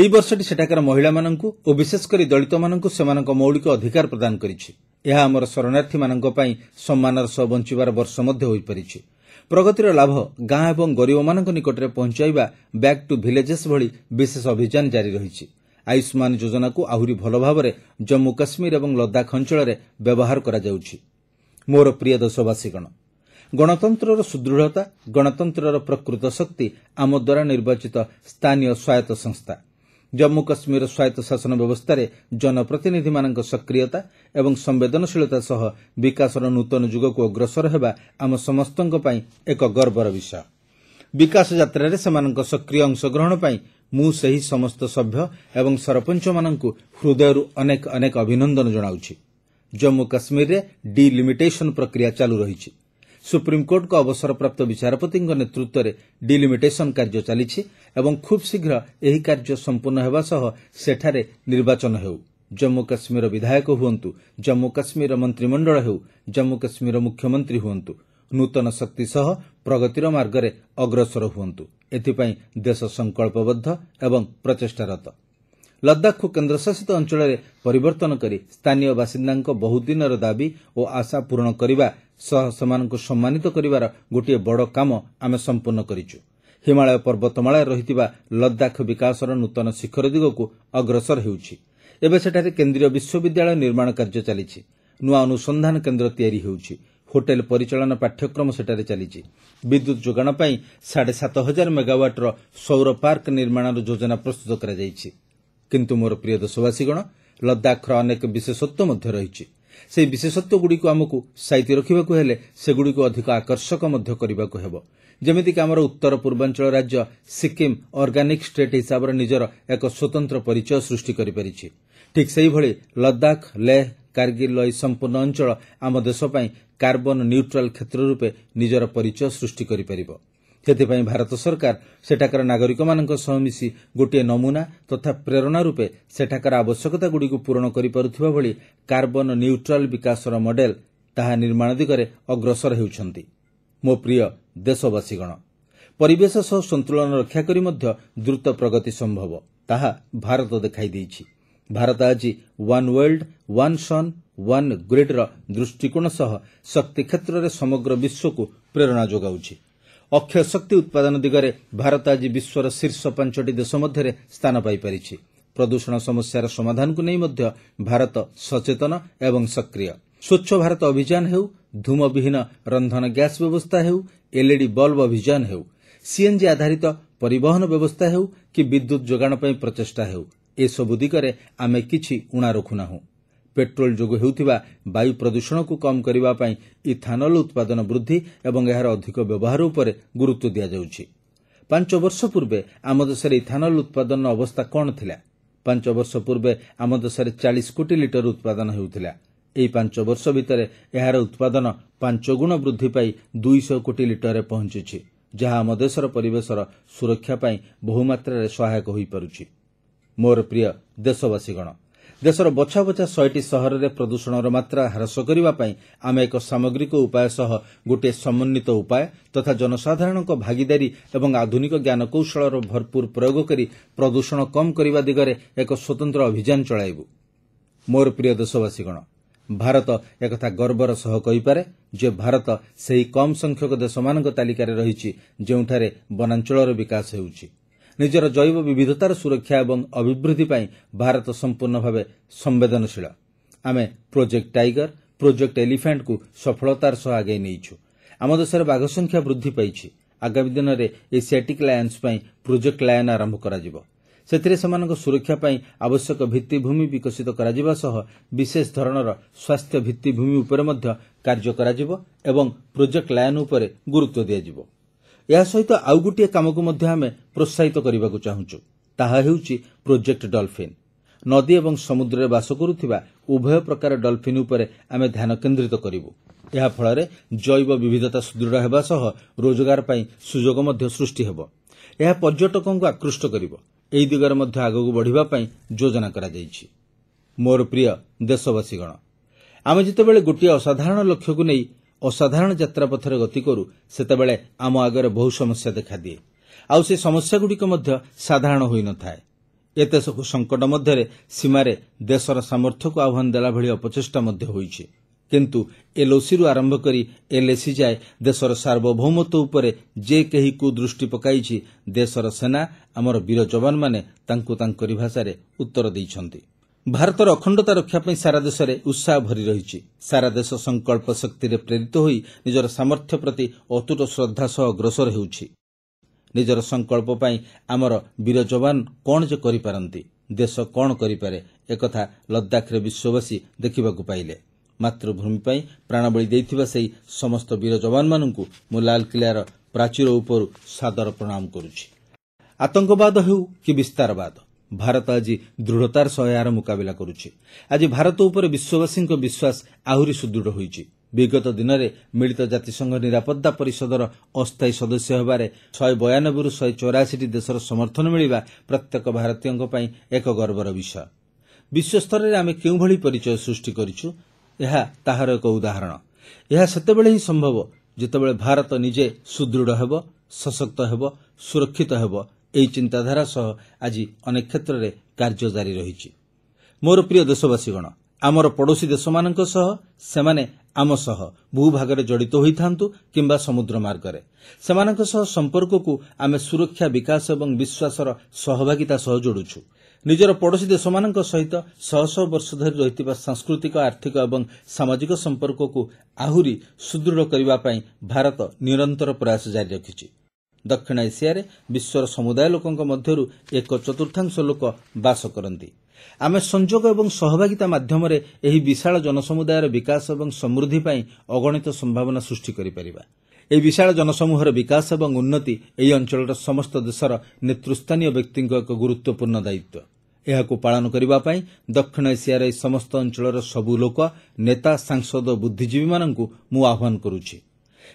ଏହି ବର୍ଷଟି ସେଠାକାର ମହିଳାମାନଙ୍କୁ ଓ ବିଶେଷକରି ଦଳିତମାନଙ୍କୁ ସେମାନଙ୍କ ମୌଳିକ ଅଧିକାର ପ୍ରଦାନ କରିଛି ଏହା ଆମର ଶରଣାର୍ଥୀମାନଙ୍କ ପାଇଁ ସମ୍ମାନର ସହ ବଞ୍ଚିବାର ବର୍ଷ ମଧ୍ୟ ହୋଇପାରିଛି ପ୍ରଗତିର ଲାଭ ଗାଁ ଏବଂ ଗରିବମାନଙ୍କ ନିକଟରେ ପହଞ୍ଚାଇବା ବ୍ୟାକ୍ ଟୁ ଭିଲେଜେସ୍ ଭଳି ବିଶେଷ ଅଭିଯାନ ଜାରି ରହିଛି ଆୟୁଷ୍ମାନ ଯୋଜନାକୁ ଆହୁରି ଭଲ ଭାବରେ ଜମ୍ମୁ କାଶ୍ମୀର ଏବଂ ଲଦାଖ ଅଞ୍ଚଳରେ ବ୍ୟବହାର କରାଯାଉଛି ମୋର ପ୍ରିୟ ଦେଶବାସୀଗଣ ଗଣତନ୍ତ୍ରର ସୁଦୃଢ଼ତା ଗଣତନ୍ତ୍ରର ପ୍ରକୃତ ଶକ୍ତି ଆମ ଦ୍ୱାରା ନିର୍ବାଚିତ ସ୍ଥାନୀୟ ସ୍ୱାୟତ୍ତ ସଂସ୍ଥା ଜାମ୍ମୁ କାଶ୍ମୀରର ସ୍ୱାୟତ୍ତ ଶାସନ ବ୍ୟବସ୍ଥାରେ ଜନପ୍ରତିନିଧିମାନଙ୍କ ସକ୍ରିୟତା ଏବଂ ସମ୍ଭେଦନଶୀଳତା ସହ ବିକାଶର ନୂତନ ଯୁଗକୁ ଅଗ୍ରସର ହେବା ଆମ ସମସ୍ତଙ୍କ ପାଇଁ ଏକ ଗର୍ବର ବିଷୟ ବିକାଶ ଯାତ୍ରାରେ ସେମାନଙ୍କ ସକ୍ରିୟ ଅଂଶଗ୍ରହଣ ପାଇଁ ମୁଁ ସେହି ସମସ୍ତ ସଭ୍ୟ ଏବଂ ସରପଞ୍ଚମାନଙ୍କୁ ହୃଦୟରୁ ଅନେକ ଅନେକ ଅଭିନନ୍ଦନ ଜଣାଉଛି ଜାମ୍ମୁ କାଶ୍ମୀରରେ ଡି ଲିମିଟେସନ୍ ପ୍ରକ୍ରିୟା ଚାଲୁ ରହିଛି ସୁପ୍ରିମ୍କୋର୍ଟଙ୍କ ଅବସରପ୍ରାପ୍ତ ବିଚାରପତିଙ୍କ ନେତୃତ୍ୱରେ ଡିଲିମିଟେସନ୍ କାର୍ଯ୍ୟ ଚାଲିଛି ଏବଂ ଖୁବ୍ ଶୀଘ୍ର ଏହି କାର୍ଯ୍ୟ ସମ୍ପୂର୍ଣ୍ଣ ହେବା ସହ ସେଠାରେ ନିର୍ବାଚନ ହେଉ ଜାମ୍ମୁ କାଶ୍ମୀରର ବିଧାୟକ ହୁଅନ୍ତୁ ଜାମ୍ମୁ କାଶ୍ମୀରର ମନ୍ତ୍ରିମଣ୍ଡଳ ହେଉ ଜାମ୍ମୁ କାଶ୍ମୀରର ମୁଖ୍ୟମନ୍ତ୍ରୀ ହୁଅନ୍ତୁ ନୂତନ ଶକ୍ତି ସହ ପ୍ରଗତିର ମାର୍ଗରେ ଅଗ୍ରସର ହୁଅନ୍ତୁ ଏଥିପାଇଁ ଦେଶ ସଂକଳ୍ପବଦ୍ଧ ଏବଂ ପ୍ରଚେଷ୍ଟାରତ ଲଦାଖକୁ କେନ୍ଦ୍ରଶାସିତ ଅଞ୍ଚଳରେ ପରିବର୍ତ୍ତନ କରି ସ୍ଥାନୀୟ ବାସିନ୍ଦାଙ୍କ ବହୁଦିନର ଦାବି ଓ ଆଶା ପୂରଣ କରିବା ସହ ସେମାନଙ୍କୁ ସମ୍ମାନିତ କରିବାର ଗୋଟିଏ ବଡ଼ କାମ ଆମେ ସମ୍ପୂର୍ଣ୍ଣ କରିଛୁ ହିମାଳୟ ପର୍ବତମାଳାରେ ରହିଥିବା ଲଦାଖ ବିକାଶର ନୂତନ ଶିଖର ଦିଗକୁ ଅଗ୍ରସର ହେଉଛି ଏବେ ସେଠାରେ କେନ୍ଦ୍ରୀୟ ବିଶ୍ୱବିଦ୍ୟାଳୟ ନିର୍ମାଣ କାର୍ଯ୍ୟ ଚାଲିଛି ନୂଆ ଅନୁସନ୍ଧାନ କେନ୍ଦ୍ର ତିଆରି ହେଉଛି ହୋଟେଲ ପରିଚାଳନା ପାଠ୍ୟକ୍ରମ ସେଠାରେ ଚାଲିଛି ବିଦ୍ୟୁତ୍ ଯୋଗାଣ ପାଇଁ ସାଢ଼େ ସାତ ହଜାର ମେଗାୱାଟ୍ର ସୌର ପାର୍କ ନିର୍ମାଣର ଯୋଜନା ପ୍ରସ୍ତୁତ କରାଯାଇଛି କିନ୍ତୁ ମୋର ପ୍ରିୟ ଦେଶବାସୀଗଣ ଲଦାଖର ଅନେକ ବିଶେଷତ୍ୱ ମଧ୍ୟ ରହିଛି ସେହି ବିଶେଷତ୍ୱଗୁଡ଼ିକୁ ଆମକୁ ସାଇତି ରଖିବାକୁ ହେଲେ ସେଗୁଡ଼ିକୁ ଅଧିକ ଆକର୍ଷକ ମଧ୍ୟ କରିବାକୁ ହେବ ଯେମିତିକି ଆମର ଉତ୍ତର ପୂର୍ବାଞ୍ଚଳ ରାଜ୍ୟ ସିକ୍କିମ୍ ଅର୍ଗାନିକ୍ ଷ୍ଟେଟ୍ ହିସାବରେ ନିଜର ଏକ ସ୍ୱତନ୍ତ୍ର ପରିଚୟ ସୃଷ୍ଟି କରିପାରିଛି ଠିକ୍ ସେହିଭଳି ଲଦାଖ ଲେହ କାର୍ଗିଲ୍ ଏହି ସମ୍ପୂର୍ଣ୍ଣ ଅଞ୍ଚଳ ଆମ ଦେଶ ପାଇଁ କାର୍ବନ୍ ନ୍ୟୁଟ୍ରାଲ୍ କ୍ଷେତ୍ର ରୂପେ ନିଜର ପରିଚୟ ସୃଷ୍ଟି କରିପାରିବ ସେଥିପାଇଁ ଭାରତ ସରକାର ସେଠାକାର ନାଗରିକମାନଙ୍କ ସହ ମିଶି ଗୋଟିଏ ନମୁନା ତଥା ପ୍ରେରଣା ରୂପେ ସେଠାକାର ଆବଶ୍ୟକତାଗୁଡ଼ିକୁ ପୂରଣ କରିପାରୁଥିବା ଭଳି କାର୍ବନ ନ୍ୟୁଟ୍ରାଲ୍ ବିକାଶର ମଡେଲ ତାହା ନିର୍ମାଣ ଦିଗରେ ଅଗ୍ରସର ହେଉଛନ୍ତି ମୋ ପ୍ରିୟ ଦେଶବାସୀଗଣ ପରିବେଶ ସହ ସନ୍ତୁଳନ ରକ୍ଷା କରି ମଧ୍ୟ ଦ୍ରୁତ ପ୍ରଗତି ସମ୍ଭବ ତାହା ଭାରତ ଦେଖାଇ ଦେଇଛି ଭାରତ ଆଜି one world one sun one ଗ୍ରିଡ୍ର ଦୃଷ୍ଟିକୋଣ ସହ ଶକ୍ତି କ୍ଷେତ୍ରରେ ସମଗ୍ର ବିଶ୍ୱକୁ ପ୍ରେରଣା ଯୋଗାଉଛି ଅକ୍ଷୟ ଶକ୍ତି ଉତ୍ପାଦନ ଦିଗରେ ଭାରତ ଆଜି ବିଶ୍ୱର ଶୀର୍ଷ ପାଞ୍ଚଟି ଦେଶ ମଧ୍ୟରେ ସ୍ଥାନ ପାଇପାରିଛି ପ୍ରଦୂଷଣ ସମସ୍ୟାର ସମାଧାନକୁ ନେଇ ମଧ୍ୟ ଭାରତ ସଚେତନ ଏବଂ ସକ୍ରିୟ ସ୍ୱଚ୍ଛ ଭାରତ ଅଭିଯାନ ହେଉ ଧୂମବିହୀନ ରନ୍ଧନ ଗ୍ୟାସ୍ ବ୍ୟବସ୍ଥା ହେଉ ଏଲ୍ଇଡି ବଲ୍ବ ଅଭିଯାନ ହେଉ ସିଏନ୍ଜି ଆଧାରିତ ପରିବହନ ବ୍ୟବସ୍ଥା ହେଉ କି ବିଦ୍ୟୁତ୍ ଯୋଗାଣ ପାଇଁ ପ୍ରଚେଷ୍ଟା ହେଉ ଏସବୁ ଦିଗରେ ଆମେ କିଛି ଉଣା ରଖୁନାହୁଁ ପେଟ୍ରୋଲ୍ ଯୋଗୁଁ ହେଉଥିବା ବାୟୁ ପ୍ରଦୂଷଣକୁ କମ୍ କରିବା ପାଇଁ ଇଥାନଲ୍ ଉତ୍ପାଦନ ବୃଦ୍ଧି ଏବଂ ଏହାର ଅଧିକ ବ୍ୟବହାର ଉପରେ ଗୁରୁତ୍ୱ ଦିଆଯାଉଛି ପାଞ୍ଚ ବର୍ଷ ପୂର୍ବେ ଆମ ଦେଶରେ ଇଥାନଲ୍ ଉତ୍ପାଦନର ଅବସ୍ଥା କ'ଣ ଥିଲା ପାଞ୍ଚ ବର୍ଷ ପୂର୍ବେ ଆମ ଦେଶରେ ଚାଳିଶ କୋଟି ଲିଟର ଉତ୍ପାଦନ ହେଉଥିଲା ଏହି ପାଞ୍ଚ ବର୍ଷ ଭିତରେ ଏହାର ଉତ୍ପାଦନ ପାଞ୍ଚ ଗୁଣ ବୃଦ୍ଧି ପାଇ ଦୁଇଶହ କୋଟି ଲିଟରରେ ପହଞ୍ଚିଛି ଯାହା ଆମ ଦେଶର ପରିବେଶର ସୁରକ୍ଷା ପାଇଁ ବହୁମାତ୍ରାରେ ସହାୟକ ହୋଇପାରୁଛି ମୋର ପ୍ରିୟ ଦେଶବାସୀଗଣ ଦେଶର ବଛା ବଛା ଶହେଟି ସହରରେ ପ୍ରଦୂଷଣର ମାତ୍ରା ହ୍ରାସ କରିବା ପାଇଁ ଆମେ ଏକ ସାମଗ୍ରିକ ଉପାୟ ସହ ଗୋଟିଏ ସମନ୍ୱିତ ଉପାୟ ତଥା ଜନସାଧାରଣଙ୍କ ଭାଗିଦାରୀ ଏବଂ ଆଧୁନିକ ଜ୍ଞାନକୌଶଳର ଭରପୁର ପ୍ରୟୋଗ କରି ପ୍ରଦୂଷଣ କମ୍ କରିବା ଦିଗରେ ଏକ ସ୍ୱତନ୍ତ୍ର ଅଭିଯାନ ଚଳାଇବୁ ମୋର ପ୍ରିୟ ଦେଶବାସୀଗଣ ଭାରତ ଏକଥା ଗର୍ବର ସହ କହିପାରେ ଯେ ଭାରତ ସେହି କମ୍ ସଂଖ୍ୟକ ଦେଶମାନଙ୍କ ତାଲିକାରେ ରହିଛି ଯେଉଁଠାରେ ବନାଞ୍ଚଳର ବିକାଶ ହେଉଛି ନିଜର ଜୈବ ବିବିଧତାର ସୁରକ୍ଷା ଏବଂ ଅଭିବୃଦ୍ଧି ପାଇଁ ଭାରତ ସମ୍ପୂର୍ଣ୍ଣ ଭାବେ ସମ୍ଭେଦନଶୀଳ ଆମେ ପ୍ରୋଜେକ୍ଟ ଟାଇଗର ପ୍ରୋଜେକ୍ଟ ଏଲିଫ୍ୟାଣ୍ଟକୁ ସଫଳତାର ସହ ଆଗେଇ ନେଇଛୁ ଆମ ଦେଶରେ ବାଘ ସଂଖ୍ୟା ବୃଦ୍ଧି ପାଇଛି ଆଗାମୀ ଦିନରେ ଏସିଆଟିକ୍ ଲାୟନ୍ସ ପାଇଁ ପ୍ରୋଜେକ୍ଟ ଲାୟନ୍ ଆରମ୍ଭ କରାଯିବ ସେଥିରେ ସେମାନଙ୍କ ସୁରକ୍ଷା ପାଇଁ ଆବଶ୍ୟକ ଭିଭିଭୂମି ବିକଶିତ କରାଯିବା ସହ ବିଶେଷ ଧରଣର ସ୍ୱାସ୍ଥ୍ୟ ଭିଭିଭୂମି ଉପରେ ମଧ୍ୟ କାର୍ଯ୍ୟ କରାଯିବ ଏବଂ ପ୍ରୋଜେକ୍ଟ ଲାୟନ୍ ଉପରେ ଗୁରୁତ୍ୱ ଦିଆଯିବ ଏହା ସହିତ ଆଉ ଗୋଟିଏ କାମକୁ ମଧ୍ୟ ଆମେ ପ୍ରୋହାହିତ କରିବାକୁ ଚାହୁଁଛୁ ତାହା ହେଉଛି ପ୍ରୋଜେକ୍ଟ ଡଲ୍ଫିନ୍ ନଦୀ ଏବଂ ସମୁଦ୍ରରେ ବାସ କରୁଥିବା ଉଭୟ ପ୍ରକାର ଡଲ୍ଫିନ୍ ଉପରେ ଆମେ ଧ୍ୟାନ କେନ୍ଦ୍ରିତ କରିବୁ ଏହାଫଳରେ ଜୈବ ବିବିଧତା ସୁଦୃଢ଼ ହେବା ସହ ରୋଜଗାର ପାଇଁ ସୁଯୋଗ ମଧ୍ୟ ସୃଷ୍ଟି ହେବ ଏହା ପର୍ଯ୍ୟଟକଙ୍କୁ ଆକୃଷ୍ଟ କରିବ ଏହି ଦିଗରେ ମଧ୍ୟ ଆଗକୁ ବଢ଼ିବା ପାଇଁ ଯୋଜନା କରାଯାଇଛି ମୋର ପ୍ରିୟ ଦେଶବାସୀଗଣ ଆମେ ଯେତେବେଳେ ଗୋଟିଏ ଅସାଧାରଣ ଲକ୍ଷ୍ୟକୁ ନେଇ ଅସାଧାରଣ ଯାତ୍ରାପଥରେ ଗତି କରୁ ସେତେବେଳେ ଆମ ଆଗରେ ବହୁ ସମସ୍ୟା ଦେଖାଦିଏ ଆଉ ସେ ସମସ୍ୟାଗୁଡ଼ିକ ମଧ୍ୟ ସାଧାରଣ ହୋଇନଥାଏ ଏତେ ସବୁ ସଙ୍କଟ ମଧ୍ୟରେ ସୀମାରେ ଦେଶର ସାମର୍ଥ୍ୟକୁ ଆହ୍ୱାନ ଦେଲା ଭଳି ଅପଚେଷ୍ଟା ମଧ୍ୟ ହୋଇଛି କିନ୍ତୁ ଏଲ୍ଓସିରୁ ଆରମ୍ଭ କରି ଏଲ୍ଏସି ଯାଏ ଦେଶର ସାର୍ବଭୌମତ୍ୱ ଉପରେ ଯେ କେହି କୁ ଦୃଷ୍ଟି ପକାଇଛି ଦେଶର ସେନା ଆମର ବୀର ଯବାନମାନେ ତାଙ୍କୁ ତାଙ୍କରି ଭାଷାରେ ଉତ୍ତର ଦେଇଛନ୍ତି ଭାରତର ଅଖଣ୍ଡତା ରକ୍ଷା ପାଇଁ ସାରା ଦେଶରେ ଉତ୍ସାହ ଭରି ରହିଛି ସାରା ଦେଶ ସଂକଳ୍ପ ଶକ୍ତିରେ ପ୍ରେରିତ ହୋଇ ନିଜର ସାମର୍ଥ୍ୟ ପ୍ରତି ଅତୁଟ ଶ୍ରଦ୍ଧା ସହ ଅଗ୍ରସର ହେଉଛି ନିଜର ସଂକଳ୍ପ ପାଇଁ ଆମର ବୀର ଯବାନ କ'ଣ ଯେ କରିପାରନ୍ତି ଦେଶ କ'ଣ କରିପାରେ ଏକଥା ଲଦାଖରେ ବିଶ୍ୱବାସୀ ଦେଖିବାକୁ ପାଇଲେ ମାତୃଭୂମି ପାଇଁ ପ୍ରାଣବଳୀ ଦେଇଥିବା ସେହି ସମସ୍ତ ବୀର ଯବାନମାନଙ୍କୁ ମୁଁ ଲାଲକିଲ୍ଲାର ପ୍ରାଚୀର ଉପରୁ ସାଦର ପ୍ରଣାମ କରୁଛି ଆତଙ୍କବାଦ ହେଉ କି ବିସ୍ତାରବାଦ ଭାରତ ଆଜି ଦୃଢ଼ତାର ସହ ଏହାର ମୁକାବିଲା କରୁଛି ଆଜି ଭାରତ ଉପରେ ବିଶ୍ୱବାସୀଙ୍କ ବିଶ୍ୱାସ ଆହୁରି ସୁଦୃଢ଼ ହୋଇଛି ବିଗତ ଦିନରେ ମିଳିତ ଜାତିସଂଘ ନିରାପତ୍ତା ପରିଷଦର ଅସ୍ଥାୟୀ ସଦସ୍ୟ ହେବାରେ ଶହେ ବୟାନବେରୁ ଶହେ ଚୌରାଅଶୀଟି ଦେଶର ସମର୍ଥନ ମିଳିବା ପ୍ରତ୍ୟେକ ଭାରତୀୟଙ୍କ ପାଇଁ ଏକ ଗର୍ବର ବିଷୟ ବିଶ୍ୱସ୍ତରରେ ଆମେ କେଉଁଭଳି ପରିଚୟ ସୃଷ୍ଟି କରିଛୁ ଏହା ତାହାର ଏକ ଉଦାହରଣ ଏହା ସେତେବେଳେ ହିଁ ସମ୍ଭବ ଯେତେବେଳେ ଭାରତ ନିଜେ ସୁଦୃଢ଼ ହେବ ସଶକ୍ତ ହେବ ସୁରକ୍ଷିତ ହେବ ଏହି ଚିନ୍ତାଧାରା ସହ ଆଜି ଅନେକ କ୍ଷେତ୍ରରେ କାର୍ଯ୍ୟ ଜାରି ରହିଛି ମୋର ପ୍ରିୟ ଦେଶବାସୀଗଣ ଆମର ପଡ଼ୋଶୀ ଦେଶମାନଙ୍କ ସହ ସେମାନେ ଆମ ସହ ଭୂ ଭାଗରେ ଜଡ଼ିତ ହୋଇଥାନ୍ତୁ କିମ୍ବା ସମୁଦ୍ର ମାର୍ଗରେ ସେମାନଙ୍କ ସହ ସମ୍ପର୍କକୁ ଆମେ ସୁରକ୍ଷା ବିକାଶ ଏବଂ ବିଶ୍ୱାସର ସହଭାଗିତା ସହ ଯୋଡ଼ୁଛୁ ନିଜର ପଡ଼ୋଶୀ ଦେଶମାନଙ୍କ ସହିତ ଶହ ଶହ ବର୍ଷ ଧରି ରହିଥିବା ସାଂସ୍କୃତିକ ଆର୍ଥିକ ଏବଂ ସାମାଜିକ ସମ୍ପର୍କକୁ ଆହୁରି ସୁଦୃଢ଼ କରିବା ପାଇଁ ଭାରତ ନିରନ୍ତର ପ୍ରୟାସ ଜାରି ରଖିଛି ଦକ୍ଷିଣ ଏସିଆରେ ବିଶ୍ୱର ସମୁଦାୟ ଲୋକଙ୍କ ମଧ୍ୟରୁ ଏକ ଚତୁର୍ଥାଂଶ ଲୋକ ବାସ କରନ୍ତି ଆମେ ସଂଯୋଗ ଏବଂ ସହଭାଗିତା ମାଧ୍ୟମରେ ଏହି ବିଶାଳ ଜନସମୁଦାୟର ବିକାଶ ଏବଂ ସମୃଦ୍ଧି ପାଇଁ ଅଗଣିତ ସମ୍ଭାବନା ସୃଷ୍ଟି କରିପାରିବା ଏହି ବିଶାଳ ଜନସମୂହର ବିକାଶ ଏବଂ ଉନ୍ନତି ଏହି ଅଞ୍ଚଳର ସମସ୍ତ ଦେଶର ନେତୃସ୍ଥାନୀୟ ବ୍ୟକ୍ତିଙ୍କ ଏକ ଗୁରୁତ୍ୱପୂର୍ଣ୍ଣ ଦାୟିତ୍ୱ ଏହାକୁ ପାଳନ କରିବା ପାଇଁ ଦକ୍ଷିଣ ଏସିଆର ଏହି ସମସ୍ତ ଅଞ୍ଚଳର ସବୁ ଲୋକ ନେତା ସାଂସଦ ଓ ବୁଦ୍ଧିଜୀବୀମାନଙ୍କୁ ମୁଁ ଆହ୍ୱାନ କରୁଛି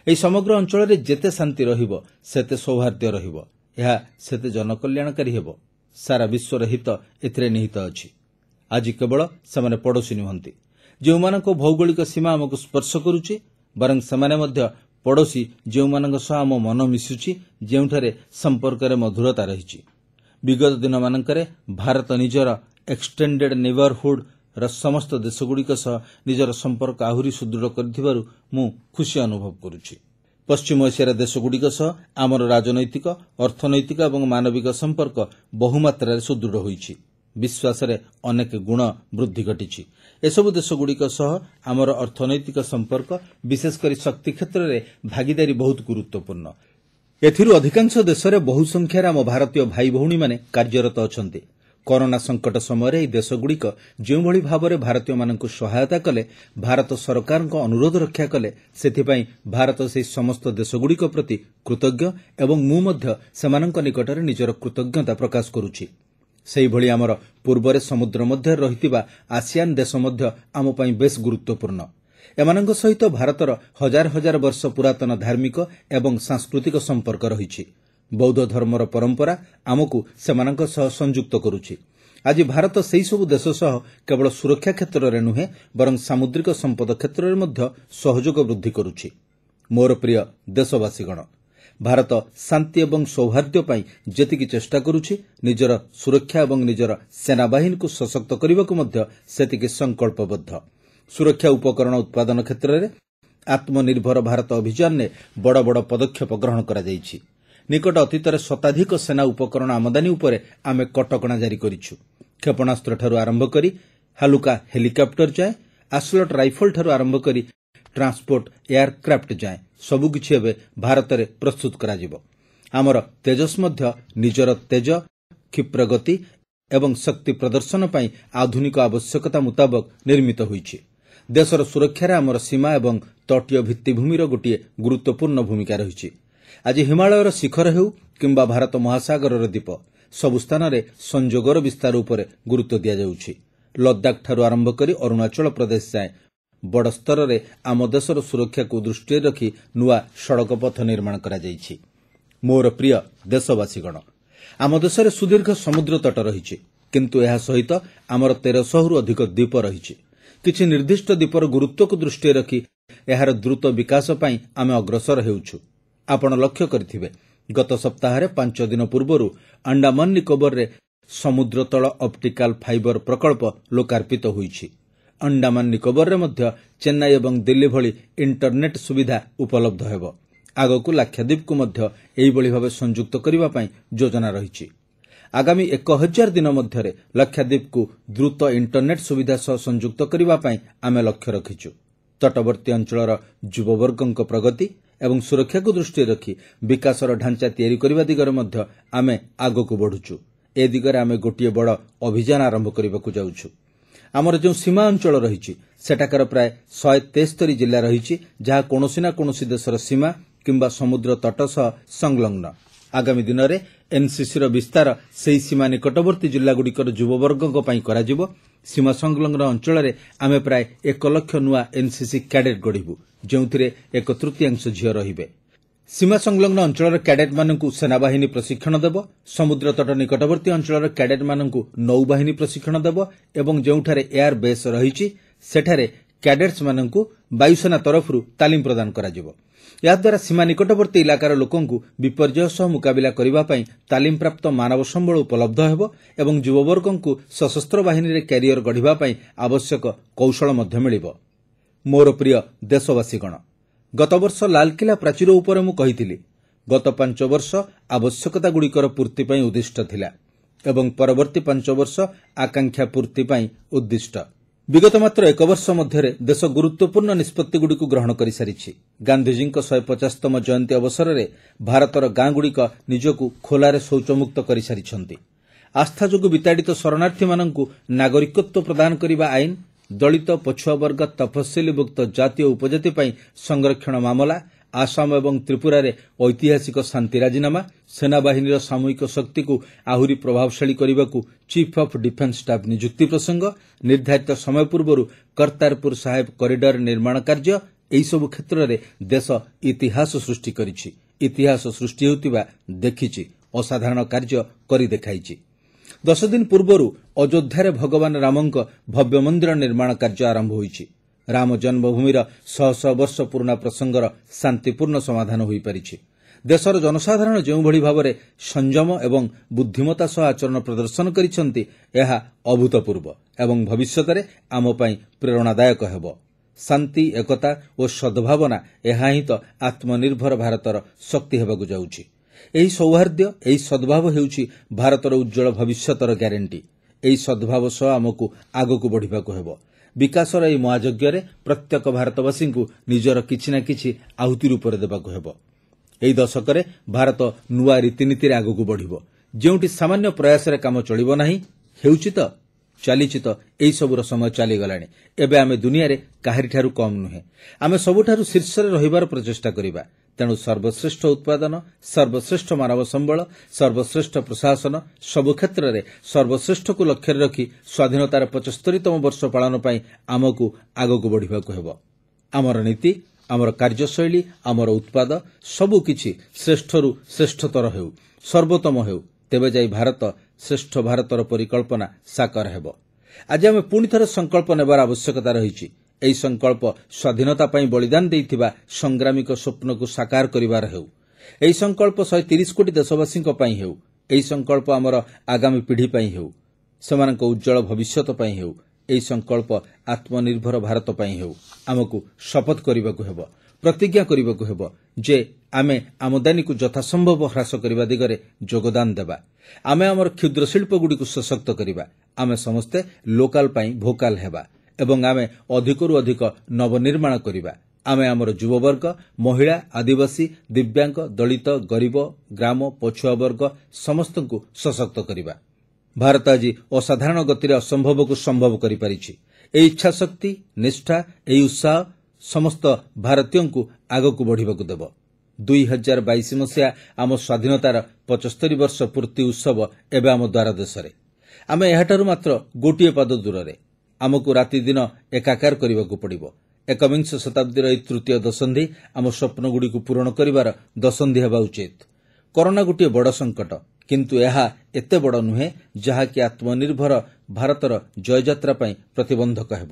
ଏହି ସମଗ୍ର ଅଞ୍ଚଳରେ ଯେତେ ଶାନ୍ତି ରହିବ ସେତେ ସୌହାର୍ଦ୍ଦ୍ୟ ରହିବ ଏହା ସେତେ ଜନକଲ୍ୟାଣକାରୀ ହେବ ସାରା ବିଶ୍ୱର ହିତ ଏଥିରେ ନିହିତ ଅଛି ଆଜି କେବଳ ସେମାନେ ପଡ଼ୋଶୀ ନୁହନ୍ତି ଯେଉଁମାନଙ୍କ ଭୌଗୋଳିକ ସୀମା ଆମକୁ ସ୍ୱର୍ଶ କରୁଛି ବରଂ ସେମାନେ ମଧ୍ୟ ପଡ଼ୋଶୀ ଯେଉଁମାନଙ୍କ ସହ ଆମ ମନ ମିଶୁଛି ଯେଉଁଠାରେ ସମ୍ପର୍କରେ ମଧୁରତା ରହିଛି ବିଗତ ଦିନମାନଙ୍କରେ ଭାରତ ନିଜର ଏକ୍ସଟେଣ୍ଡେଡ୍ ନେବରହୁଡ୍ ର ସମସ୍ତ ଦେଶଗୁଡ଼ିକ ସହ ନିଜର ସମ୍ପର୍କ ଆହୁରି ସୁଦୃଢ଼ କରିଥିବାରୁ ମୁଁ ଖୁସି ଅନୁଭବ କରୁଛି ପଶ୍ଚିମ ଏସିଆର ଦେଶଗୁଡ଼ିକ ସହ ଆମର ରାଜନୈତିକ ଅର୍ଥନୈତିକ ଏବଂ ମାନବିକ ସମ୍ପର୍କ ବହୁମାତ୍ରାରେ ସୁଦୃଢ଼ ହୋଇଛି ବିଶ୍ୱାସରେ ଅନେକ ଗୁଣ ବୃଦ୍ଧି ଘଟିଛି ଏସବୁ ଦେଶଗୁଡ଼ିକ ସହ ଆମର ଅର୍ଥନୈତିକ ସମ୍ପର୍କ ବିଶେଷକରି ଶକ୍ତି କ୍ଷେତ୍ରରେ ଭାଗିଦାରୀ ବହୁତ ଗୁରୁତ୍ୱପୂର୍ଣ୍ଣ ଏଥିରୁ ଅଧିକାଂଶ ଦେଶରେ ବହୁ ସଂଖ୍ୟାରେ ଆମ ଭାରତୀୟ ଭାଇଭଉଣୀମାନେ କାର୍ଯ୍ୟରତ ଅଛନ୍ତି କରୋନା ସଂକଟ ସମୟରେ ଏହି ଦେଶଗୁଡ଼ିକ ଯେଉଁଭଳି ଭାବରେ ଭାରତୀୟମାନଙ୍କୁ ସହାୟତା କଲେ ଭାରତ ସରକାରଙ୍କ ଅନୁରୋଧ ରକ୍ଷା କଲେ ସେଥିପାଇଁ ଭାରତ ସେହି ସମସ୍ତ ଦେଶଗୁଡ଼ିକ ପ୍ରତି କୃତଜ୍ଞ ଏବଂ ମୁଁ ମଧ୍ୟ ସେମାନଙ୍କ ନିକଟରେ ନିଜର କୃତଜ୍ଞତା ପ୍ରକାଶ କରୁଛି ସେହିଭଳି ଆମର ପୂର୍ବରେ ସମୁଦ୍ର ମଧ୍ୟରେ ରହିଥିବା ଆସିଆନ୍ ଦେଶ ମଧ୍ୟ ଆମ ପାଇଁ ବେଶ୍ ଗୁରୁତ୍ୱପୂର୍ଣ୍ଣ ଏମାନଙ୍କ ସହିତ ଭାରତର ହଜାର ହଜାର ବର୍ଷ ପୁରାତନ ଧାର୍ମିକ ଏବଂ ସାଂସ୍କୃତିକ ସମ୍ପର୍କ ରହିଛି ବୌଦ୍ଧ ଧର୍ମର ପରମ୍ପରା ଆମକୁ ସେମାନଙ୍କ ସହ ସଂଯୁକ୍ତ କରୁଛି ଆଜି ଭାରତ ସେହିସବୁ ଦେଶ ସହ କେବଳ ସୁରକ୍ଷା କ୍ଷେତ୍ରରେ ନୁହେଁ ବରଂ ସାମୁଦ୍ରିକ ସମ୍ପଦ କ୍ଷେତ୍ରରେ ମଧ୍ୟ ସହଯୋଗ ବୃଦ୍ଧି କରୁଛି ମୋର ପ୍ରିୟ ଦେଶବାସୀଗଣ ଭାରତ ଶାନ୍ତି ଏବଂ ସୌହାର୍ଦ୍ଦ୍ୟ ପାଇଁ ଯେତିକି ଚେଷ୍ଟା କରୁଛି ନିଜର ସୁରକ୍ଷା ଏବଂ ନିଜର ସେନାବାହିନୀକୁ ସଶକ୍ତ କରିବାକୁ ମଧ୍ୟ ସେତିକି ସଂକଳ୍ପବଦ୍ଧ ସୁରକ୍ଷା ଉପକରଣ ଉତ୍ପାଦନ କ୍ଷେତ୍ରରେ ଆତ୍ମନିର୍ଭର ଭାରତ ଅଭିଯାନରେ ବଡ଼ ବଡ଼ ପଦକ୍ଷେପ ଗ୍ରହଣ କରାଯାଇଛି ନିକଟ ଅତୀତରେ ଶତାଧିକ ସେନା ଉପକରଣ ଆମଦାନୀ ଉପରେ ଆମେ କଟକଣା ଜାରି କରିଛୁ କ୍ଷେପଣାସ୍ତ୍ରଠାରୁ ଆରମ୍ଭ କରି ହାଲୁକା ହେଲିକପ୍ଟର ଯାଏଁ ଆସଲଟ୍ ରାଇଫଲ୍ଠାରୁ ଆରମ୍ଭ କରି ଟ୍ରାନ୍ସପୋର୍ଟ ଏୟାରକ୍ରାଫ୍ଟ ଯାଏଁ ସବୁକିଛି ଏବେ ଭାରତରେ ପ୍ରସ୍ତୁତ କରାଯିବ ଆମର ତେଜସ୍ ମଧ୍ୟ ନିଜର ତେଜ କ୍ଷିପ୍ରଗତି ଏବଂ ଶକ୍ତି ପ୍ରଦର୍ଶନ ପାଇଁ ଆଧୁନିକ ଆବଶ୍ୟକତା ମୁତାବକ ନିର୍ମିତ ହୋଇଛି ଦେଶର ସୁରକ୍ଷାରେ ଆମର ସୀମା ଏବଂ ତଟୀୟ ଭିଭିଭୂମିର ଗୋଟିଏ ଗୁରୁତ୍ୱପୂର୍ଣ୍ଣ ଭୂମିକା ରହିଛି ଆଜି ହିମାଳୟର ଶିଖର ହେଉ କିମ୍ବା ଭାରତ ମହାସାଗରର ଦ୍ୱୀପ ସବୁ ସ୍ଥାନରେ ସଂଯୋଗର ବିସ୍ତାର ଉପରେ ଗୁରୁତ୍ୱ ଦିଆଯାଉଛି ଲଦାଖଠାରୁ ଆରମ୍ଭ କରି ଅରୁଣାଚଳ ପ୍ରଦେଶ ଯାଏଁ ବଡ଼ ସ୍ତରରେ ଆମ ଦେଶର ସୁରକ୍ଷାକୁ ଦୃଷ୍ଟିରେ ରଖି ନୂଆ ସଡ଼କ ପଥ ନିର୍ମାଣ କରାଯାଇଛି ମୋର ପ୍ରିୟ ଦେଶବାସୀଗଣ ଆମ ଦେଶରେ ସୁଦୀର୍ଘ ସମୁଦ୍ର ତଟ ରହିଛି କିନ୍ତୁ ଏହା ସହିତ ଆମର ତେରଶହରୁ ଅଧିକ ଦ୍ୱୀପ ରହିଛି କିଛି ନିର୍ଦ୍ଦିଷ୍ଟ ଦ୍ୱୀପର ଗୁରୁତ୍ୱକୁ ଦୃଷ୍ଟିରେ ରଖି ଏହାର ଦ୍ରୁତ ବିକାଶ ପାଇଁ ଆମେ ଅଗ୍ରସର ହେଉଛୁ ଆପଣ ଲକ୍ଷ୍ୟ କରିଥିବେ ଗତ ସପ୍ତାହରେ ପାଞ୍ଚ ଦିନ ପୂର୍ବରୁ ଆଣ୍ଡାମାନ ନିକୋବରରେ ସମୁଦ୍ରତଳ ଅପ୍ଟିକାଲ୍ ଫାଇବର ପ୍ରକଳ୍ପ ଲୋକାର୍ପିତ ହୋଇଛି ଆଣ୍ଡାମାନ ନିକୋବରରେ ମଧ୍ୟ ଚେନ୍ନାଇ ଏବଂ ଦିଲ୍ଲୀ ଭଳି ଇଣ୍ଟରନେଟ୍ ସୁବିଧା ଉପଲବ୍ଧ ହେବ ଆଗକୁ ଲାକ୍ଷାଦ୍ୱୀପକୁ ମଧ୍ୟ ଏହିଭଳି ଭାବେ ସଂଯୁକ୍ତ କରିବା ପାଇଁ ଯୋଜନା ରହିଛି ଆଗାମୀ ଏକ ହଜାର ଦିନ ମଧ୍ୟରେ ଲକ୍ଷାଦ୍ୱୀପକୁ ଦ୍ରୁତ ଇଣ୍ଟରନେଟ୍ ସୁବିଧା ସହ ସଂଯୁକ୍ତ କରିବା ପାଇଁ ଆମେ ଲକ୍ଷ୍ୟ ରଖିଛୁ ତଟବର୍ତ୍ତୀ ଅଞ୍ଚଳର ଯୁବବର୍ଗଙ୍କ ପ୍ରଗତି ଏବଂ ସୁରକ୍ଷାକୁ ଦୃଷ୍ଟିରେ ରଖି ବିକାଶର ଢାଞ୍ଚା ତିଆରି କରିବା ଦିଗରେ ମଧ୍ୟ ଆମେ ଆଗକୁ ବଢ଼ୁଛୁ ଏ ଦିଗରେ ଆମେ ଗୋଟିଏ ବଡ଼ ଅଭିଯାନ ଆରମ୍ଭ କରିବାକୁ ଯାଉଛୁ ଆମର ଯେଉଁ ସୀମା ଅଞ୍ଚଳ ରହିଛି ସେଠାକାର ପ୍ରାୟ ଶହେ ତେସ୍ତରି ଜିଲ୍ଲା ରହିଛି ଯାହା କୌଣସି ନା କୌଣସି ଦେଶର ସୀମା କିମ୍ବା ସମୁଦ୍ର ତଟ ସହ ସଂଲଗ୍ନ ଆଗାମୀ ଦିନରେ ଏନ୍ସିସିର ବିସ୍ତାର ସେହି ସୀମା ନିକଟବର୍ତ୍ତୀ ଜିଲ୍ଲାଗୁଡ଼ିକର ଯୁବବର୍ଗଙ୍କ ପାଇଁ କରାଯିବ ସୀମା ସଂଲଗ୍ନ ଅଞ୍ଚଳରେ ଆମେ ପ୍ରାୟ ଏକ ଲକ୍ଷ ନୂଆ ଏନ୍ସିସି କ୍ୟାଡେଟ୍ ଗଢ଼ିବୁ ଯେଉଁଥିରେ ଏକ ତୃତୀୟାଂଶ ଝିଅ ରହିବେ ସୀମା ସଂଲଗ୍ନ ଅଞ୍ଚଳର କ୍ୟାଡେଟ୍ମାନଙ୍କୁ ସେନାବାହିନୀ ପ୍ରଶିକ୍ଷଣ ଦେବ ସମୁଦ୍ର ତଟ ନିକଟବର୍ତ୍ତୀ ଅଞ୍ଚଳର କ୍ୟାଡେଟ୍ମାନଙ୍କୁ ନୌବାହିନୀ ପ୍ରଶିକ୍ଷଣ ଦେବ ଏବଂ ଯେଉଁଠାରେ ଏୟାର ବେସ୍ ରହିଛି ସେଠାରେ କ୍ୟାଡେଟ୍ସମାନଙ୍କୁ ବାୟୁସେନା ତରଫରୁ ତାଲିମ ପ୍ରଦାନ କରାଯିବ ଏହାଦ୍ୱାରା ସୀମା ନିକଟବର୍ତ୍ତୀ ଇଲାକାର ଲୋକଙ୍କୁ ବିପର୍ଯ୍ୟୟ ସହ ମୁକାବିଲା କରିବା ପାଇଁ ତାଲିମପ୍ରାପ୍ତ ମାନବ ସମ୍ଭଳ ଉପଲବ୍ଧ ହେବ ଏବଂ ଯୁବବର୍ଗଙ୍କୁ ସଶସ୍ତ ବାହିନୀରେ କ୍ୟାରିୟର ଗଢ଼ିବା ପାଇଁ ଆବଶ୍ୟକ କୌଶଳ ମଧ୍ୟ ମିଳିବ ମୋର ପ୍ରିୟ ଦେଶବାସୀଗଣ ଗତବର୍ଷ ଲାଲକିଲ୍ଲା ପ୍ରାଚୀର ଉପରେ ମୁଁ କହିଥିଲି ଗତ ପାଞ୍ଚ ବର୍ଷ ଆବଶ୍ୟକତାଗୁଡ଼ିକର ପୂର୍ତ୍ତି ପାଇଁ ଉଦ୍ଦିଷ୍ଟ ଥିଲା ଏବଂ ପରବର୍ତ୍ତୀ ପାଞ୍ଚ ବର୍ଷ ଆକାଂକ୍ଷା ପୂର୍ତ୍ତି ପାଇଁ ଉଦ୍ଦିଷ୍ଟ ବିଗତ ମାତ୍ର ଏକ ବର୍ଷ ମଧ୍ୟରେ ଦେଶ ଗୁରୁତ୍ୱପୂର୍ଣ୍ଣ ନିଷ୍ପଭିଗୁଡ଼ିକୁ ଗ୍ରହଣ କରିସାରିଛି ଗାନ୍ଧିଜୀଙ୍କ ଶହେ ପଚାଶତମ ଜୟନ୍ତୀ ଅବସରରେ ଭାରତର ଗାଁଗୁଡ଼ିକ ନିଜକୁ ଖୋଲାରେ ଶୌଚମୁକ୍ତ କରିସାରିଛନ୍ତି ଆସ୍ଥା ଯୋଗୁଁ ବିତାଡ଼ିତ ଶରଣାର୍ଥୀମାନଙ୍କୁ ନାଗରିକତ୍ୱ ପ୍ରଦାନ କରିବା ଆଇନ ଦଳିତ ପଛୁଆବର୍ଗ ତଫସିଲଭୁକ୍ତ ଜାତୀୟ ଉପଜାତି ପାଇଁ ସଂରକ୍ଷଣ ମାମଲା ଆସାମ ଏବଂ ତ୍ରିପୁରାରେ ଐତିହାସିକ ଶାନ୍ତି ରାଜିନାମା ସେନାବାହିନୀର ସାମୁହିକ ଶକ୍ତିକୁ ଆହୁରି ପ୍ରଭାବଶାଳୀ କରିବାକୁ ଚିଫ୍ ଅଫ୍ ଡିଫେନ୍ସ ଷ୍ଟାଫ୍ ନିଯୁକ୍ତି ପ୍ରସଙ୍ଗ ନିର୍ଦ୍ଧାରିତ ସମୟ ପୂର୍ବରୁ କର୍ତ୍ତାରପୁର ସାହେବ କରିଡର ନିର୍ମାଣ କାର୍ଯ୍ୟ ଏହିସବୁ କ୍ଷେତ୍ରରେ ଦେଶ ଇତିହାସ ସୃଷ୍ଟି କରିଛି ଇତିହାସ ସୃଷ୍ଟି ହେଉଥିବା ଦେଖିଛି ଅସାଧାରଣ କାର୍ଯ୍ୟ କରି ଦେଖାଇଛି ଦଶଦିନ ପୂର୍ବରୁ ଅଯୋଧ୍ୟାରେ ଭଗବାନ ରାମଙ୍କ ଭବ୍ୟ ମନ୍ଦିର ନିର୍ମାଣ କାର୍ଯ୍ୟ ଆରମ୍ଭ ହୋଇଛି ରାମ ଜନ୍ମଭୂମିର ଶହ ଶହ ବର୍ଷ ପୁରୁଣା ପ୍ରସଙ୍ଗର ଶାନ୍ତିପୂର୍ଣ୍ଣ ସମାଧାନ ହୋଇପାରିଛି ଦେଶର ଜନସାଧାରଣ ଯେଉଁଭଳି ଭାବରେ ସଂଯମ ଏବଂ ବୁଦ୍ଧିମତା ସହ ଆଚରଣ ପ୍ରଦର୍ଶନ କରିଛନ୍ତି ଏହା ଅଭୂତପୂର୍ବ ଏବଂ ଭବିଷ୍ୟତରେ ଆମ ପାଇଁ ପ୍ରେରଣାଦାୟକ ହେବ ଶାନ୍ତି ଏକତା ଓ ସଦ୍ଭାବନା ଏହା ହିଁ ତ ଆତ୍ମନିର୍ଭର ଭାରତର ଶକ୍ତି ହେବାକୁ ଯାଉଛି ଏହି ସୌହାର୍ଦ୍ଦ୍ୟ ଏହି ସଦ୍ଭାବ ହେଉଛି ଭାରତର ଉଜ୍ଜଳ ଭବିଷ୍ୟତର ଗ୍ୟାରେଣ୍ଟି ଏହି ସଦ୍ଭାବ ସହ ଆମକୁ ଆଗକୁ ବଢ଼ିବାକୁ ହେବ ବିକାଶର ଏହି ମହାଯଜ୍ଞରେ ପ୍ରତ୍ୟେକ ଭାରତବାସୀଙ୍କୁ ନିଜର କିଛି ନା କିଛି ଆହୁତି ରୂପରେ ଦେବାକୁ ହେବ ଏହି ଦଶକରେ ଭାରତ ନୂଆ ରୀତିନୀତିରେ ଆଗକୁ ବଢ଼ିବ ଯେଉଁଠି ସାମାନ୍ୟ ପ୍ରୟାସରେ କାମ ଚଳିବ ନାହିଁ ହେଉଛି ତ ଚାଲିଛି ତ ଏହିସବୁର ସମୟ ଚାଲିଗଲାଣି ଏବେ ଆମେ ଦୁନିଆରେ କାହାରିଠାରୁ କମ୍ ନୁହେଁ ଆମେ ସବୁଠାରୁ ଶୀର୍ଷରେ ରହିବାର ପ୍ରଚେଷ୍ଟା କରିବା ତେଣୁ ସର୍ବଶ୍ରେଷ୍ଠ ଉତ୍ପାଦନ ସର୍ବଶ୍ରେଷ୍ଠ ମାନବ ସମ୍ଭଳ ସର୍ବଶ୍ରେଷ୍ଠ ପ୍ରଶାସନ ସବୁ କ୍ଷେତ୍ରରେ ସର୍ବଶ୍ରେଷ୍ଠକୁ ଲକ୍ଷ୍ୟରେ ରଖି ସ୍ୱାଧୀନତାର ପଚସ୍ତରୀତମ ବର୍ଷ ପାଳନ ପାଇଁ ଆମକୁ ଆଗକୁ ବଢ଼ିବାକୁ ହେବ ଆମର ନୀତି ଆମର କାର୍ଯ୍ୟଶୈଳୀ ଆମର ଉତ୍ପାଦ ସବୁକିଛି ଶ୍ରେଷ୍ଠରୁ ଶ୍ରେଷ୍ଠତର ହେଉ ସର୍ବୋତ୍ତମ ହେଉ ତେବେ ଯାଇ ଭାରତ ଶ୍ରେଷ୍ଠ ଭାରତର ପରିକଳ୍ପନା ସାକାର ହେବ ଆଜି ଆମେ ପୁଣିଥରେ ସଂକଳ୍ପ ନେବାର ଆବଶ୍ୟକତା ରହିଛି ଏହି ସଂକଳ୍ପ ସ୍ୱାଧୀନତା ପାଇଁ ବଳିଦାନ ଦେଇଥିବା ସଂଗ୍ରାମୀଙ୍କ ସ୍ୱପ୍ନକୁ ସାକାର କରିବାର ହେଉ ଏହି ସଂକଳ୍ପ ଶହେ ତିରିଶ କୋଟି ଦେଶବାସୀଙ୍କ ପାଇଁ ହେଉ ଏହି ସଂକଳ୍ପ ଆମର ଆଗାମୀ ପିଢ଼ି ପାଇଁ ହେଉ ସେମାନଙ୍କ ଉଜ୍ଜଳ ଭବିଷ୍ୟତ ପାଇଁ ହେଉ ଏହି ସଂକଳ୍ପ ଆତ୍ମନିର୍ଭର ଭାରତ ପାଇଁ ହେଉ ଆମକୁ ଶପଥ କରିବାକୁ ହେବ ପ୍ରତିଜ୍ଞା କରିବାକୁ ହେବ ଯେ ଆମେ ଆମଦାନୀକୁ ଯଥାସମ୍ଭବ ହ୍ରାସ କରିବା ଦିଗରେ ଯୋଗଦାନ ଦେବା ଆମେ ଆମର କ୍ଷୁଦ୍ରଶିଳ୍ପଗୁଡ଼ିକୁ ସଶକ୍ତ କରିବା ଆମେ ସମସ୍ତେ ଲୋକାଲ୍ ପାଇଁ ଭୋକାଲ୍ ହେବା ଏବଂ ଆମେ ଅଧିକରୁ ଅଧିକ ନବନିର୍ମାଣ କରିବା ଆମେ ଆମର ଯୁବବର୍ଗ ମହିଳା ଆଦିବାସୀ ଦିବ୍ୟାଙ୍ଗ ଦଳିତ ଗରିବ ଗ୍ରାମ ପଛୁଆବର୍ଗ ସମସ୍ତଙ୍କୁ ସଶକ୍ତ କରିବା ଭାରତ ଆଜି ଅସାଧାରଣ ଗତିରେ ଅସମ୍ଭବକୁ ସମ୍ଭବ କରିପାରିଛି ଏହି ଇଚ୍ଛାଶକ୍ତି ନିଷ୍ଠା ଏହି ଉତ୍ସାହ ସମସ୍ତ ଭାରତୀୟଙ୍କୁ ଆଗକୁ ବଢ଼ିବାକୁ ଦେବ ଦୁଇ ହଜାର ବାଇଶ ମସିହା ଆମ ସ୍ୱାଧୀନତାର ପଞ୍ଚସ୍ତରୀ ବର୍ଷ ପୂର୍ତ୍ତି ଉତ୍ସବ ଏବେ ଆମ ଦ୍ୱାର ଦେଶରେ ଆମେ ଏହାଠାରୁ ମାତ୍ର ଗୋଟିଏ ପାଦ ଦୂରରେ ଆମକୁ ରାତିଦିନ ଏକାକାର କରିବାକୁ ପଡ଼ିବ ଏକବିଂଶ ଶତାବ୍ଦୀର ଏହି ତୃତୀୟ ଦଶନ୍ଧି ଆମ ସ୍ୱପ୍ନଗୁଡ଼ିକୁ ପୂରଣ କରିବାର ଦଶନ୍ଧି ହେବା ଉଚିତ କରୋନା ଗୋଟିଏ ବଡ଼ ସଙ୍କଟ କିନ୍ତୁ ଏହା ଏତେ ବଡ଼ ନୁହେଁ ଯାହାକି ଆତ୍ମନିର୍ଭର ଭାରତର ଜୟଯାତ୍ରା ପାଇଁ ପ୍ରତିବନ୍ଧକ ହେବ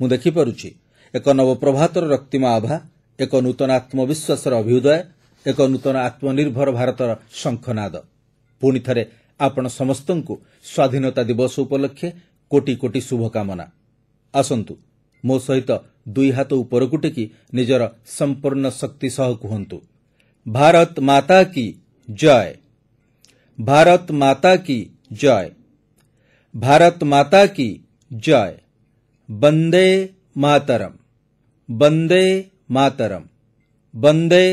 ମୁଁ ଦେଖିପାରୁଛି ଏକ ନବପ୍ରଭାତର ରକ୍ତିମା ଆଭା ଏକ ନୂତନ ଆତ୍ମବିଶ୍ୱାସର ଅଭ୍ୟୁଦୟ ଏକ ନୂତନ ଆତ୍ମନିର୍ଭର ଭାରତର ଶଙ୍ଖନାଦ ପୁଣି ଥରେ ଆପଣ ସମସ୍ତଙ୍କୁ ସ୍ୱାଧୀନତା ଦିବସ ଉପଲକ୍ଷେ କୋଟି କୋଟି ଶୁଭକାମନା ଆସନ୍ତୁ ମୋ ସହିତ ଦୁଇ ହାତ ଉପରକୁ ଟେକି ନିଜର ସମ୍ପୂର୍ଣ୍ଣ ଶକ୍ତି ସହ କୁହନ୍ତୁ ଭାରତ ମାତା କି ଜୟ ଭାରତ ମାତା କି ଜୟ ଭାରତ ମାତା କି ଜୟ ବନ୍ଦେ ମାତରମ୍ बंदे मातरम बंदे